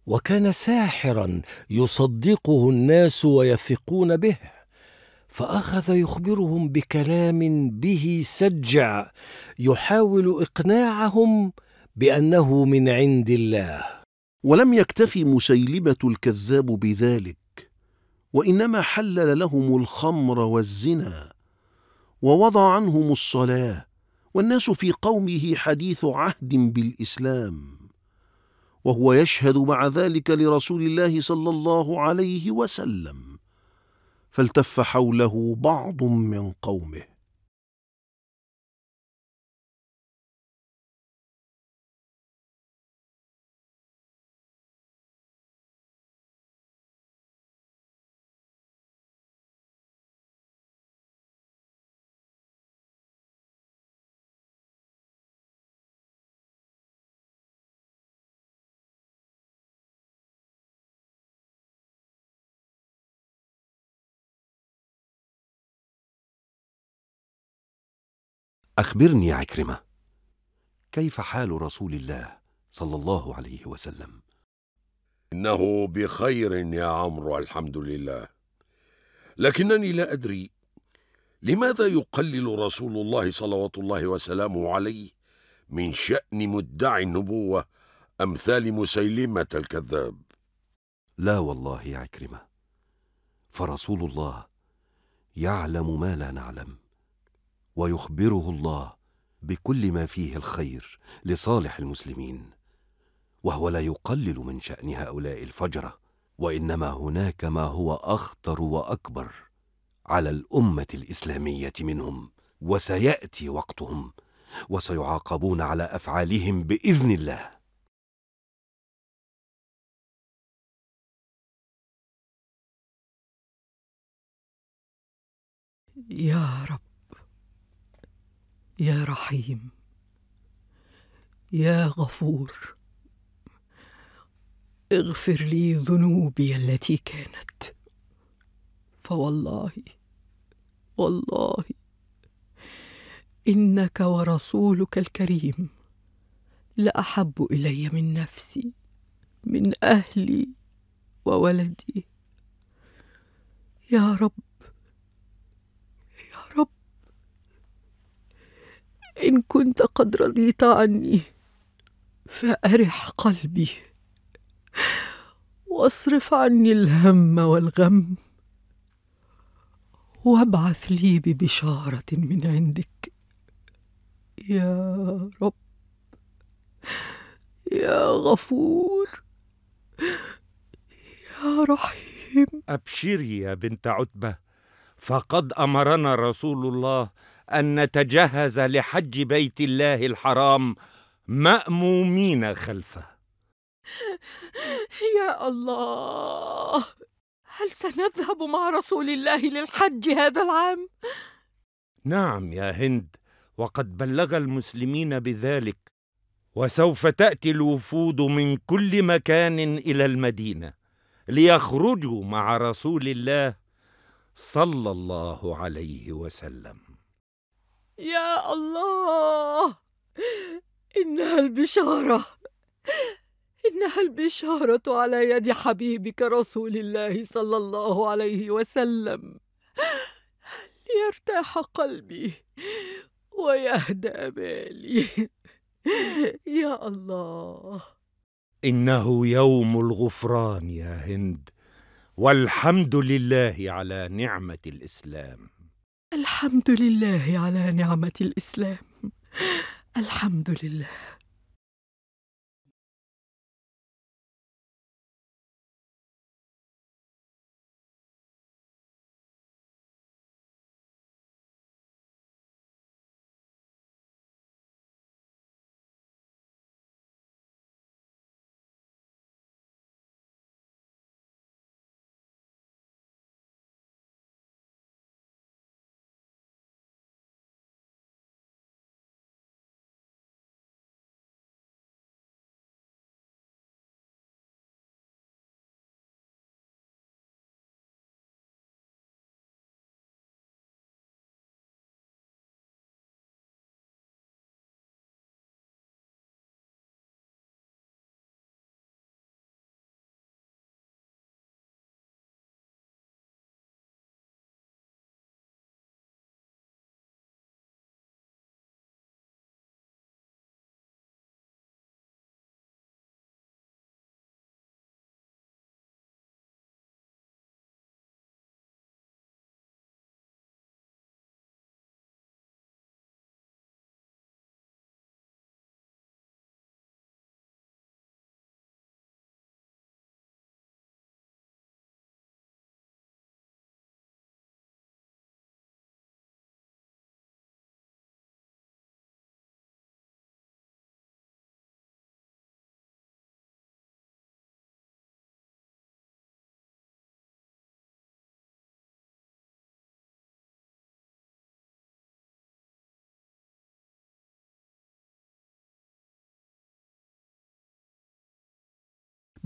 [SPEAKER 21] وكان ساحرا يصدقه الناس ويثقون به فاخذ يخبرهم بكلام به سجع يحاول اقناعهم بانه من عند الله
[SPEAKER 4] ولم يكتف مسيلمه الكذاب بذلك وانما حلل لهم الخمر والزنا ووضع عنهم الصلاه والناس في قومه حديث عهد بالاسلام وهو يشهد مع ذلك لرسول الله صلى الله عليه وسلم
[SPEAKER 1] فالتف حوله بعض من قومه أخبرني يا عكرمة كيف حال رسول الله صلى الله عليه
[SPEAKER 6] وسلم
[SPEAKER 13] إنه بخير يا عمرو الحمد لله لكنني لا أدري لماذا يقلل رسول الله صلوات الله وسلامه عليه من شأن مدعي النبوة أمثال
[SPEAKER 6] مسيلمة الكذاب لا والله يا عكرمة فرسول الله يعلم ما لا نعلم ويخبره الله بكل ما فيه الخير لصالح المسلمين وهو لا يقلل من شأن هؤلاء الفجرة وإنما هناك ما هو أخطر وأكبر على الأمة الإسلامية منهم وسيأتي
[SPEAKER 3] وقتهم
[SPEAKER 1] وسيعاقبون على أفعالهم بإذن الله يا رب يا رحيم يا غفور
[SPEAKER 18] اغفر لي ذنوبي التي كانت فوالله والله انك ورسولك الكريم لاحب الي من نفسي من اهلي وولدي يا رب إن كنت قد رضيت عني فأرح قلبي واصرف عني الهم والغم وابعث لي ببشارة من عندك يا رب يا غفور يا رحيم
[SPEAKER 17] أبشري يا بنت عتبة فقد أمرنا رسول الله ان نتجهز لحج بيت الله الحرام مامومين خلفه
[SPEAKER 18] يا الله هل سنذهب مع رسول الله للحج هذا العام
[SPEAKER 17] نعم يا هند وقد بلغ المسلمين بذلك وسوف تاتي الوفود من كل مكان الى المدينه ليخرجوا مع رسول الله صلى الله عليه وسلم
[SPEAKER 18] يا الله إنها البشارة إنها البشارة على يد حبيبك رسول الله صلى الله عليه وسلم ليرتاح قلبي ويهدى بالي يا الله
[SPEAKER 17] إنه يوم الغفران يا هند والحمد لله على نعمة الإسلام
[SPEAKER 18] الحمد لله على نعمة الإسلام
[SPEAKER 1] الحمد لله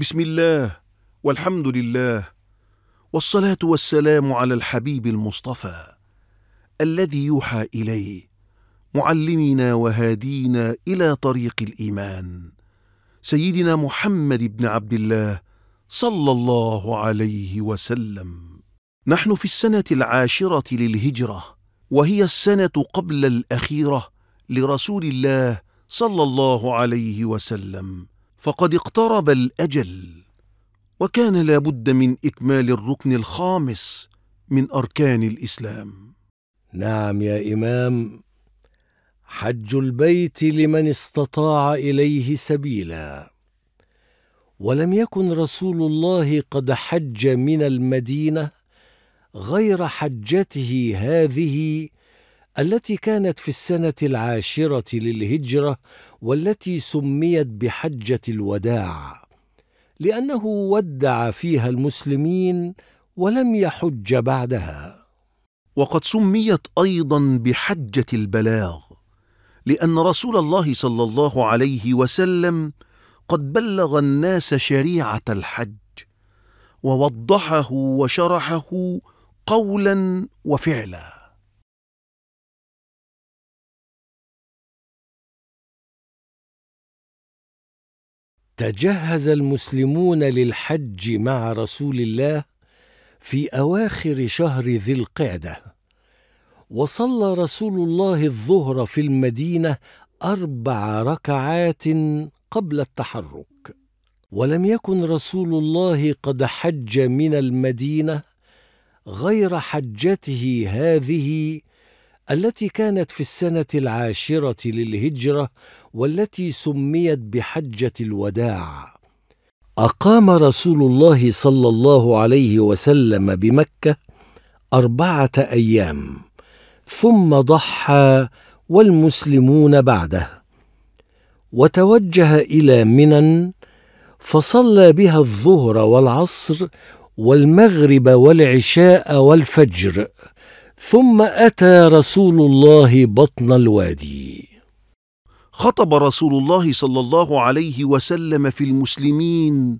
[SPEAKER 1] بسم الله والحمد لله والصلاه والسلام
[SPEAKER 4] على الحبيب المصطفى الذي يوحى اليه معلمنا وهادينا الى طريق الايمان سيدنا محمد بن عبد الله صلى الله عليه وسلم نحن في السنه العاشره للهجره وهي السنه قبل الاخيره لرسول الله صلى الله عليه وسلم فقد اقترب الاجل وكان لابد من اكمال الركن الخامس من اركان الاسلام نعم يا امام
[SPEAKER 21] حج البيت لمن استطاع اليه سبيلا ولم يكن رسول الله قد حج من المدينه غير حجته هذه التي كانت في السنة العاشرة للهجرة والتي سميت بحجة الوداع، لأنه ودع فيها المسلمين ولم يحج بعدها.
[SPEAKER 4] وقد سميت أيضا بحجة البلاغ، لأن رسول الله صلى الله عليه وسلم قد بلغ الناس شريعة الحج، ووضحه وشرحه
[SPEAKER 1] قولا وفعلا. تجهز المسلمون للحج مع رسول الله في اواخر
[SPEAKER 21] شهر ذي القعده وصلى رسول الله الظهر في المدينه اربع ركعات قبل التحرك ولم يكن رسول الله قد حج من المدينه غير حجته هذه التي كانت في السنة العاشرة للهجرة والتي سميت بحجة الوداع. أقام رسول الله صلى الله عليه وسلم بمكة أربعة أيام، ثم ضحى والمسلمون بعده، وتوجه إلى منى فصلى بها الظهر والعصر والمغرب والعشاء والفجر. ثم أتى رسول الله بطن الوادي
[SPEAKER 4] خطب رسول الله صلى الله عليه وسلم في المسلمين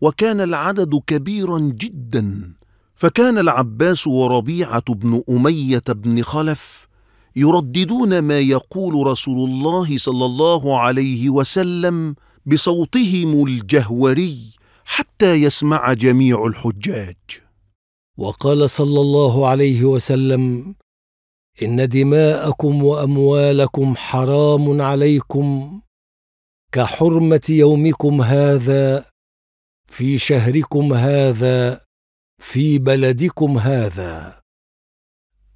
[SPEAKER 4] وكان العدد كبيرا جدا فكان العباس وربيعه بن اميه بن خلف يرددون ما يقول رسول الله صلى الله عليه وسلم بصوتهم الجهوري حتى يسمع جميع الحجاج وقال
[SPEAKER 21] صلى الله عليه وسلم ان دماءكم واموالكم حرام عليكم كحرمه يومكم هذا في شهركم هذا في بلدكم هذا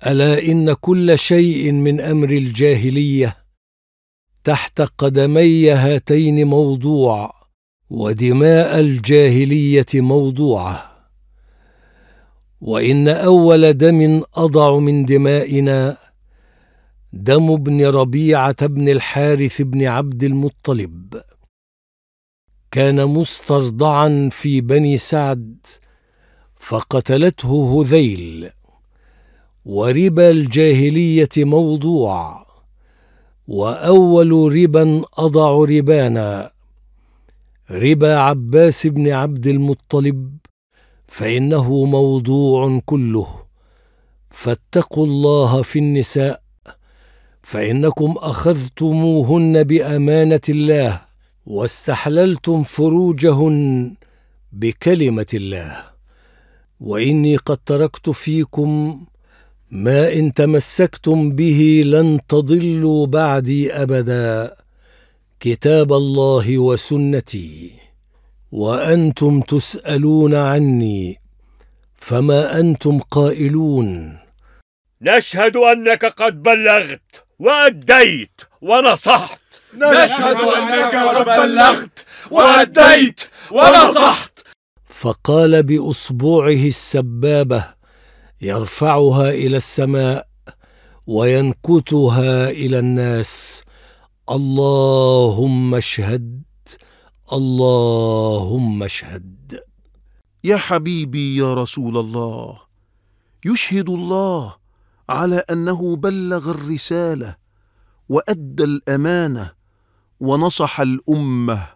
[SPEAKER 21] الا ان كل شيء من امر الجاهليه تحت قدمي هاتين موضوع ودماء الجاهليه موضوعه وان اول دم اضع من دمائنا دم ابن ربيعه بن الحارث بن عبد المطلب كان مسترضعا في بني سعد فقتلته هذيل وربا الجاهليه موضوع واول ربا اضع ربانا ربا عباس بن عبد المطلب فانه موضوع كله فاتقوا الله في النساء فانكم اخذتموهن بامانه الله واستحللتم فروجهن بكلمه الله واني قد تركت فيكم ما ان تمسكتم به لن تضلوا بعدي ابدا كتاب الله وسنتي وانتم تسالون عني فما انتم قائلون نشهد انك قد بلغت واديت
[SPEAKER 13] ونصحت نشهد انك قد بلغت واديت
[SPEAKER 3] ونصحت
[SPEAKER 21] فقال باصبعه السبابه يرفعها الى السماء وينكتها الى الناس اللهم اشهد اللهم
[SPEAKER 4] اشهد يا حبيبي يا رسول الله يشهد الله على انه بلغ الرساله
[SPEAKER 1] وادى الامانه ونصح الامه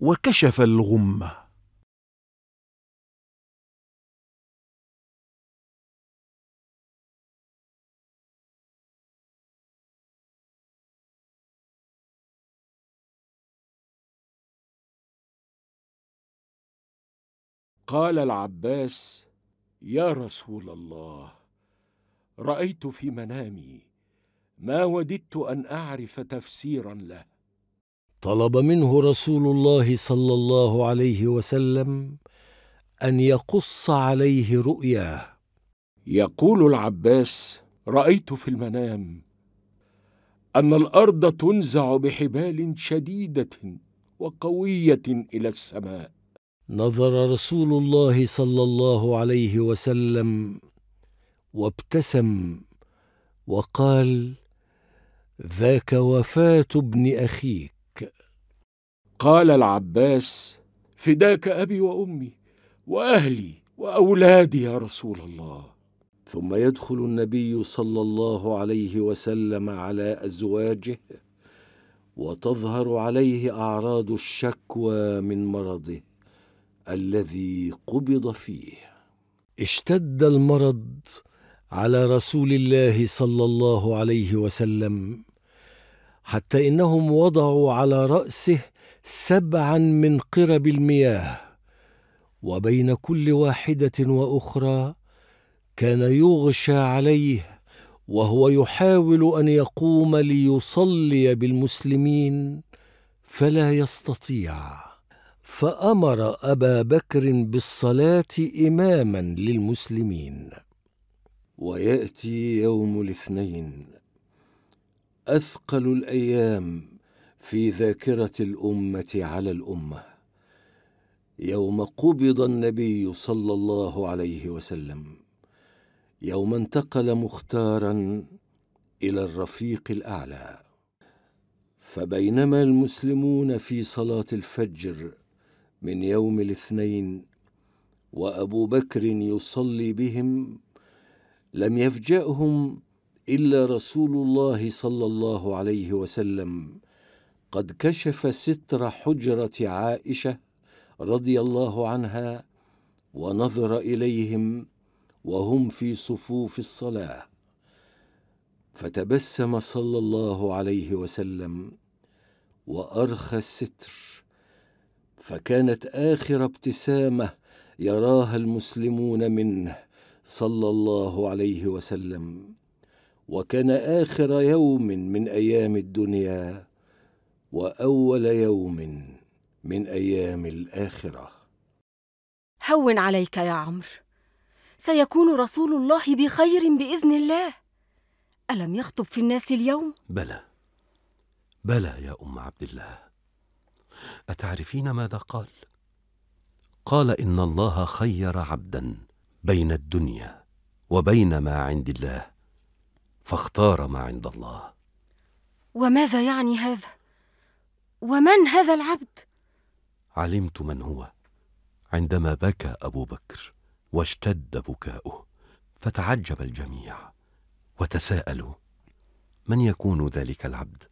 [SPEAKER 1] وكشف الغمه قال العباس يا رسول
[SPEAKER 11] الله رايت في منامي ما وددت ان اعرف تفسيرا له
[SPEAKER 21] طلب منه رسول الله صلى الله عليه وسلم ان يقص عليه رؤياه يقول العباس رايت في المنام ان
[SPEAKER 11] الارض تنزع بحبال شديده وقويه الى السماء
[SPEAKER 21] نظر رسول الله صلى الله عليه وسلم وابتسم وقال ذاك وفاه ابن اخيك قال العباس فداك ابي وامي واهلي
[SPEAKER 11] واولادي
[SPEAKER 21] يا رسول الله ثم يدخل النبي صلى الله عليه وسلم على ازواجه وتظهر عليه اعراض الشكوى من مرضه الذي قبض فيه اشتد المرض على رسول الله صلى الله عليه وسلم حتى انهم وضعوا على راسه سبعا من قرب المياه وبين كل واحده واخرى كان يغشى عليه وهو يحاول ان يقوم ليصلي بالمسلمين فلا يستطيع فامر ابا بكر بالصلاه اماما للمسلمين وياتي يوم الاثنين اثقل الايام في ذاكره الامه على الامه يوم قبض النبي صلى الله عليه وسلم يوم انتقل مختارا الى الرفيق الاعلى فبينما المسلمون في صلاه الفجر من يوم الاثنين وابو بكر يصلي بهم لم يفجاهم الا رسول الله صلى الله عليه وسلم قد كشف ستر حجره عائشه رضي الله عنها ونظر اليهم وهم في صفوف الصلاه فتبسم صلى الله عليه وسلم وارخى الستر فكانت اخر ابتسامه يراها المسلمون منه صلى الله عليه وسلم وكان اخر يوم من ايام الدنيا واول يوم من ايام الاخره
[SPEAKER 18] هون عليك يا عمرو سيكون رسول الله بخير باذن الله الم يخطب في الناس اليوم
[SPEAKER 6] بلى بلى يا ام عبد الله اتعرفين ماذا قال قال ان الله خير عبدا بين الدنيا وبين ما عند الله فاختار ما عند الله
[SPEAKER 10] وماذا يعني هذا ومن هذا العبد
[SPEAKER 6] علمت من هو عندما بكى ابو بكر واشتد بكاؤه فتعجب الجميع وتساءلوا من يكون ذلك العبد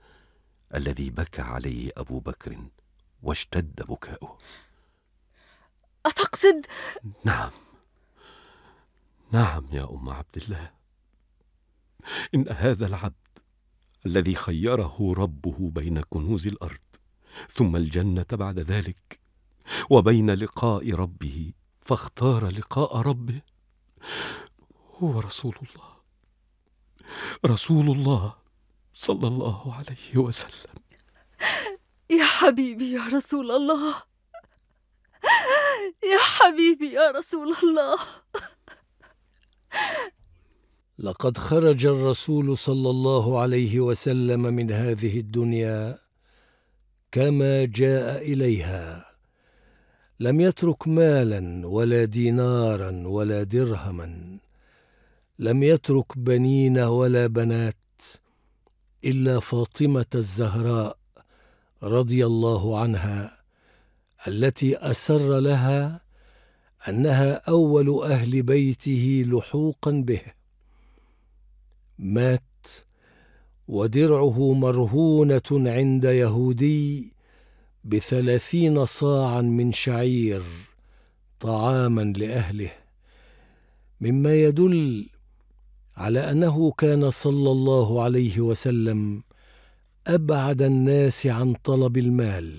[SPEAKER 6] الذي بكى عليه ابو بكر واشتد بكاؤه
[SPEAKER 18] أتقصد
[SPEAKER 6] نعم نعم يا أم عبد الله إن هذا العبد الذي خيره ربه بين كنوز الأرض ثم الجنة بعد ذلك وبين لقاء ربه فاختار لقاء ربه
[SPEAKER 5] هو رسول الله
[SPEAKER 6] رسول الله صلى الله عليه
[SPEAKER 5] وسلم
[SPEAKER 18] يا حبيبي يا رسول الله يا حبيبي يا رسول الله
[SPEAKER 21] لقد خرج الرسول صلى الله عليه وسلم من هذه الدنيا كما جاء اليها لم يترك مالا ولا دينارا ولا درهما لم يترك بنين ولا بنات الا فاطمه الزهراء رضي الله عنها التي اسر لها انها اول اهل بيته لحوقا به مات ودرعه مرهونه عند يهودي بثلاثين صاعا من شعير طعاما لاهله مما يدل على انه كان صلى الله عليه وسلم ابعد الناس عن طلب المال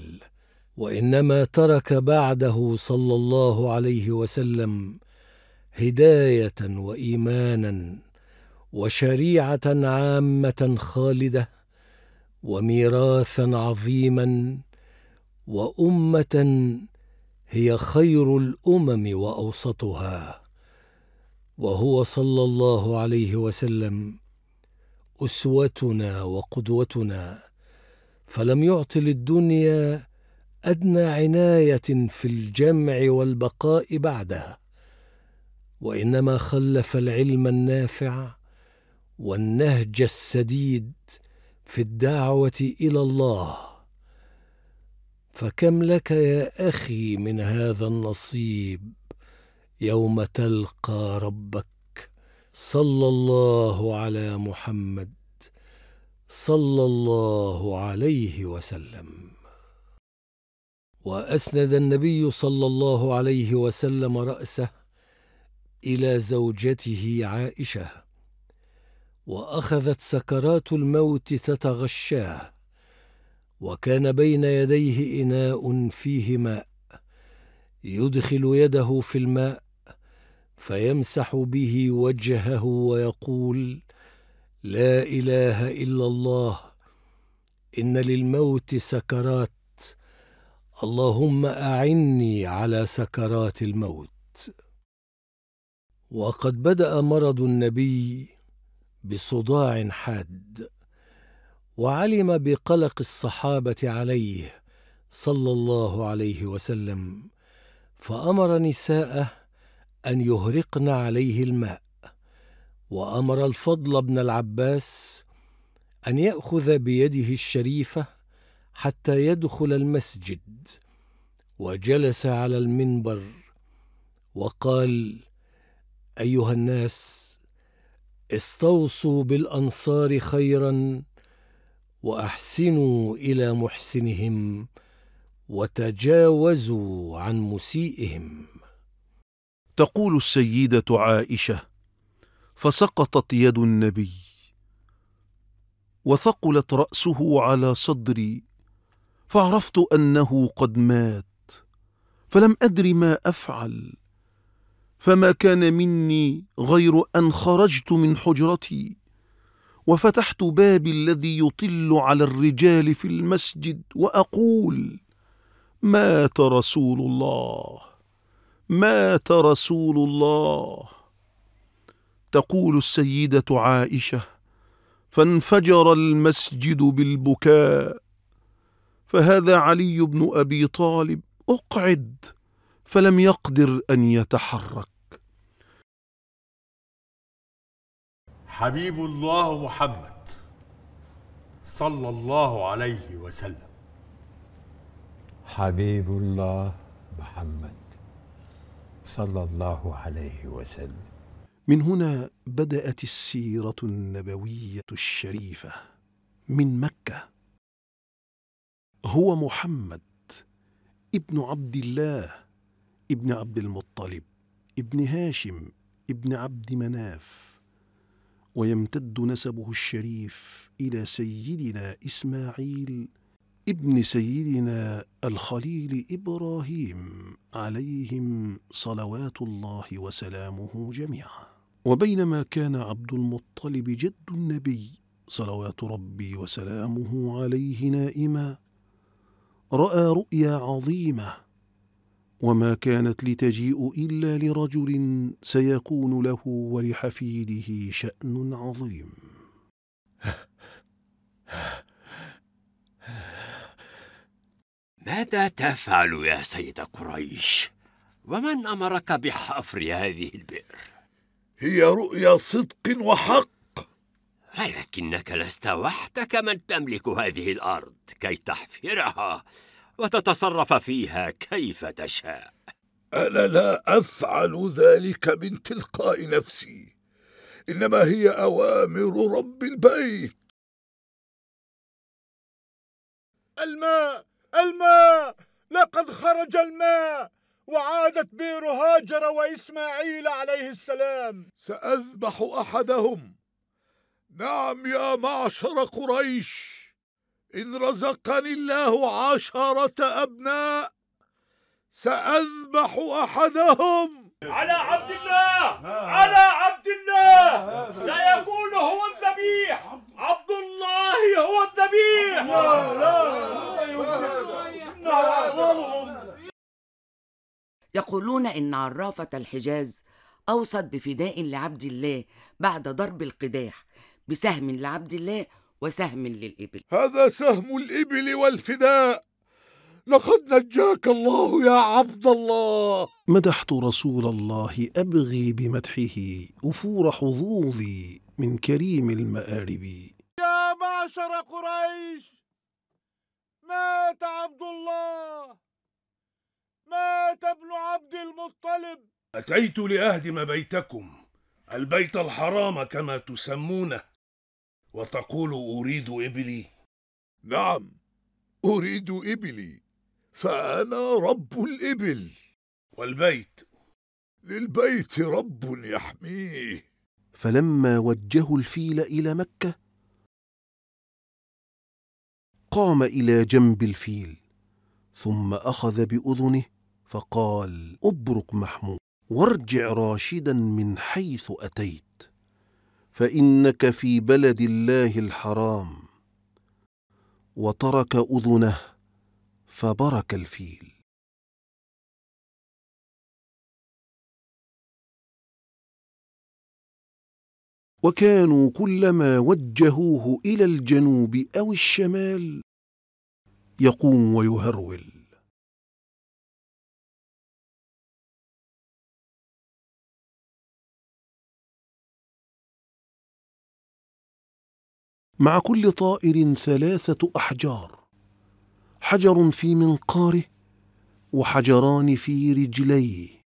[SPEAKER 21] وانما ترك بعده صلى الله عليه وسلم هدايه وايمانا وشريعه عامه خالده وميراثا عظيما وامه هي خير الامم واوسطها وهو صلى الله عليه وسلم اسوتنا وقدوتنا فلم يعط للدنيا ادنى عنايه في الجمع والبقاء بعدها وانما خلف العلم النافع والنهج السديد في الدعوه الى الله فكم لك يا اخي من هذا النصيب يوم تلقى ربك صلى الله على محمد صلى الله عليه وسلم واسند النبي صلى الله عليه وسلم راسه الى زوجته عائشه واخذت سكرات الموت تتغشاه وكان بين يديه اناء فيه ماء يدخل يده في الماء فيمسح به وجهه ويقول لا اله الا الله ان للموت سكرات اللهم اعني على سكرات الموت وقد بدا مرض النبي بصداع حاد وعلم بقلق الصحابه عليه صلى الله عليه وسلم فامر نساءه أن يهرقن عليه الماء وأمر الفضل بن العباس أن يأخذ بيده الشريفة حتى يدخل المسجد وجلس على المنبر وقال أيها الناس استوصوا بالأنصار خيرا وأحسنوا إلى محسنهم وتجاوزوا عن
[SPEAKER 4] مسيئهم تقول السيده عائشه فسقطت يد النبي وثقلت راسه على صدري فعرفت انه قد مات فلم ادر ما افعل فما كان مني غير ان خرجت من حجرتي وفتحت بابي الذي يطل على الرجال في المسجد واقول مات رسول الله مات رسول الله تقول السيده عائشه فانفجر المسجد بالبكاء فهذا علي بن ابي طالب اقعد فلم يقدر ان يتحرك
[SPEAKER 15] حبيب الله محمد صلى الله عليه وسلم حبيب الله
[SPEAKER 4] محمد صلى الله عليه وسلم من هنا بدات السيره النبويه الشريفه من مكه هو محمد ابن عبد الله ابن عبد المطلب ابن هاشم ابن عبد مناف ويمتد نسبه الشريف الى سيدنا اسماعيل ابن سيدنا الخليل إبراهيم عليهم صلوات الله وسلامه جميعا وبينما كان عبد المطلب جد النبي صلوات ربي وسلامه عليه نائما رأى رؤيا عظيمة وما كانت لتجيء إلا لرجل سيكون له ولحفيده شأن عظيم
[SPEAKER 7] ماذا تفعل يا سيد قريش؟ ومن أمرك بحفر هذه البئر؟ هي رؤيا
[SPEAKER 19] صدق
[SPEAKER 7] وحق ولكنك لست وحدك من تملك هذه الأرض كي تحفرها وتتصرف فيها كيف تشاء
[SPEAKER 14] أنا لا أفعل ذلك من تلقاء نفسي
[SPEAKER 1] إنما هي أوامر رب البيت الماء الماء لقد خرج الماء
[SPEAKER 14] وعادت بئر هاجر وإسماعيل عليه السلام سأذبح أحدهم نعم يا معشر قريش إن رزقني الله عشرة أبناء سأذبح أحدهم على عبد الله آه. على عبد الله
[SPEAKER 11] سيقول هو الذبيح عبد الله هو الذبيح
[SPEAKER 3] لا لا
[SPEAKER 18] يقولون إن عرافة الحجاز أوصت بفداء لعبد الله بعد ضرب القداح بسهم لعبد الله وسهم للإبل هذا
[SPEAKER 14] سهم الإبل والفداء لقد نجاك الله يا عبد
[SPEAKER 4] الله مدحت رسول الله أبغي بمدحه أفور حظوظي من كريم المآرب
[SPEAKER 19] يا معشر قريش
[SPEAKER 11] مات عبد الله مات ابن عبد المطلب
[SPEAKER 19] أتيت لأهدم بيتكم البيت الحرام كما تسمونه وتقول أريد إبلي نعم أريد إبلي فأنا رب الإبل
[SPEAKER 14] والبيت للبيت رب يحميه
[SPEAKER 4] فلما وجهوا الفيل إلى مكة قام إلى جنب الفيل ثم أخذ بأذنه فقال أبرك محمود وارجع راشدا من حيث أتيت فإنك في بلد الله الحرام
[SPEAKER 1] وترك أذنه فبرك الفيل وكانوا كلما وجهوه إلى الجنوب أو الشمال يقوم ويهرول مع كل طائر ثلاثة أحجار حجر في منقاره وحجران في رجليه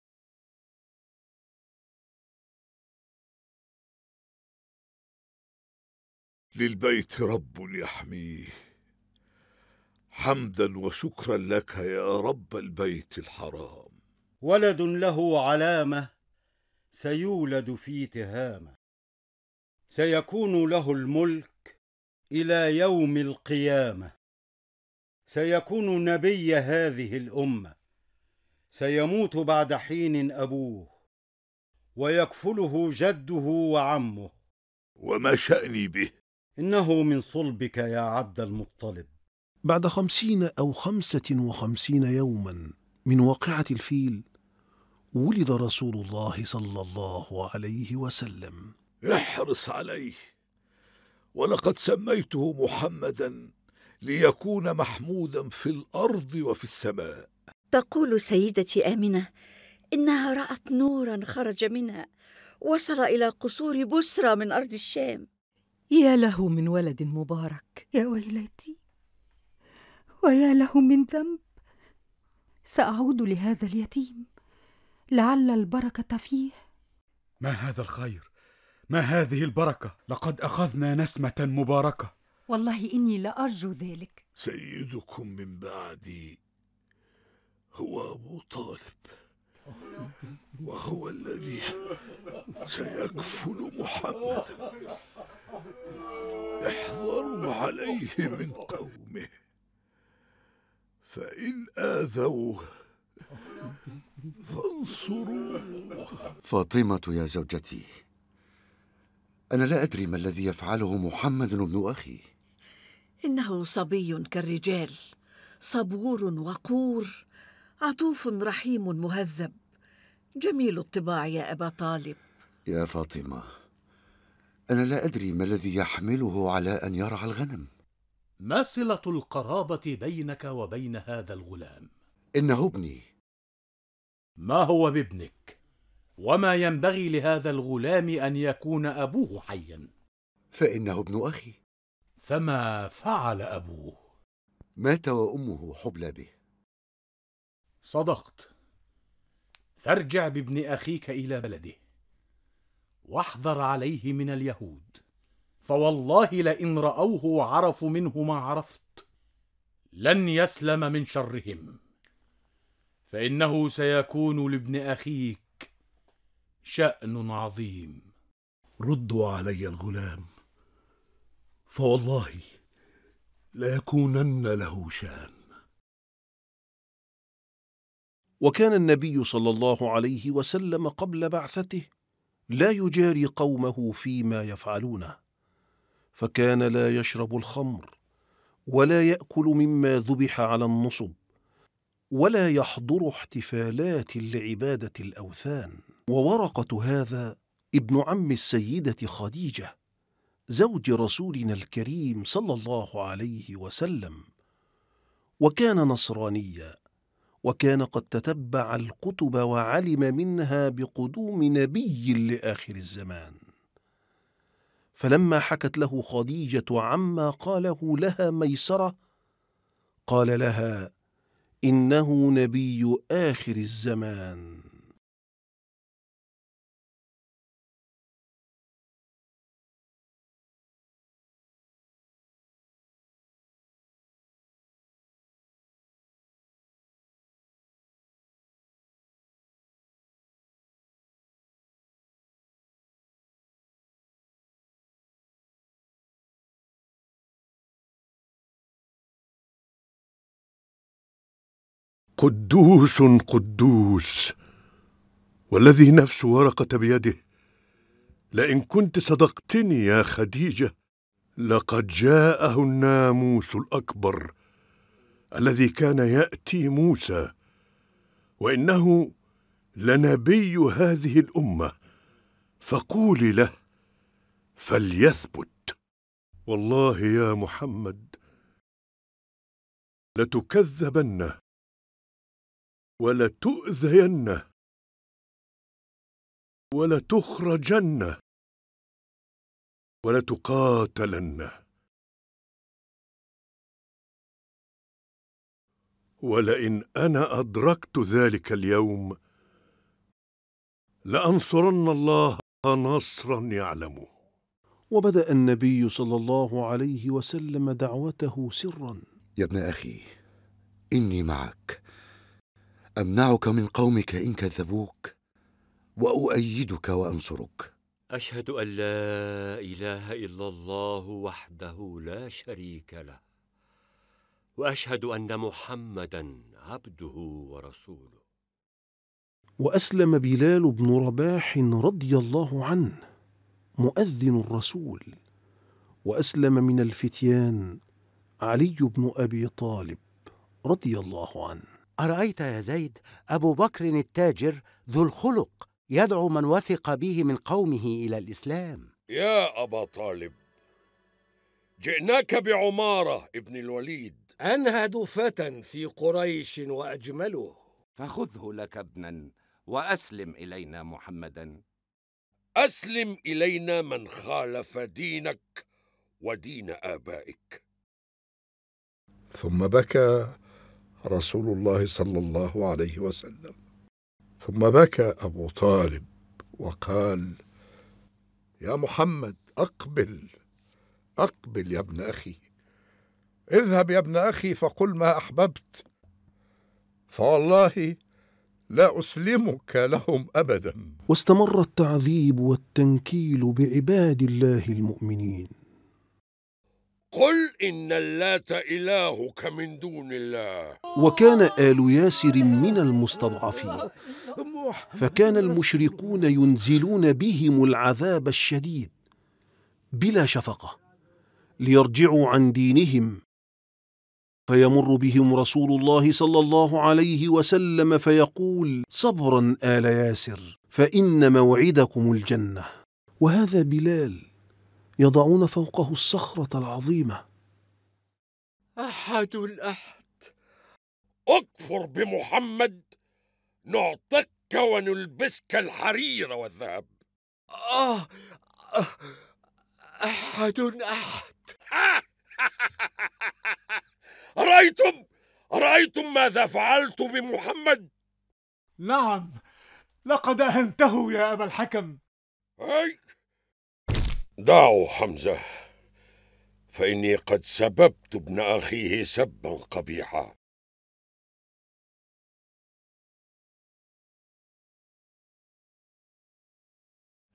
[SPEAKER 1] للبيت رب يحميه
[SPEAKER 14] حمدا وشكرا لك يا رب البيت الحرام
[SPEAKER 9] ولد له علامه سيولد في تهامه سيكون له الملك الى يوم القيامه سيكون نبي هذه الامه سيموت بعد حين ابوه ويكفله جده وعمه وما شاني به انه من صلبك يا عبد المطلب
[SPEAKER 4] بعد خمسين او خمسه وخمسين يوما من واقعه الفيل ولد رسول الله صلى الله عليه وسلم
[SPEAKER 14] احرص عليه ولقد سميته محمدا ليكون محمودا في الارض وفي السماء تقول سيدتي
[SPEAKER 18] امنه انها رات نورا خرج منها وصل الى قصور
[SPEAKER 12] بسرى من ارض الشام
[SPEAKER 18] يا له من ولد مبارك يا ويلتي ويا له من ذنب ساعود لهذا اليتيم لعل البركه فيه
[SPEAKER 5] ما هذا الخير ما
[SPEAKER 14] هذه البركه لقد اخذنا نسمه مباركه
[SPEAKER 18] والله إني لأرجو ذلك
[SPEAKER 14] سيدكم من بعدي هو أبو طالب
[SPEAKER 19] وهو الذي سيكفل
[SPEAKER 3] محمدا احذروا عليه من قومه
[SPEAKER 14] فإن آذوه
[SPEAKER 19] فانصروه
[SPEAKER 12] فاطمة يا زوجتي أنا لا أدري ما الذي يفعله محمد بن أخي
[SPEAKER 14] إنه صبي
[SPEAKER 18] كالرجال صبور وقور عطوف رحيم مهذب جميل الطباع يا أبا طالب
[SPEAKER 12] يا فاطمة أنا لا أدري ما الذي يحمله على أن يرعى الغنم ما صلة
[SPEAKER 8] القرابة بينك وبين هذا الغلام؟
[SPEAKER 12] إنه ابني
[SPEAKER 8] ما هو بابنك وما ينبغي لهذا الغلام أن يكون
[SPEAKER 12] أبوه حيا فإنه ابن أخي فما فعل أبوه مات وأمه حبلى به صدقت
[SPEAKER 8] فارجع بابن أخيك إلى بلده واحذر عليه من اليهود فوالله لئن رأوه عرفوا منه ما عرفت لن يسلم من شرهم فإنه سيكون لابن أخيك شأن عظيم
[SPEAKER 4] ردوا علي الغلام فوالله ليكونن له شان وكان النبي صلى الله عليه وسلم قبل بعثته لا يجاري قومه فيما يفعلونه فكان لا يشرب الخمر ولا ياكل مما ذبح على النصب ولا يحضر احتفالات لعباده الاوثان وورقه هذا ابن عم السيده خديجه زوج رسولنا الكريم صلى الله عليه وسلم وكان نصرانيا وكان قد تتبع الكتب وعلم منها بقدوم نبي لاخر الزمان فلما حكت له خديجه عما قاله لها ميسره
[SPEAKER 1] قال لها انه نبي اخر الزمان قدوس قدوس
[SPEAKER 16] والذي نفس ورقه بيده لئن كنت صدقتني يا خديجه لقد جاءه الناموس الاكبر الذي كان ياتي موسى وانه لنبي هذه الامه فقولي له
[SPEAKER 1] فليثبت والله يا محمد لتكذبنه ولتؤذين ولتخرجن ولتقاتلن ولئن أنا أدركت ذلك اليوم
[SPEAKER 16] لأنصرن الله نصرا يعلمه
[SPEAKER 4] وبدأ النبي صلى الله عليه وسلم دعوته سرا
[SPEAKER 12] يا ابن أخي إني معك امنعك من قومك ان كذبوك واؤيدك وانصرك
[SPEAKER 7] اشهد ان لا اله الا الله وحده لا شريك له واشهد ان محمدا عبده ورسوله
[SPEAKER 4] واسلم بلال بن رباح رضي الله عنه مؤذن الرسول واسلم من الفتيان علي بن ابي طالب رضي الله عنه ارايت يا زيد ابو بكر
[SPEAKER 9] التاجر ذو الخلق يدعو من وثق به من قومه الى الاسلام
[SPEAKER 13] يا ابا طالب جئناك بعماره ابن الوليد
[SPEAKER 17] انهد فتى في قريش واجمله فخذه لك ابنا واسلم الينا محمدا اسلم الينا من
[SPEAKER 13] خالف دينك ودين ابائك
[SPEAKER 2] ثم بكى رسول الله صلى الله عليه وسلم ثم بكى أبو طالب وقال يا محمد أقبل أقبل يا ابن أخي اذهب يا ابن أخي فقل ما أحببت فوالله لا
[SPEAKER 13] أسلمك لهم أبدا
[SPEAKER 4] واستمر التعذيب والتنكيل بعباد الله المؤمنين
[SPEAKER 13] قل إن اللات إلهك من دون الله
[SPEAKER 4] وكان آل ياسر من المستضعفين فكان المشركون ينزلون بهم العذاب الشديد بلا شفقة ليرجعوا عن دينهم فيمر بهم رسول الله صلى الله عليه وسلم فيقول صبرا آل ياسر فإن موعدكم الجنة وهذا بلال يضعون فوقه الصخرة العظيمة
[SPEAKER 13] أحد الأحد اكفر بمحمد نعطك ونلبسك الحرير والذهب آه, آه أحد أحد أرأيتم أرأيتم ماذا فعلت بمحمد؟
[SPEAKER 19] نعم لقد أهنته يا أبا الحكم أي
[SPEAKER 13] دعوا حمزة فإني قد سببت ابن أخيه
[SPEAKER 1] سبا قبيحا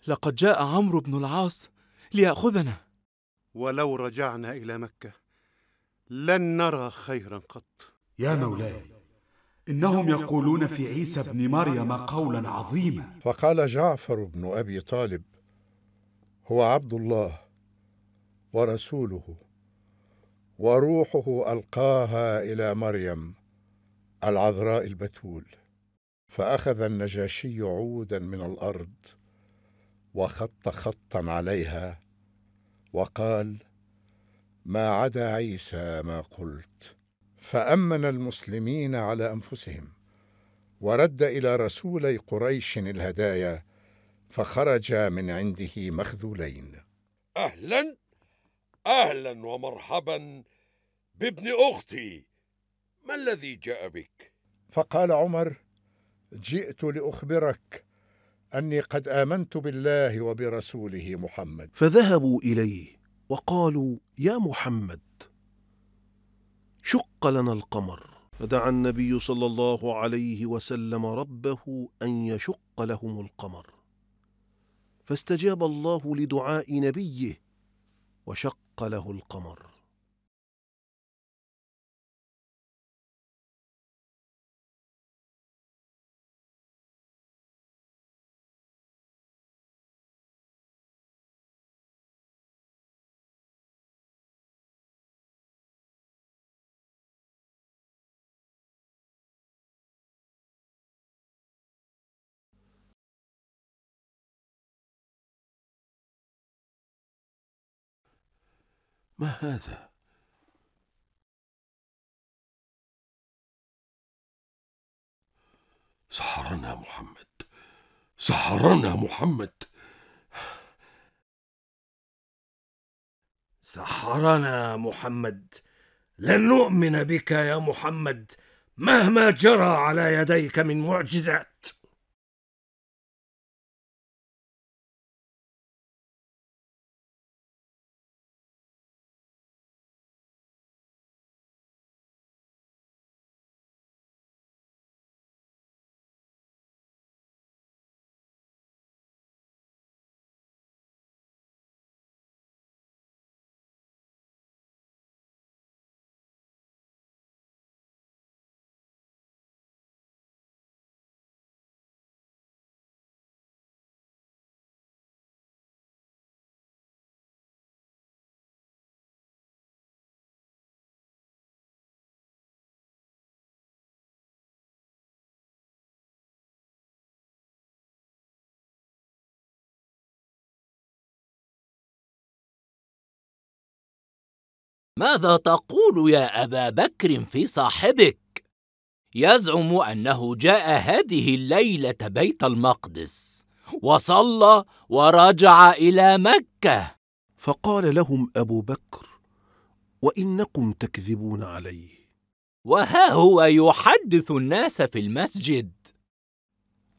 [SPEAKER 1] لقد جاء عمرو بن العاص ليأخذنا
[SPEAKER 16] ولو رجعنا إلى مكة لن نرى خيرا قط
[SPEAKER 5] يا مولاي
[SPEAKER 16] إنهم يقولون في عيسى بن
[SPEAKER 2] مريم قولا عظيما فقال جعفر بن أبي طالب هو عبد الله ورسوله وروحه القاها الى مريم العذراء البتول فاخذ النجاشي عودا من الارض وخط خطا عليها وقال ما عدا عيسى ما قلت فامن المسلمين على انفسهم ورد الى رسولي قريش الهدايا فخرج من عنده مخذولين
[SPEAKER 13] اهلا اهلا ومرحبا بابن اختي ما الذي جاء بك
[SPEAKER 2] فقال عمر جئت لاخبرك اني قد امنت بالله وبرسوله محمد
[SPEAKER 4] فذهبوا اليه وقالوا يا محمد شق لنا القمر فدعا النبي صلى الله عليه وسلم ربه ان يشق لهم القمر فاستجاب الله لدعاء
[SPEAKER 1] نبيه وشق له القمر ما هذا سحرنا محمد سحرنا محمد
[SPEAKER 13] سحرنا محمد لن
[SPEAKER 1] نؤمن بك يا محمد مهما جرى على يديك من معجزات ماذا تقول يا أبا بكر في صاحبك؟ يزعم أنه جاء هذه
[SPEAKER 7] الليلة بيت المقدس وصلى ورجع إلى مكة
[SPEAKER 4] فقال لهم أبو بكر وإنكم تكذبون عليه وها هو يحدث الناس في المسجد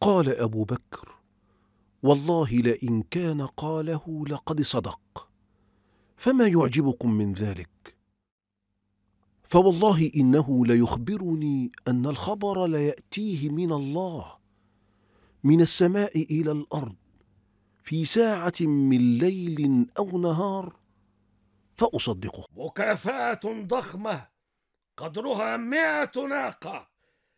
[SPEAKER 4] قال أبو بكر والله لئن كان قاله لقد صدق فما يعجبكم من ذلك فوالله إنه ليخبرني أن الخبر ليأتيه من الله من السماء إلى الأرض في ساعة من ليل أو نهار فأصدقه
[SPEAKER 11] مكافأة ضخمة قدرها مئة ناقة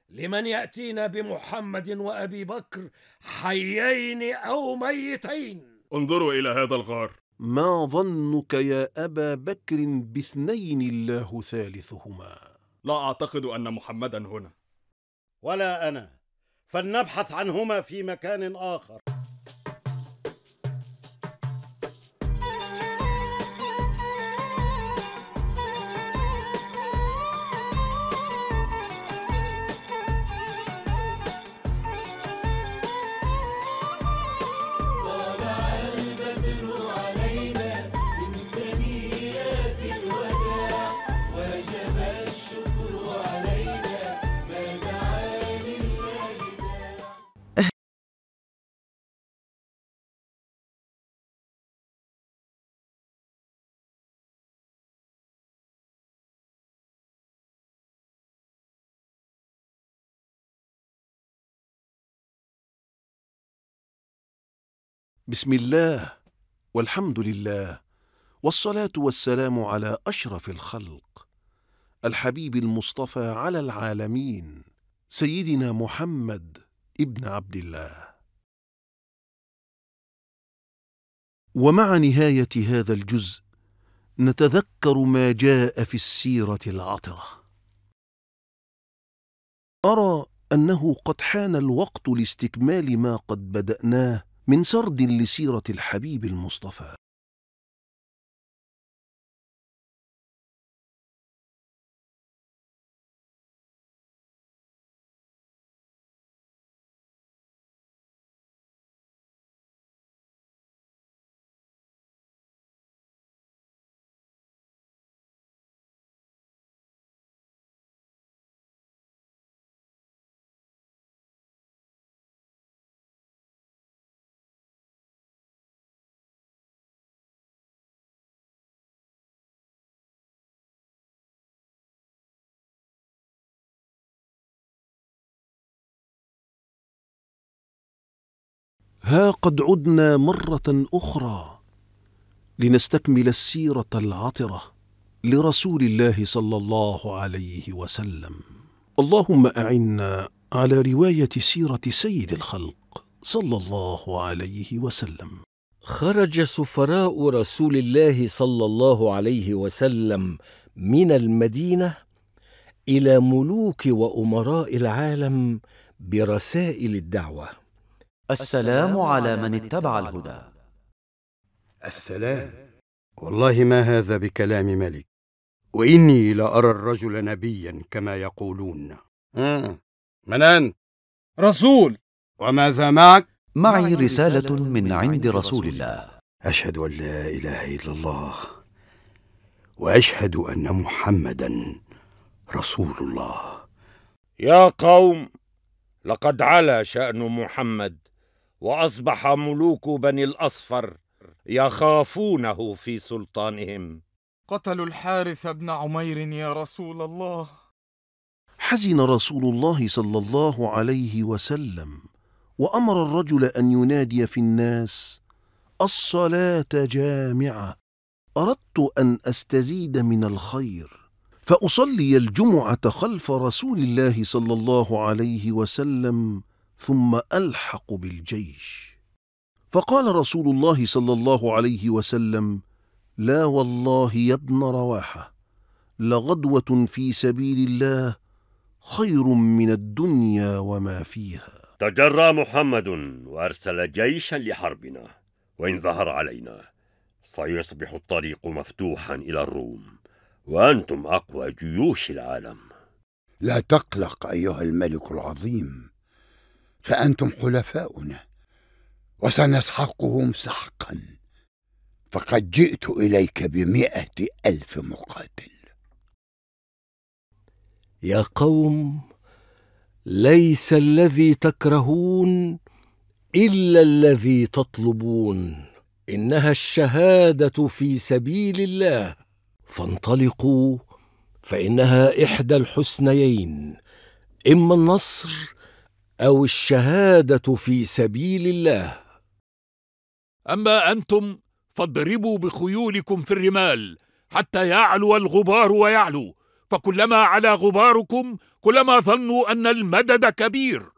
[SPEAKER 11] لمن يأتينا بمحمد وأبي
[SPEAKER 13] بكر حيين أو ميتين انظروا إلى هذا الغار
[SPEAKER 4] ما ظنك يا أبا بكر باثنين الله ثالثهما
[SPEAKER 11] لا أعتقد أن محمدا هنا
[SPEAKER 9] ولا أنا فلنبحث عنهما في مكان آخر
[SPEAKER 1] بسم الله والحمد
[SPEAKER 4] لله والصلاة والسلام على أشرف الخلق الحبيب المصطفى على العالمين سيدنا محمد ابن عبد الله ومع نهاية هذا الجزء نتذكر ما جاء في السيرة العطرة أرى أنه قد حان الوقت
[SPEAKER 1] لاستكمال ما قد بدأناه من سرد لسيرة الحبيب المصطفى ها قد عدنا مره اخرى
[SPEAKER 4] لنستكمل السيره العطره لرسول الله صلى الله عليه وسلم اللهم اعنا على روايه سيره سيد الخلق صلى الله عليه وسلم خرج سفراء
[SPEAKER 21] رسول الله صلى الله عليه وسلم من المدينه الى ملوك وامراء العالم برسائل الدعوه السلام على من اتبع
[SPEAKER 9] الهدى السلام والله ما هذا بكلام ملك وإني لأرى الرجل نبيا كما يقولون من أنت؟ رسول
[SPEAKER 10] وماذا معك؟ معي رسالة من عند رسول الله أشهد أن لا
[SPEAKER 17] إله إلا الله
[SPEAKER 10] وأشهد أن محمدا
[SPEAKER 6] رسول الله
[SPEAKER 17] يا قوم لقد علا شأن محمد واصبح ملوك بني الاصفر يخافونه في سلطانهم
[SPEAKER 5] قتلوا الحارث بن عمير يا رسول الله
[SPEAKER 4] حزن رسول الله صلى الله عليه وسلم وامر الرجل ان ينادي في الناس الصلاه جامعه اردت ان استزيد من الخير فاصلي الجمعه خلف رسول الله صلى الله عليه وسلم ثم ألحق بالجيش فقال رسول الله صلى الله عليه وسلم لا والله يا ابن رواحة لغدوة في سبيل الله خير من الدنيا وما فيها
[SPEAKER 13] تجرى
[SPEAKER 7] محمد وأرسل جيشا لحربنا وإن ظهر علينا سيصبح الطريق مفتوحا إلى الروم وأنتم أقوى جيوش
[SPEAKER 12] العالم لا تقلق أيها الملك العظيم فأنتم حلفاؤنا وسنسحقهم سحقا فقد جئت إليك بمئة ألف مقاتل يا قوم ليس الذي تكرهون
[SPEAKER 21] إلا الذي تطلبون إنها الشهادة في سبيل الله فانطلقوا فإنها إحدى الحسنيين إما النصر او الشهاده في سبيل الله اما انتم فاضربوا
[SPEAKER 14] بخيولكم في الرمال حتى يعلو الغبار ويعلو فكلما علا غباركم كلما ظنوا ان المدد كبير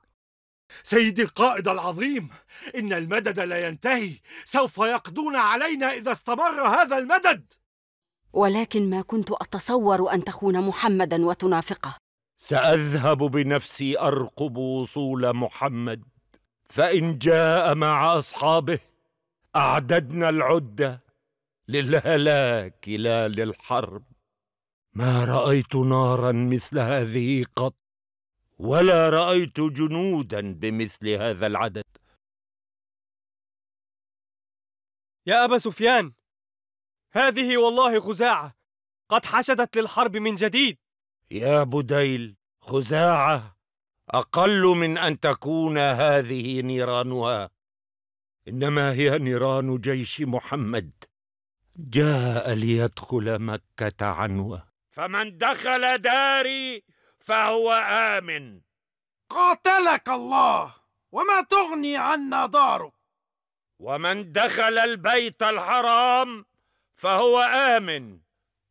[SPEAKER 14] سيدي القائد العظيم ان المدد لا ينتهي سوف يقضون علينا اذا
[SPEAKER 18] استمر هذا المدد ولكن ما كنت اتصور ان تخون محمدا
[SPEAKER 17] وتنافقه ساذهب بنفسي ارقب وصول محمد فان جاء مع اصحابه اعددنا العده للهلاك لا للحرب ما رايت نارا مثل هذه قط ولا رايت جنودا بمثل هذا
[SPEAKER 1] العدد يا ابا سفيان هذه والله خزاعه قد حشدت للحرب من جديد
[SPEAKER 17] يا بديل خزاعة أقل من أن تكون هذه نيرانها إنما هي نيران جيش محمد جاء ليدخل مكة عنوة فمن دخل داري فهو آمن قاتلك الله
[SPEAKER 13] وما تغني عنا دارك
[SPEAKER 17] ومن دخل البيت الحرام فهو آمن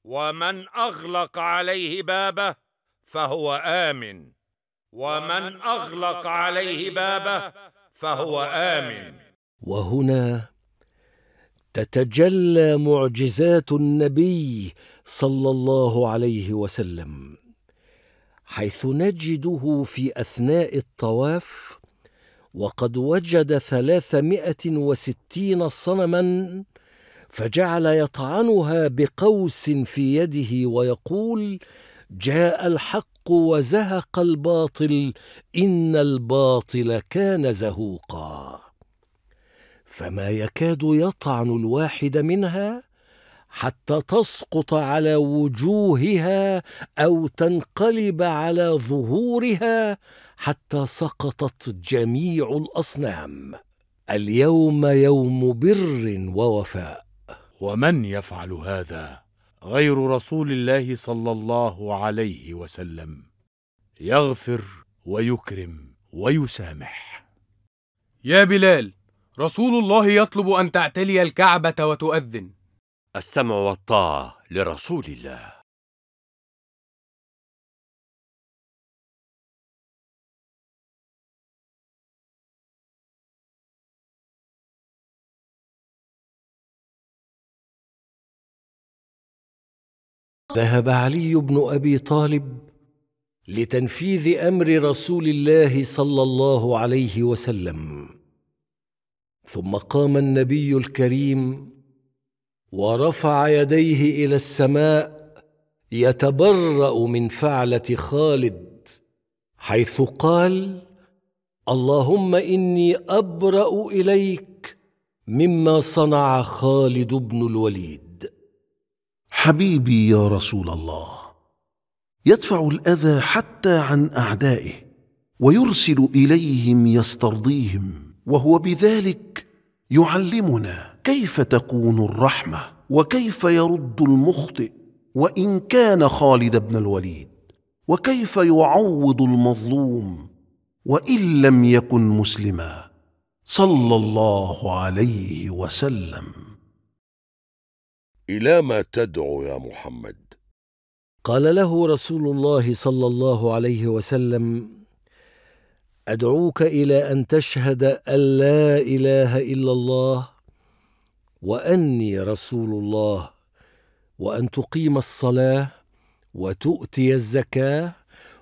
[SPEAKER 17] ومن اغلق عليه بابه فهو امن ومن اغلق عليه بابه فهو امن
[SPEAKER 21] وهنا تتجلى معجزات النبي صلى الله عليه وسلم حيث نجده في اثناء الطواف وقد وجد ثلاثمائه وستين صنما فجعل يطعنها بقوس في يده ويقول جاء الحق وزهق الباطل ان الباطل كان زهوقا فما يكاد يطعن الواحد منها حتى تسقط على وجوهها او تنقلب على ظهورها حتى سقطت جميع الاصنام اليوم يوم بر ووفاء ومن يفعل هذا غير رسول الله
[SPEAKER 8] صلى الله عليه وسلم يغفر ويكرم ويسامح يا بلال رسول الله يطلب ان تعتلي الكعبه وتؤذن
[SPEAKER 1] السمع والطاعه لرسول الله ذهب علي بن ابي طالب
[SPEAKER 21] لتنفيذ امر رسول الله صلى الله عليه وسلم ثم قام النبي الكريم ورفع يديه الى السماء يتبرا من فعله خالد حيث قال اللهم اني ابرا اليك مما صنع خالد بن
[SPEAKER 4] الوليد حبيبي يا رسول الله يدفع الاذى حتى عن اعدائه ويرسل اليهم يسترضيهم وهو بذلك يعلمنا كيف تكون الرحمه وكيف يرد المخطئ وان كان خالد بن الوليد وكيف يعوض المظلوم وان لم يكن مسلما صلى الله عليه وسلم
[SPEAKER 13] إلى ما تدعو يا محمد
[SPEAKER 4] قال له رسول
[SPEAKER 21] الله صلى الله عليه وسلم أدعوك إلى أن تشهد أن لا إله إلا الله وأني رسول الله وأن تقيم الصلاة وتؤتي الزكاة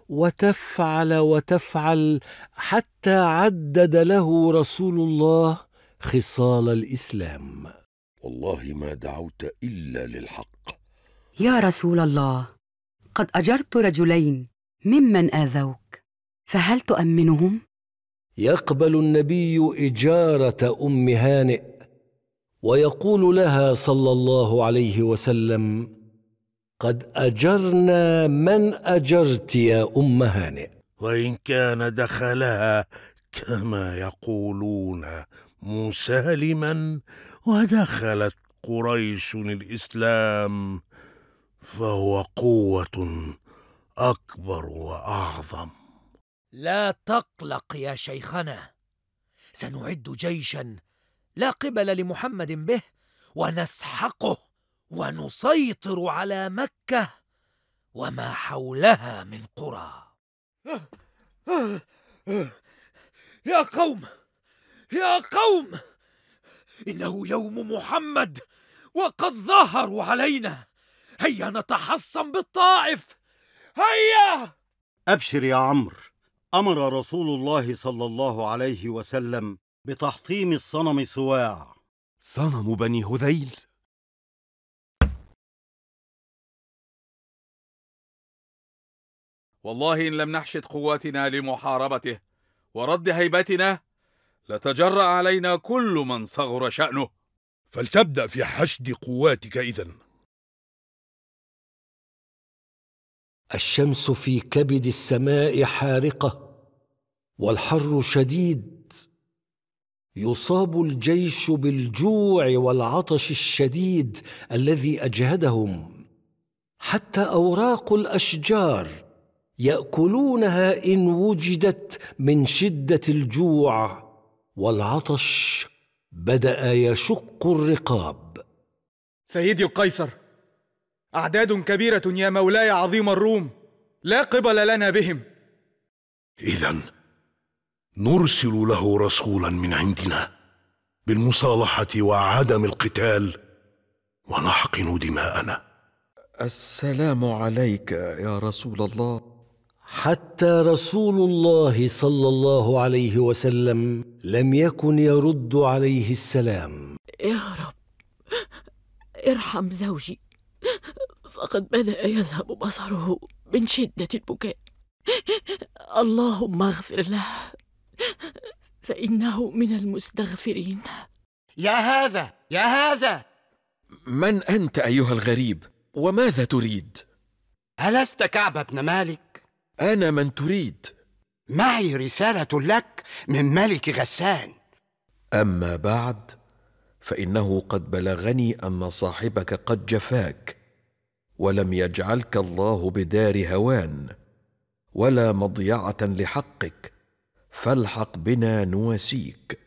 [SPEAKER 21] وتفعل وتفعل حتى عدد له رسول الله خصال الإسلام والله ما دعوت إلا للحق
[SPEAKER 18] يا رسول الله قد أجرت رجلين ممن آذوك فهل تؤمنهم؟
[SPEAKER 21] يقبل النبي إجارة أم هانئ ويقول لها صلى الله عليه وسلم قد أجرنا من أجرت يا أم هانئ
[SPEAKER 19] وإن كان دخلها كما يقولون مسالما ودخلت قريش الاسلام فهو قوه اكبر واعظم
[SPEAKER 20] لا تقلق يا شيخنا سنعد جيشا لا قبل لمحمد به ونسحقه ونسيطر على مكه وما حولها
[SPEAKER 10] من قرى
[SPEAKER 5] يا قوم يا قوم إنه يوم محمد وقد ظهروا علينا هيا نتحصن بالطائف
[SPEAKER 20] هيا
[SPEAKER 9] أبشر يا عمرو أمر رسول الله صلى الله عليه
[SPEAKER 1] وسلم بتحطيم الصنم سواع صنم بني هذيل والله إن لم نحشد قواتنا لمحاربته ورد هيبتنا
[SPEAKER 5] لتجرأ علينا كل من صغر شأنه فلتبدأ في حشد
[SPEAKER 13] قواتك إذا
[SPEAKER 1] الشمس
[SPEAKER 21] في كبد السماء حارقة والحر شديد يصاب الجيش بالجوع والعطش الشديد الذي أجهدهم حتى أوراق الأشجار يأكلونها إن وجدت من شدة الجوع والعطش بدا يشق الرقاب
[SPEAKER 5] سيدي القيصر اعداد كبيره يا مولاي عظيم الروم لا قبل لنا بهم
[SPEAKER 19] اذا نرسل له رسولا من عندنا بالمصالحه وعدم القتال
[SPEAKER 21] ونحقن دماءنا السلام عليك يا رسول الله حتى رسول الله صلى الله عليه وسلم لم يكن يرد عليه السلام
[SPEAKER 3] يا رب
[SPEAKER 18] ارحم زوجي فقد بدا يذهب بصره من شده البكاء اللهم اغفر له فانه من المستغفرين
[SPEAKER 12] يا هذا يا
[SPEAKER 18] هذا
[SPEAKER 20] من انت ايها الغريب وماذا تريد الست كعب بن مالك أنا من تريد معي رسالة لك من ملك
[SPEAKER 5] غسان أما بعد فإنه قد بلغني أن صاحبك قد جفاك ولم يجعلك الله بدار هوان
[SPEAKER 9] ولا مضيعة لحقك فالحق بنا نواسيك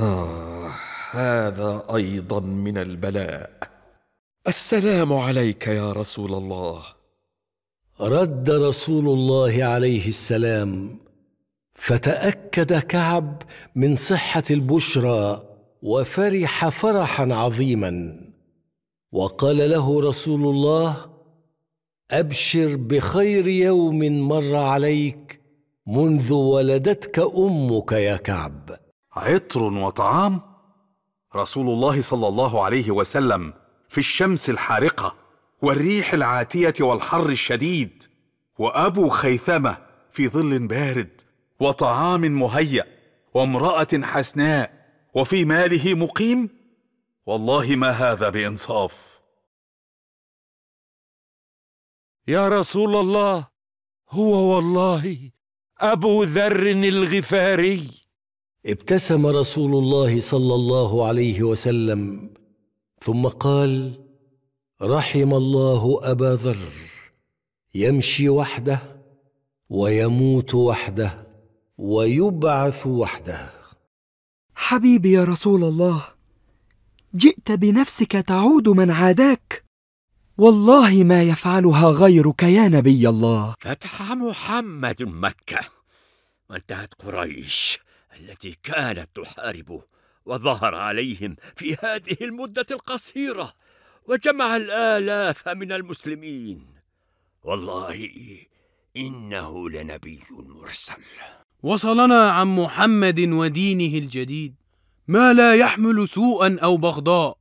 [SPEAKER 1] آه هذا أيضا من البلاء السلام عليك يا
[SPEAKER 21] رسول الله رد رسول الله عليه السلام فتاكد كعب من صحه البشرى وفرح فرحا عظيما وقال له رسول الله ابشر بخير يوم مر عليك منذ ولدتك امك يا كعب عطر وطعام
[SPEAKER 5] رسول الله صلى الله عليه وسلم في الشمس الحارقه والريح العاتيه والحر الشديد وابو خيثمه في ظل بارد وطعام مهيأ وامرأة حسناء وفي ماله
[SPEAKER 1] مقيم والله ما هذا بإنصاف يا رسول الله هو والله
[SPEAKER 21] أبو ذر الغفاري ابتسم رسول الله صلى الله عليه وسلم ثم قال رحم الله ابا ذر يمشي وحده ويموت وحده ويبعث وحده حبيبي يا رسول
[SPEAKER 18] الله جئت بنفسك تعود من عاداك والله ما يفعلها غيرك يا نبي الله
[SPEAKER 7] فتح محمد مكه وانتهت قريش التي كانت تحاربه وظهر عليهم في هذه المدة القصيرة وجمع الآلاف من المسلمين والله إنه لنبي مرسل
[SPEAKER 8] وصلنا عن محمد ودينه الجديد ما لا يحمل سوءا أو بغضاء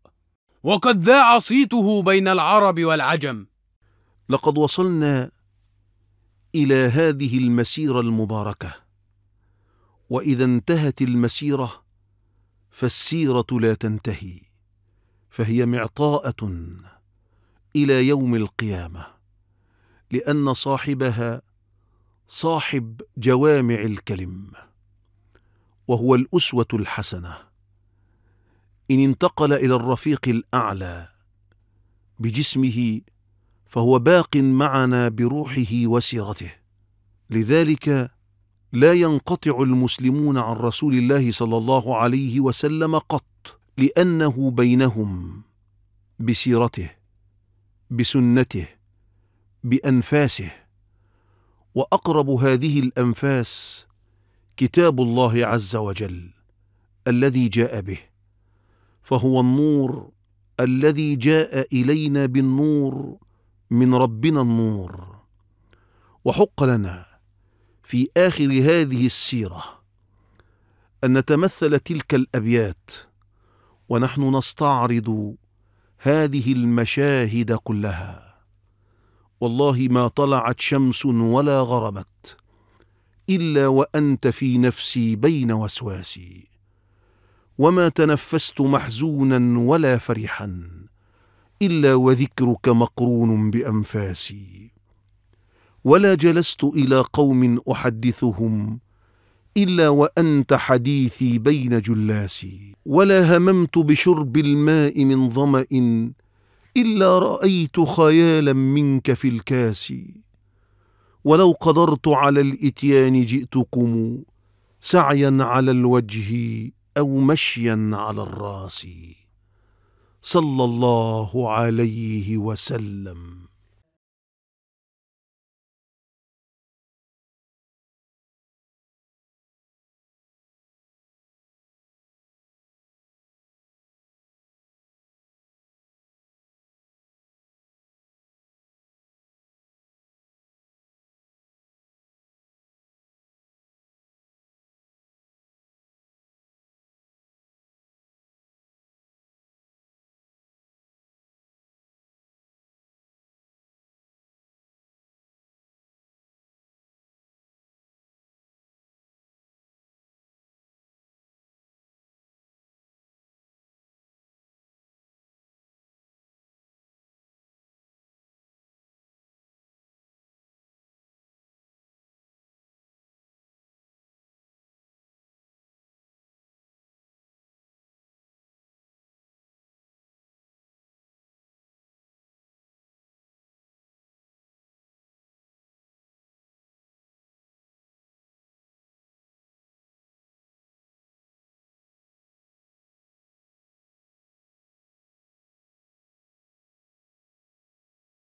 [SPEAKER 8] وقد ذاع صيته بين العرب والعجم
[SPEAKER 4] لقد وصلنا إلى هذه المسيرة المباركة وإذا انتهت المسيرة فالسيرة لا تنتهي فهي معطاءة إلى يوم القيامة لأن صاحبها صاحب جوامع الكلم وهو الأسوة الحسنة إن انتقل إلى الرفيق الأعلى بجسمه فهو باق معنا بروحه وسيرته لذلك لا ينقطع المسلمون عن رسول الله صلى الله عليه وسلم قط لانه بينهم بسيرته بسنته بانفاسه واقرب هذه الانفاس كتاب الله عز وجل الذي جاء به فهو النور الذي جاء الينا بالنور من ربنا النور وحق لنا في اخر هذه السيره ان نتمثل تلك الابيات ونحن نستعرض هذه المشاهد كلها والله ما طلعت شمس ولا غربت الا وانت في نفسي بين وسواسي وما تنفست محزونا ولا فرحا الا وذكرك مقرون بانفاسي ولا جلست الى قوم احدثهم الا وانت حديثي بين جلاسي ولا هممت بشرب الماء من ظما الا رايت خيالا منك في الكاس ولو قدرت على الاتيان جئتكم سعيا على الوجه او مشيا على
[SPEAKER 1] الراس صلى الله عليه وسلم